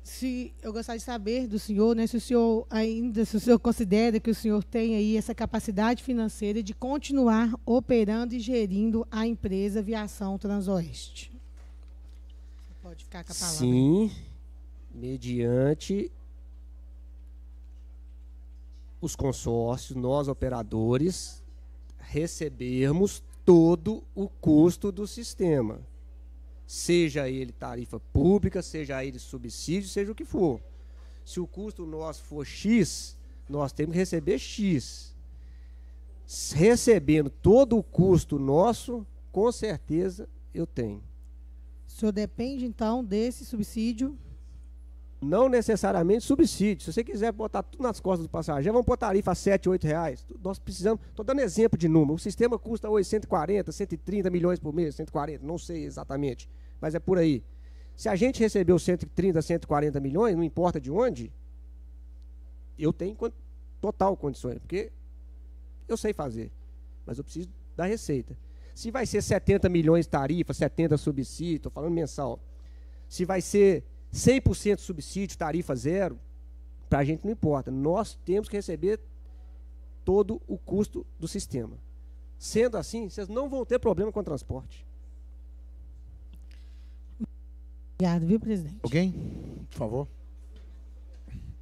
Se, eu gostaria de saber do senhor, né, se o senhor ainda, se o senhor considera que o senhor tem aí essa capacidade financeira de continuar operando e gerindo a empresa Viação Transoeste. pode ficar com a palavra. Sim, mediante os consórcios, nós operadores, recebermos todo o custo do sistema. Seja ele tarifa pública, seja ele subsídio, seja o que for. Se o custo nosso for X, nós temos que receber X. Recebendo todo o custo nosso, com certeza eu tenho. O senhor depende, então, desse subsídio não necessariamente subsídio. Se você quiser botar tudo nas costas do passageiro, vamos pôr tarifa a 7, 8 reais. Nós precisamos. Estou dando exemplo de número. O sistema custa hoje 140, 130 milhões por mês, 140, não sei exatamente, mas é por aí. Se a gente recebeu 130, 140 milhões, não importa de onde, eu tenho total condições, porque eu sei fazer, mas eu preciso da receita. Se vai ser 70 milhões de tarifa, 70 subsídio, estou falando mensal. Se vai ser 100% subsídio, tarifa zero, para a gente não importa. Nós temos que receber todo o custo do sistema. Sendo assim, vocês não vão ter problema com o transporte. Obrigado, viu, presidente? Alguém? Por favor.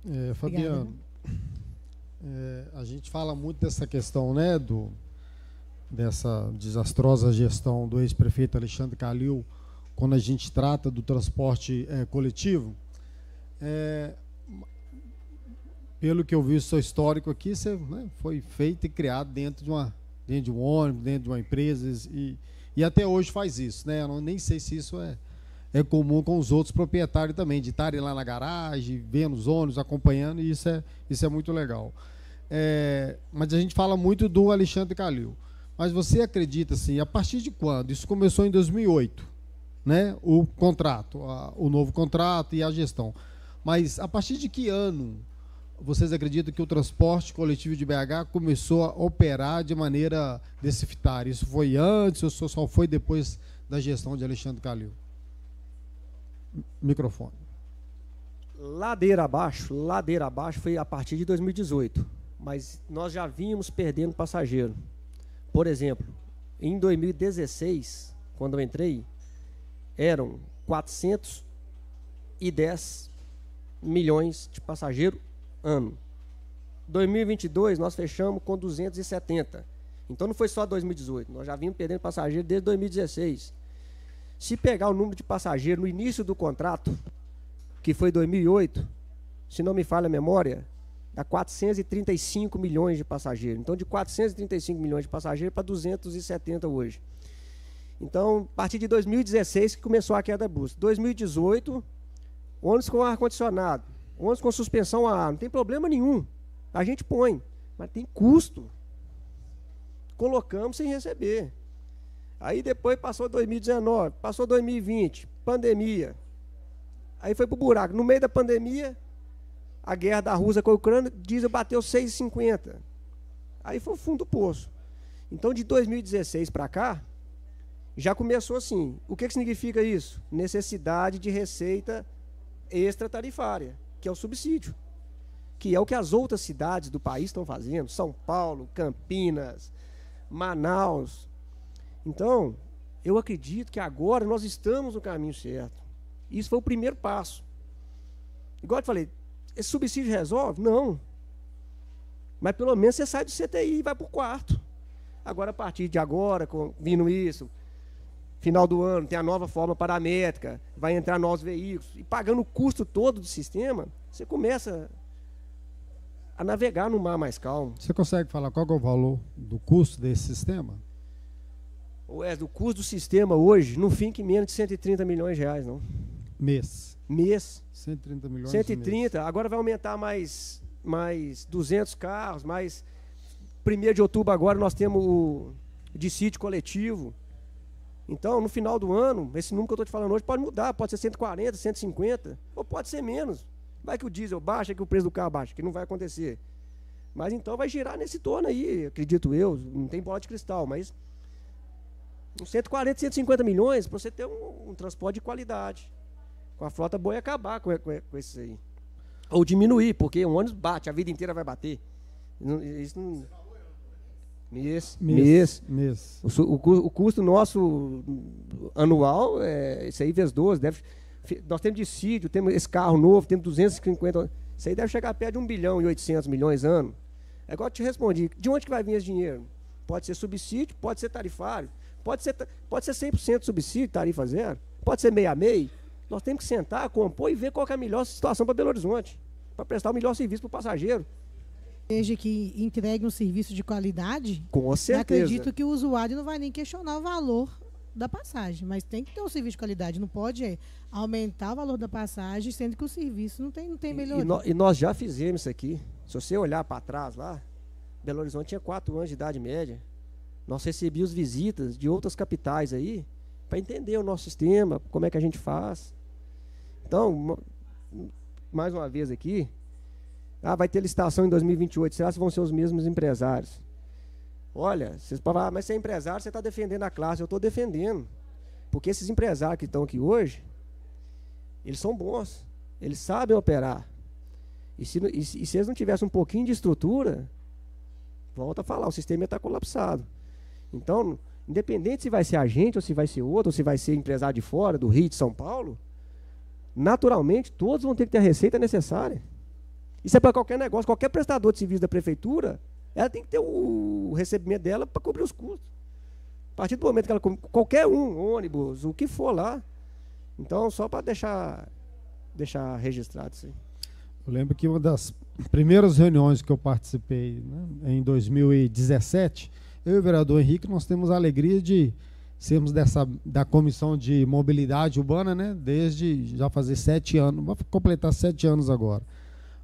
É, Fabiano, é, a gente fala muito dessa questão, né, do, dessa desastrosa gestão do ex-prefeito Alexandre Calil, quando a gente trata do transporte é, coletivo. É, pelo que eu vi seu histórico aqui, você né, foi feito e criado dentro de, uma, dentro de um ônibus, dentro de uma empresa, e, e até hoje faz isso. Né? Eu nem sei se isso é, é comum com os outros proprietários também, de estarem lá na garagem, vendo os ônibus, acompanhando, e isso é, isso é muito legal. É, mas a gente fala muito do Alexandre Calil. Mas você acredita, assim, a partir de quando? Isso começou em 2008 né, o contrato, a, o novo contrato e a gestão. Mas a partir de que ano vocês acreditam que o transporte coletivo de BH começou a operar de maneira deficitária? Isso foi antes ou só foi depois da gestão de Alexandre Calil? Microfone. Ladeira abaixo, ladeira abaixo foi a partir de 2018, mas nós já vínhamos perdendo passageiro. Por exemplo, em 2016, quando eu entrei, eram 410 milhões de passageiros ano. 2022 nós fechamos com 270. Então não foi só 2018, nós já vimos perdendo passageiro desde 2016. Se pegar o número de passageiros no início do contrato, que foi 2008, se não me falha a memória, dá 435 milhões de passageiros. Então de 435 milhões de passageiros para 270 hoje. Então, a partir de 2016 que começou a queda brusca. 2018, ônibus com ar-condicionado, ônibus com suspensão a ar, não tem problema nenhum. A gente põe, mas tem custo. Colocamos sem receber. Aí depois passou 2019, passou 2020, pandemia. Aí foi pro buraco. No meio da pandemia, a guerra da Rússia com a Ucrânia, diesel bateu 6,50. Aí foi o fundo do poço. Então, de 2016 para cá, já começou assim. O que, que significa isso? Necessidade de receita extratarifária, que é o subsídio, que é o que as outras cidades do país estão fazendo, São Paulo, Campinas, Manaus. Então, eu acredito que agora nós estamos no caminho certo. Isso foi o primeiro passo. Igual eu te falei, esse subsídio resolve? Não. Mas pelo menos você sai do CTI e vai para o quarto. Agora, a partir de agora, com, vindo isso, final do ano tem a nova forma paramétrica, vai entrar novos veículos, e pagando o custo todo do sistema, você começa a navegar no mar mais calmo. Você consegue falar qual é o valor do custo desse sistema? Wesley, o custo do sistema hoje no fim que menos de 130 milhões de reais, não. Mês. Mês. 130 milhões 130, mês. agora vai aumentar mais, mais 200 carros, mais... primeiro de outubro agora nós temos o de sítio coletivo, então, no final do ano, esse número que eu estou te falando hoje pode mudar, pode ser 140, 150, ou pode ser menos. Vai que o diesel baixa, que o preço do carro baixa, que não vai acontecer. Mas então vai girar nesse torno aí, acredito eu, não tem bola de cristal, mas 140, 150 milhões para você ter um, um, transporte de qualidade. Com a frota boa e acabar com, com, com aí. Ou diminuir, porque um ônibus bate, a vida inteira vai bater. Isso não... Mês, mês. mês. O, o, o, custo nosso anual, é, isso aí vezes 12, deve, nós temos de sítio, temos esse carro novo, temos 250, isso aí deve chegar perto de 1 bilhão e 800 milhões ano. É igual eu te respondi, de onde que vai vir esse dinheiro? Pode ser subsídio, pode ser tarifário, pode ser, pode ser 100% subsídio, tarifa zero, pode ser meia meia. Nós temos que sentar, compor e ver qual é a melhor situação para Belo Horizonte, para prestar o melhor serviço para o passageiro. Desde que entregue um serviço de qualidade, com né, certeza. acredito que o usuário não vai nem questionar o valor da passagem, mas tem que ter um serviço de qualidade, não pode é, aumentar o valor da passagem, sendo que o serviço não tem, não tem melhoria. E, no, e nós já fizemos isso aqui. Se você olhar para trás lá, Belo Horizonte tinha 4 anos de idade média. Nós recebíamos visitas de outras capitais aí para entender o nosso sistema, como é que a gente faz. Então, mais uma vez aqui, ah, vai ter licitação em 2028. Será que vão ser os mesmos empresários? Olha, vocês podem falar, ah, mas você é empresário, você está defendendo a classe. Eu estou defendendo. Porque esses empresários que estão aqui hoje, eles são bons. Eles sabem operar. E se, e, e se eles não tivessem um pouquinho de estrutura, volta a falar, o sistema está colapsado. Então, independente se vai ser a gente, ou se vai ser outro, ou se vai ser empresário de fora, do Rio de São Paulo, naturalmente todos vão ter que ter a receita necessária. Isso é para qualquer negócio, qualquer prestador de serviço da prefeitura, ela tem que ter o recebimento dela para cobrir os custos. A partir do momento que ela. Qualquer um, ônibus, o que for lá. Então, só para deixar, deixar registrado isso aí. Eu lembro que uma das primeiras reuniões que eu participei, né, em 2017, eu e o vereador Henrique, nós temos a alegria de sermos dessa, da Comissão de Mobilidade Urbana, né, desde já fazer sete anos, vai completar sete anos agora.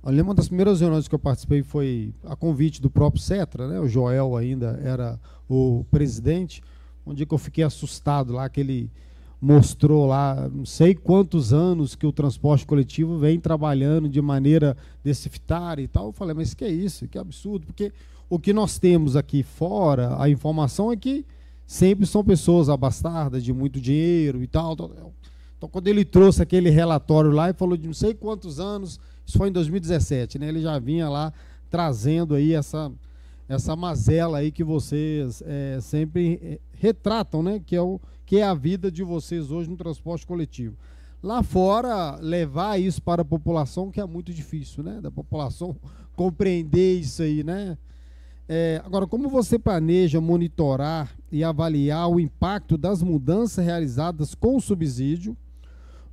Eu lembro uma das primeiras reuniões que eu participei foi a convite do próprio Cetra, né? o Joel ainda era o presidente, um dia que eu fiquei assustado lá, que ele mostrou lá não sei quantos anos que o transporte coletivo vem trabalhando de maneira deficitária e tal. Eu falei, mas que é isso? Que absurdo, porque o que nós temos aqui fora, a informação é que sempre são pessoas abastardas de muito dinheiro e tal. Então, quando ele trouxe aquele relatório lá e falou de não sei quantos anos isso foi em 2017, né? Ele já vinha lá trazendo aí essa, essa mazela aí que vocês é, sempre é, retratam, né? Que é, o, que é a vida de vocês hoje no transporte coletivo. Lá fora, levar isso para a população, que é muito difícil, né? Da população [laughs] compreender isso aí, né? É, agora, como você planeja monitorar e avaliar o impacto das mudanças realizadas com o subsídio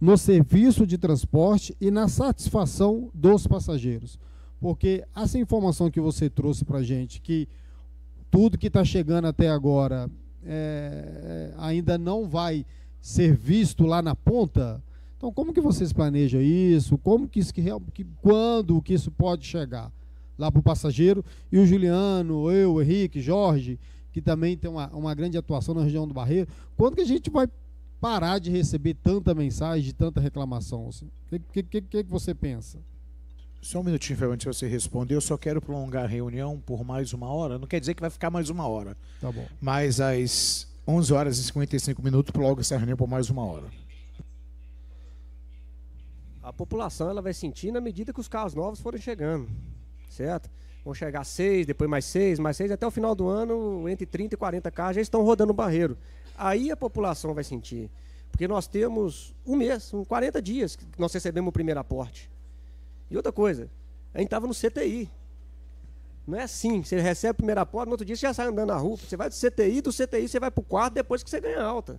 no serviço de transporte e na satisfação dos passageiros. Porque essa informação que você trouxe para a gente, que tudo que está chegando até agora é, é, ainda não vai ser visto lá na ponta. Então, como que vocês planejam isso? Como que isso que, que quando que isso pode chegar lá para o passageiro? E o Juliano, eu, o Henrique, Jorge, que também tem uma, uma grande atuação na região do Barreiro, quando que a gente vai parar de receber tanta mensagem, de tanta reclamação? O assim? que, que, que, que você pensa? Só um minutinho, Fábio, antes de você responder. Eu só quero prolongar a reunião por mais uma hora. Não quer dizer que vai ficar mais uma hora. Tá bom. Mas às 11 horas e 55 minutos, prolonga essa reunião por mais uma hora. A população ela vai sentir na medida que os carros novos forem chegando, certo? Vão chegar seis, depois mais seis, mais seis, até o final do ano, entre 30 e 40 carros já estão rodando o barreiro. Aí a população vai sentir. Porque nós temos um mês, um 40 dias que nós recebemos o primeiro aporte. E outra coisa, a gente estava no CTI. Não é assim. Você recebe o primeiro aporte, no outro dia você já sai andando na rua. Você vai do CTI, do CTI você vai para o quarto depois que você ganha alta.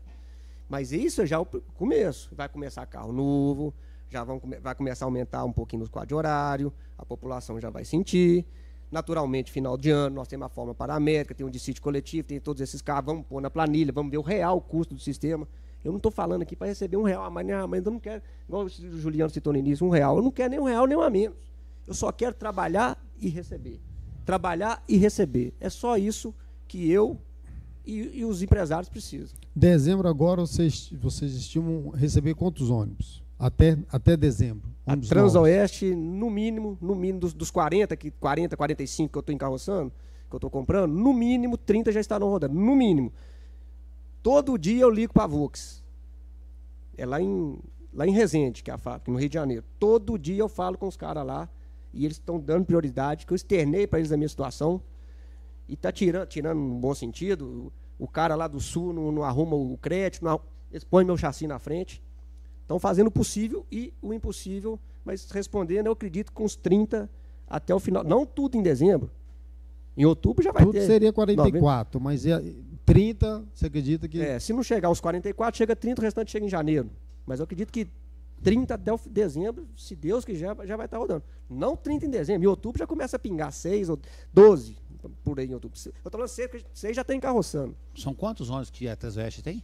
Mas isso é já o começo. Vai começar carro novo, já vão, vai começar a aumentar um pouquinho os quadros de horário, a população já vai sentir. Naturalmente, final de ano, nós temos a forma para a América tem um dissídio coletivo, tem todos esses carros, vamos pôr na planilha, vamos ver o real custo do sistema. Eu não estou falando aqui para receber um real a mais, nem a menos eu não quero, igual o Juliano citou no início, um real. Eu não quero nem um real, nem um a menos. Eu só quero trabalhar e receber. Trabalhar e receber. É só isso que eu e, e os empresários precisam. Dezembro agora vocês, vocês estimam receber quantos ônibus? Até, até dezembro? a Transoeste, no mínimo, no mínimo dos, dos 40, que 40, 45 que eu estou encarroçando, que eu estou comprando, no mínimo 30 já estarão rodando, no mínimo. Todo dia eu ligo para a Vux. É lá em, lá em Resende, que é a fábrica, no Rio de Janeiro. Todo dia eu falo com os caras lá e eles estão dando prioridade, que eu externei para eles a minha situação e tá tirando, tirando no bom sentido. O cara lá do sul não, não arruma o crédito, não, eles põem meu chassi na frente. Estão fazendo o possível e o impossível, mas respondendo, eu acredito que os 30 até o final. Não tudo em dezembro. Em outubro já vai tudo ter. Tudo seria 44, 90. mas 30, é, você acredita que. É, se não chegar aos 44, chega 30, o restante chega em janeiro. Mas eu acredito que 30 até o dezembro, se Deus quiser, já, já vai estar rodando. Não 30 em dezembro, em outubro já começa a pingar 6 ou 12, por aí em outubro. Eu estou falando 6, 6 já tem tá carroçando. São quantos ônibus que a Transveste tem?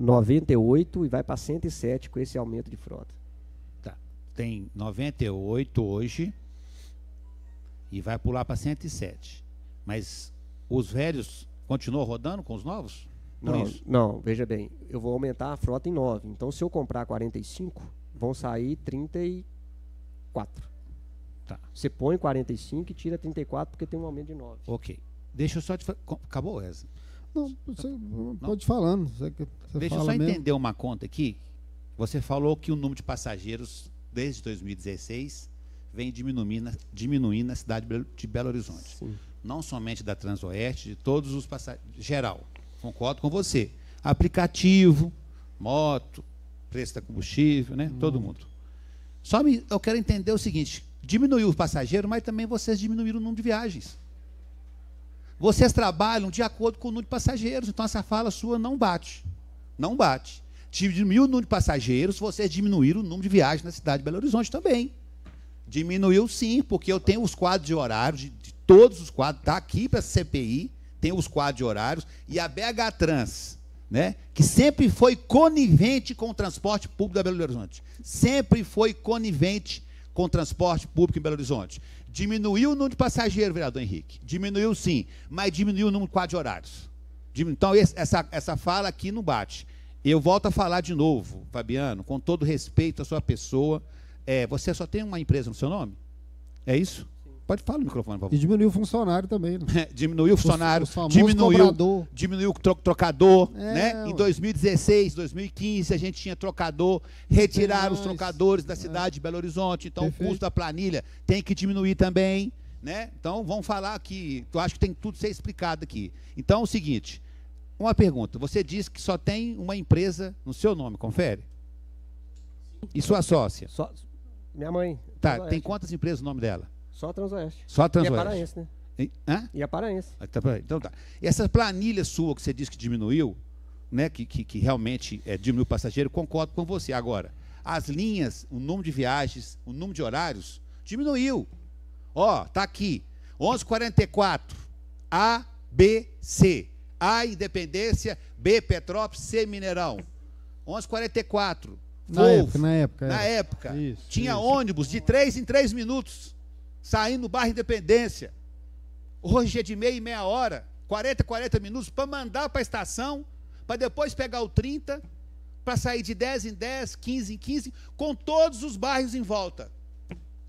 98 e vai para 107 com esse aumento de frota. Tá. Tem 98 hoje e vai pular para 107. Mas os velhos continuam rodando com os novos? não, não, veja bem, eu vou aumentar a frota em 9. Então, se eu comprar 45, vão sair 34. Tá. Você põe 45 e tira 34 porque tem um aumento de 9. Ok. Deixa eu só te falar. Acabou, Wesley? Não, você, não. pode falando. Você, você Deixa eu só mesmo. entender uma conta aqui. Você falou que o número de passageiros desde 2016 vem diminuindo, diminuindo na cidade de Belo Horizonte. Sim. Não somente da Transoeste, de todos os passageiros. Geral, concordo com você. Aplicativo, moto, preço da combustível, né? Hum. Todo mundo. Só me, eu quero entender o seguinte: diminuiu o passageiro, mas também vocês diminuíram o número de viagens. Vocês trabalham de acordo com o número de passageiros, então essa fala sua não bate. Não bate. Diminuiu o número de passageiros, vocês diminuíram o número de viagens na cidade de Belo Horizonte também. Diminuiu sim, porque eu tenho os quadros de horário, de, de todos os quadros, está aqui para a CPI, tem os quadros de horários, e a BH Trans, né, que sempre foi conivente com o transporte público da Belo Horizonte. Sempre foi conivente com o transporte público em Belo Horizonte. Diminuiu o número de passageiros, vereador Henrique. Diminuiu sim, mas diminuiu o número de horários. Então, essa, essa fala aqui não bate. Eu volto a falar de novo, Fabiano, com todo respeito à sua pessoa. É, você só tem uma empresa no seu nome? É isso? Pode falar no microfone, por favor. E diminuiu o funcionário também. Né? [laughs] diminuiu o funcionário, os, o diminuiu, diminuiu o tro, trocador. É, né? Em 2016, 2015, a gente tinha trocador, retiraram os trocadores da é. cidade é. de Belo Horizonte. Então, Perfeito. o custo da planilha tem que diminuir também. Né? Então, vamos falar aqui. Eu acho que tem tudo ser explicado aqui. Então, é o seguinte: uma pergunta. Você disse que só tem uma empresa no seu nome, confere? E sua sócia? Minha mãe. Tá, tem quantas empresas no nome dela? Só a Transoeste. Só a Transoeste. E a Paraense, né? Hã? E a Paraense. Ah, tá então tá. Essa planilha sua que você disse que diminuiu, né, que, que, que realmente é, diminuiu o passageiro, concordo com você. Agora, as linhas, o número de viagens, o número de horários, diminuiu. Ó, tá aqui. 1144 A, B, C. A, Independência, B, Petrópolis, C, Mineirão. 1144. Na Wolf, época, na época. É. Na época. Isso, tinha isso. ônibus de 3 em 3 minutos saindo do bairro Independência. Hoje é de meia e meia hora, 40, 40 minutos, para mandar para a estação, para depois pegar o 30, para sair de 10 em 10, 15 em 15, com todos os bairros em volta.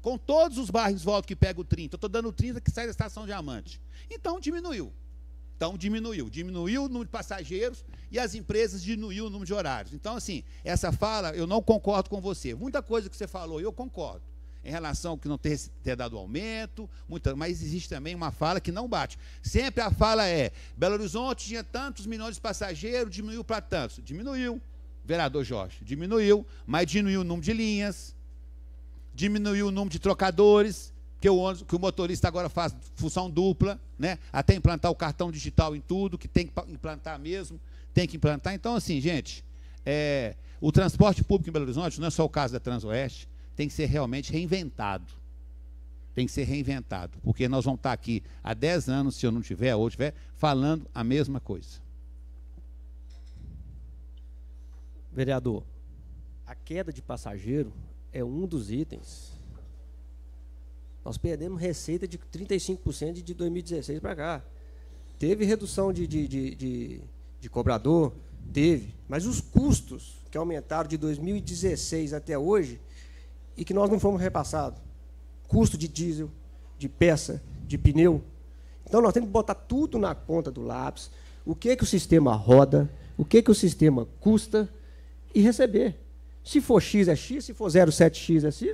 Com todos os bairros em volta que pega o 30. Eu estou dando o 30 que sai da estação Diamante. Então diminuiu. Então diminuiu. Diminuiu o número de passageiros e as empresas diminuiu o número de horários. Então, assim, essa fala, eu não concordo com você. Muita coisa que você falou, eu concordo em relação ao que não ter, ter dado aumento, muita, mas existe também uma fala que não bate. Sempre a fala é: Belo Horizonte tinha tantos milhões de passageiros, diminuiu para tantos. Diminuiu, vereador Jorge, diminuiu, mas diminuiu o número de linhas, diminuiu o número de trocadores, que o, que o motorista agora faz função dupla, né? até implantar o cartão digital em tudo, que tem que implantar mesmo, tem que implantar. Então, assim, gente, é, o transporte público em Belo Horizonte, não é só o caso da Transoeste, tem que ser realmente reinventado. Tem que ser reinventado, porque nós vamos estar aqui há 10 anos, se eu não tiver ou tiver, falando a mesma coisa. Vereador, a queda de passageiro é um dos itens. Nós perdemos receita de 35% de 2016 para cá. Teve redução de, de, de, de, de cobrador, Teve. Mas os custos que aumentaram de 2016 até hoje e que nós não fomos repassados. Custo de diesel, de peça, de pneu. Então nós temos que botar tudo na ponta do lápis, o que que o sistema roda, o que que o sistema custa e receber. Se for X é X, se for 07X é X.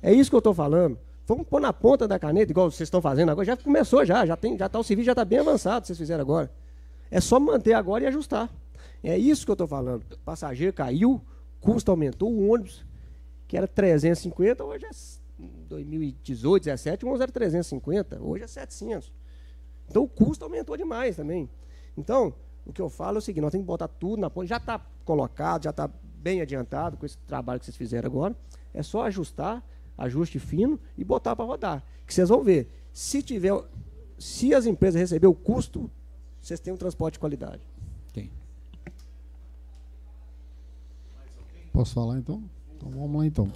É isso que eu estou falando. Vamos pôr na ponta da caneta, igual vocês estão fazendo agora. Já começou já, já tem, já está o serviço já está bem avançado, vocês fizeram agora. É só manter agora e ajustar. É isso que eu estou falando. O passageiro caiu, custo aumentou, o ônibus que era 350, hoje é 2018, 17, 11 era 350, hoje é 700. Então o custo aumentou demais também. Então, o que eu falo é o seguinte, nós temos que botar tudo na ponta, já está colocado, já está bem adiantado com esse trabalho que vocês fizeram agora, é só ajustar, ajuste fino e botar para rodar, que vocês vão ver. Se tiver, se as empresas receber o custo, vocês têm um transporte de qualidade. Tem. Posso falar então? Então vamos lá então.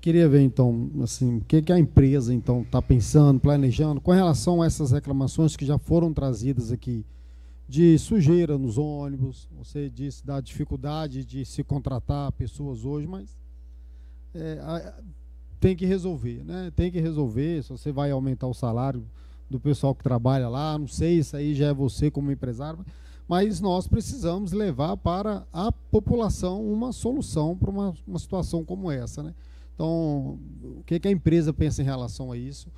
Queria ver então, assim, o que, que a empresa então está pensando, planejando com relação a essas reclamações que já foram trazidas aqui de sujeira nos ônibus, você disse da dificuldade de se contratar pessoas hoje, mas é, a, tem que resolver, né? Tem que resolver. Se você vai aumentar o salário do pessoal que trabalha lá, não sei, isso aí já é você como empresário. Mas mas nós precisamos levar para a população uma solução para uma, uma situação como essa. Né? Então, o que, que, a empresa pensa em relação a isso?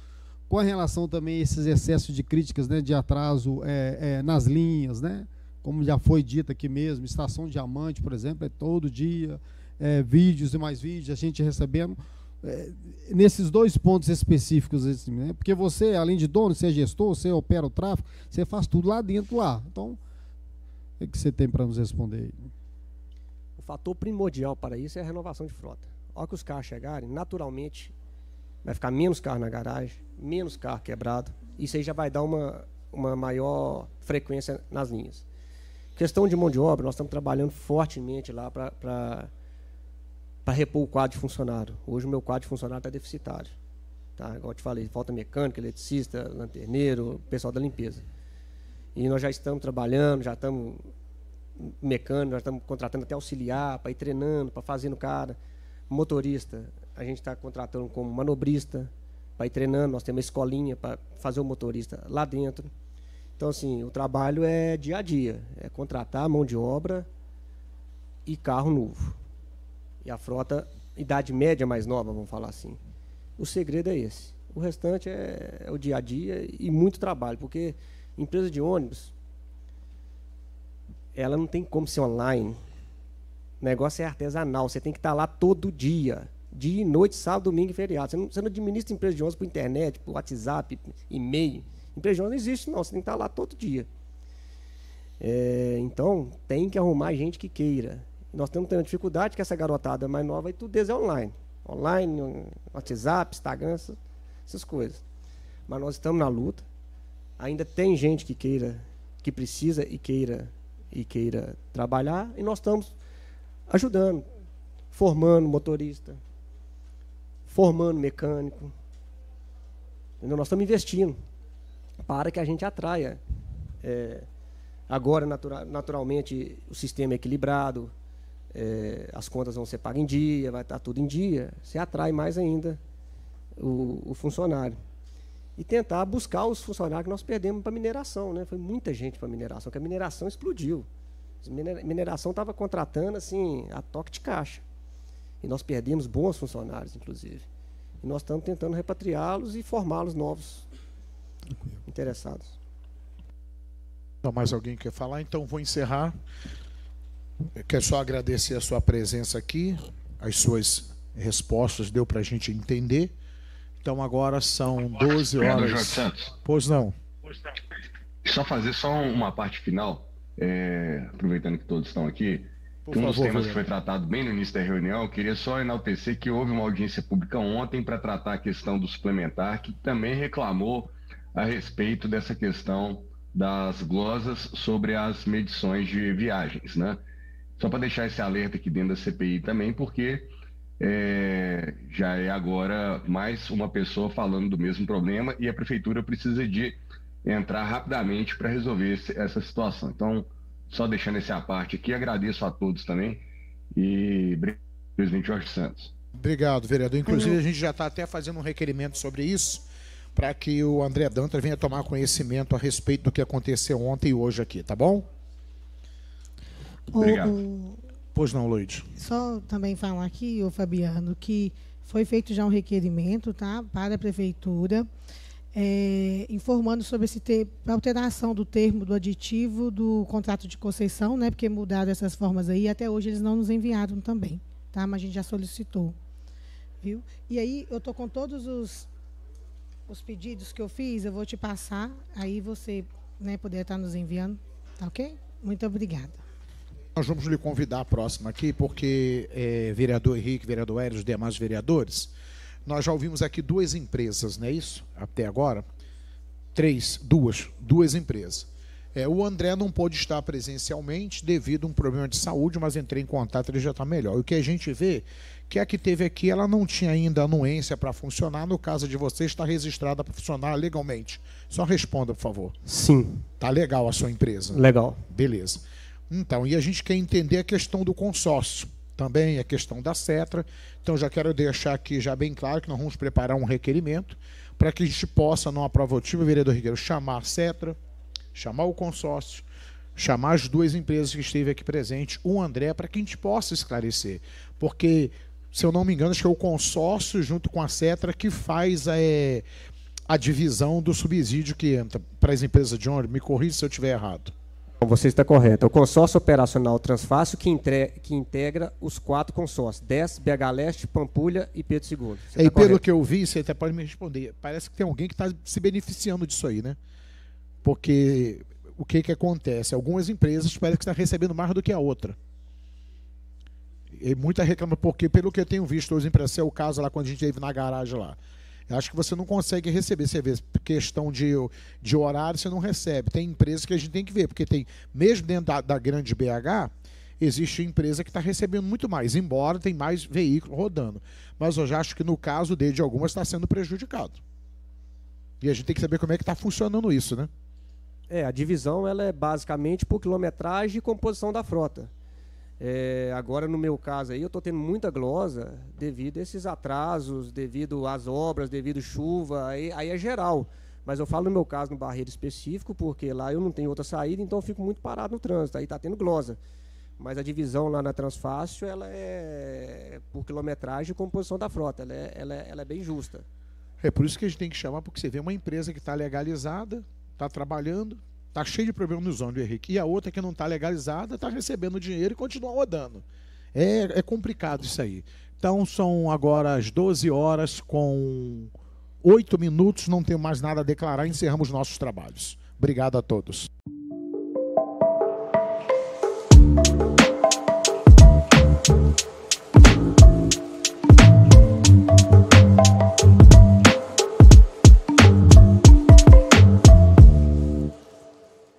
Com relação também a esses excessos de críticas né, de atraso é, é, nas linhas, né? como já foi dito aqui mesmo, Estação Diamante, por exemplo, é todo dia, é, vídeos e mais vídeos, a gente recebendo. É, nesses dois pontos específicos, assim, né? porque você, além de dono, você é gestor, você opera o tráfego, você faz tudo lá dentro lá. Então, o que você tem para nos responder? O fator primordial para isso é a renovação de frota. Ao que os carros chegarem, naturalmente vai ficar menos carro na garagem, menos carro quebrado. Isso aí já vai dar uma, uma maior frequência nas linhas. Questão de mão de obra, nós estamos trabalhando fortemente lá para repor o quadro de funcionário. Hoje o meu quadro de funcionário está deficitário. Tá? Igual eu te falei, falta mecânico, eletricista, lanterneiro, pessoal da limpeza. E nós já estamos trabalhando, já estamos mecânico, já estamos contratando até auxiliar para ir treinando, para fazer no cara. Motorista, a gente está contratando como manobrista para ir treinando, nós temos uma escolinha para fazer o motorista lá dentro. Então, assim, o trabalho é dia a dia, é contratar mão de obra e carro novo. E a frota, idade média mais nova, vamos falar assim. O segredo é esse. O restante é, é o dia a dia e muito trabalho, porque Empresa de ônibus, ela não tem como ser online. O negócio é artesanal, você tem que estar tá lá todo dia. Dia e noite, sábado, domingo e feriado. Você não, você não administra empresa de ônibus por internet, por WhatsApp, e-mail. Empresa de ônibus não existe, não. Você tem que estar tá lá todo dia. É, então, tem que arrumar gente que queira. Nós estamos tendo dificuldade que essa garotada mais nova e tudo é online. Online, WhatsApp, Instagram, essas coisas. Mas nós estamos na luta ainda tem gente que queira, que precisa e queira e queira trabalhar, e nós estamos ajudando, formando motorista, formando mecânico. Entendeu? Nós estamos investindo para que a gente atraia é, agora natura, naturalmente o sistema é equilibrado, é, as contas vão ser pagas em dia, vai estar tudo em dia, se atrai mais ainda o, o funcionário e tentar buscar os funcionários que nós perdemos para mineração. Né? Foi muita gente para mineração, que a mineração explodiu. A mineração estava contratando assim a toque de caixa. E nós perdemos bons funcionários, inclusive. E nós estamos tentando repatriá-los e formá-los novos interessados. Não, mais alguém quer falar? Então vou encerrar. Eu quero só agradecer a sua presença aqui, as suas respostas deu para a gente entender. Então agora são 12 horas. Jorge Santos. Pois não. Só fazer só uma parte final, é, aproveitando que todos estão aqui. Por um favor, dos temas que foi tratado bem no início da reunião, queria só enaltecer que houve uma audiência pública ontem para tratar a questão do suplementar, que também reclamou a respeito dessa questão das glosas sobre as medições de viagens, né? Só para deixar esse alerta aqui dentro da CPI também, porque é, já é agora mais uma pessoa falando do mesmo problema e a prefeitura precisa de entrar rapidamente para resolver esse, essa situação. Então, só deixando essa parte aqui, agradeço a todos também e presidente Jorge Santos. Obrigado, vereador. Inclusive, a gente já está até fazendo um requerimento sobre isso para que o André Dantas venha tomar conhecimento a respeito do que aconteceu ontem e hoje aqui, tá bom? Obrigado. O, Pois não, Luiz. Só também falar aqui, ô Fabiano, que foi feito já um requerimento tá, para a prefeitura é, informando sobre esse ter, alteração do termo do aditivo do contrato de concessão, né, porque mudaram essas formas aí, até hoje eles não nos enviaram também, tá? Mas a gente já solicitou. Viu? E aí eu tô com todos os, os pedidos que eu fiz, eu vou te passar, aí você, né, poder estar tá nos enviando, tá OK? Muito obrigada. Nós vamos lhe convidar a próxima aqui, porque é, vereador Henrique, vereador Hélio, os demais vereadores, nós já ouvimos aqui duas empresas, não é isso? Até agora? Três, duas, duas empresas. É, o André não pôde estar presencialmente devido a um problema de saúde, mas entrei em contato, ele já está melhor. E o que a gente vê que a que teve aqui, ela não tinha ainda anuência para funcionar. No caso de você, está registrada para funcionar legalmente. Só responda, por favor. Sim. Tá legal a sua empresa? Legal. Beleza. Então, e a gente quer entender a questão do consórcio, também a questão da CETRA. Então, já quero deixar aqui já bem claro que nós vamos preparar um requerimento para que a gente possa, numa provotiva, vereador Ribeiro, chamar a CETRA, chamar o consórcio, chamar as duas empresas que esteve aqui presente, o André, para que a gente possa esclarecer. Porque, se eu não me engano, acho que é o consórcio, junto com a CETRA, que faz a. Eh, a divisão do subsídio que entra para as empresas de ônibus. Me corrija se eu estiver errado. Então, você está correto. É o consórcio operacional Transfácil que, entre, que integra os quatro consórcios, 10, BH Leste, Pampulha e Pedro II. Você e correto. pelo que eu vi, você até pode me responder, parece que tem alguém que está se beneficiando disso aí, né? Porque o que, que acontece? Algumas empresas parecem que estão tá recebendo mais do que a outra. E muita reclama, porque pelo que eu tenho visto hoje em é o caso lá quando a gente teve na garagem lá. Eu acho que você não consegue receber. Você vê questão de, de horário, você não recebe. Tem empresas que a gente tem que ver, porque tem, mesmo dentro da, da grande BH, existe empresa que está recebendo muito mais, embora tem mais veículo rodando. Mas eu já acho que no caso dele, de algumas está sendo prejudicado. E a gente tem que saber como é que está funcionando isso, né? É, a divisão ela é basicamente por quilometragem e composição da frota. É, agora, no meu caso aí, eu estou tendo muita glosa devido a esses atrasos, devido às obras, devido chuva, aí, aí é geral. Mas eu falo no meu caso no barreiro específico, porque lá eu não tenho outra saída, então eu fico muito parado no trânsito, aí está tendo glosa. Mas a divisão lá na Transfácil, ela é por quilometragem e composição da frota, ela é, ela é, ela é bem justa. É por isso que a gente tem que chamar, porque você vê uma empresa que está legalizada, está trabalhando, Tá cheio de problema nos ônibus, Henrique. E a outra que não está legalizada está recebendo dinheiro e continua rodando. É, é complicado isso aí. Então são agora as 12 horas com 8 minutos, não tenho mais nada a declarar, encerramos nossos trabalhos. Obrigado a todos.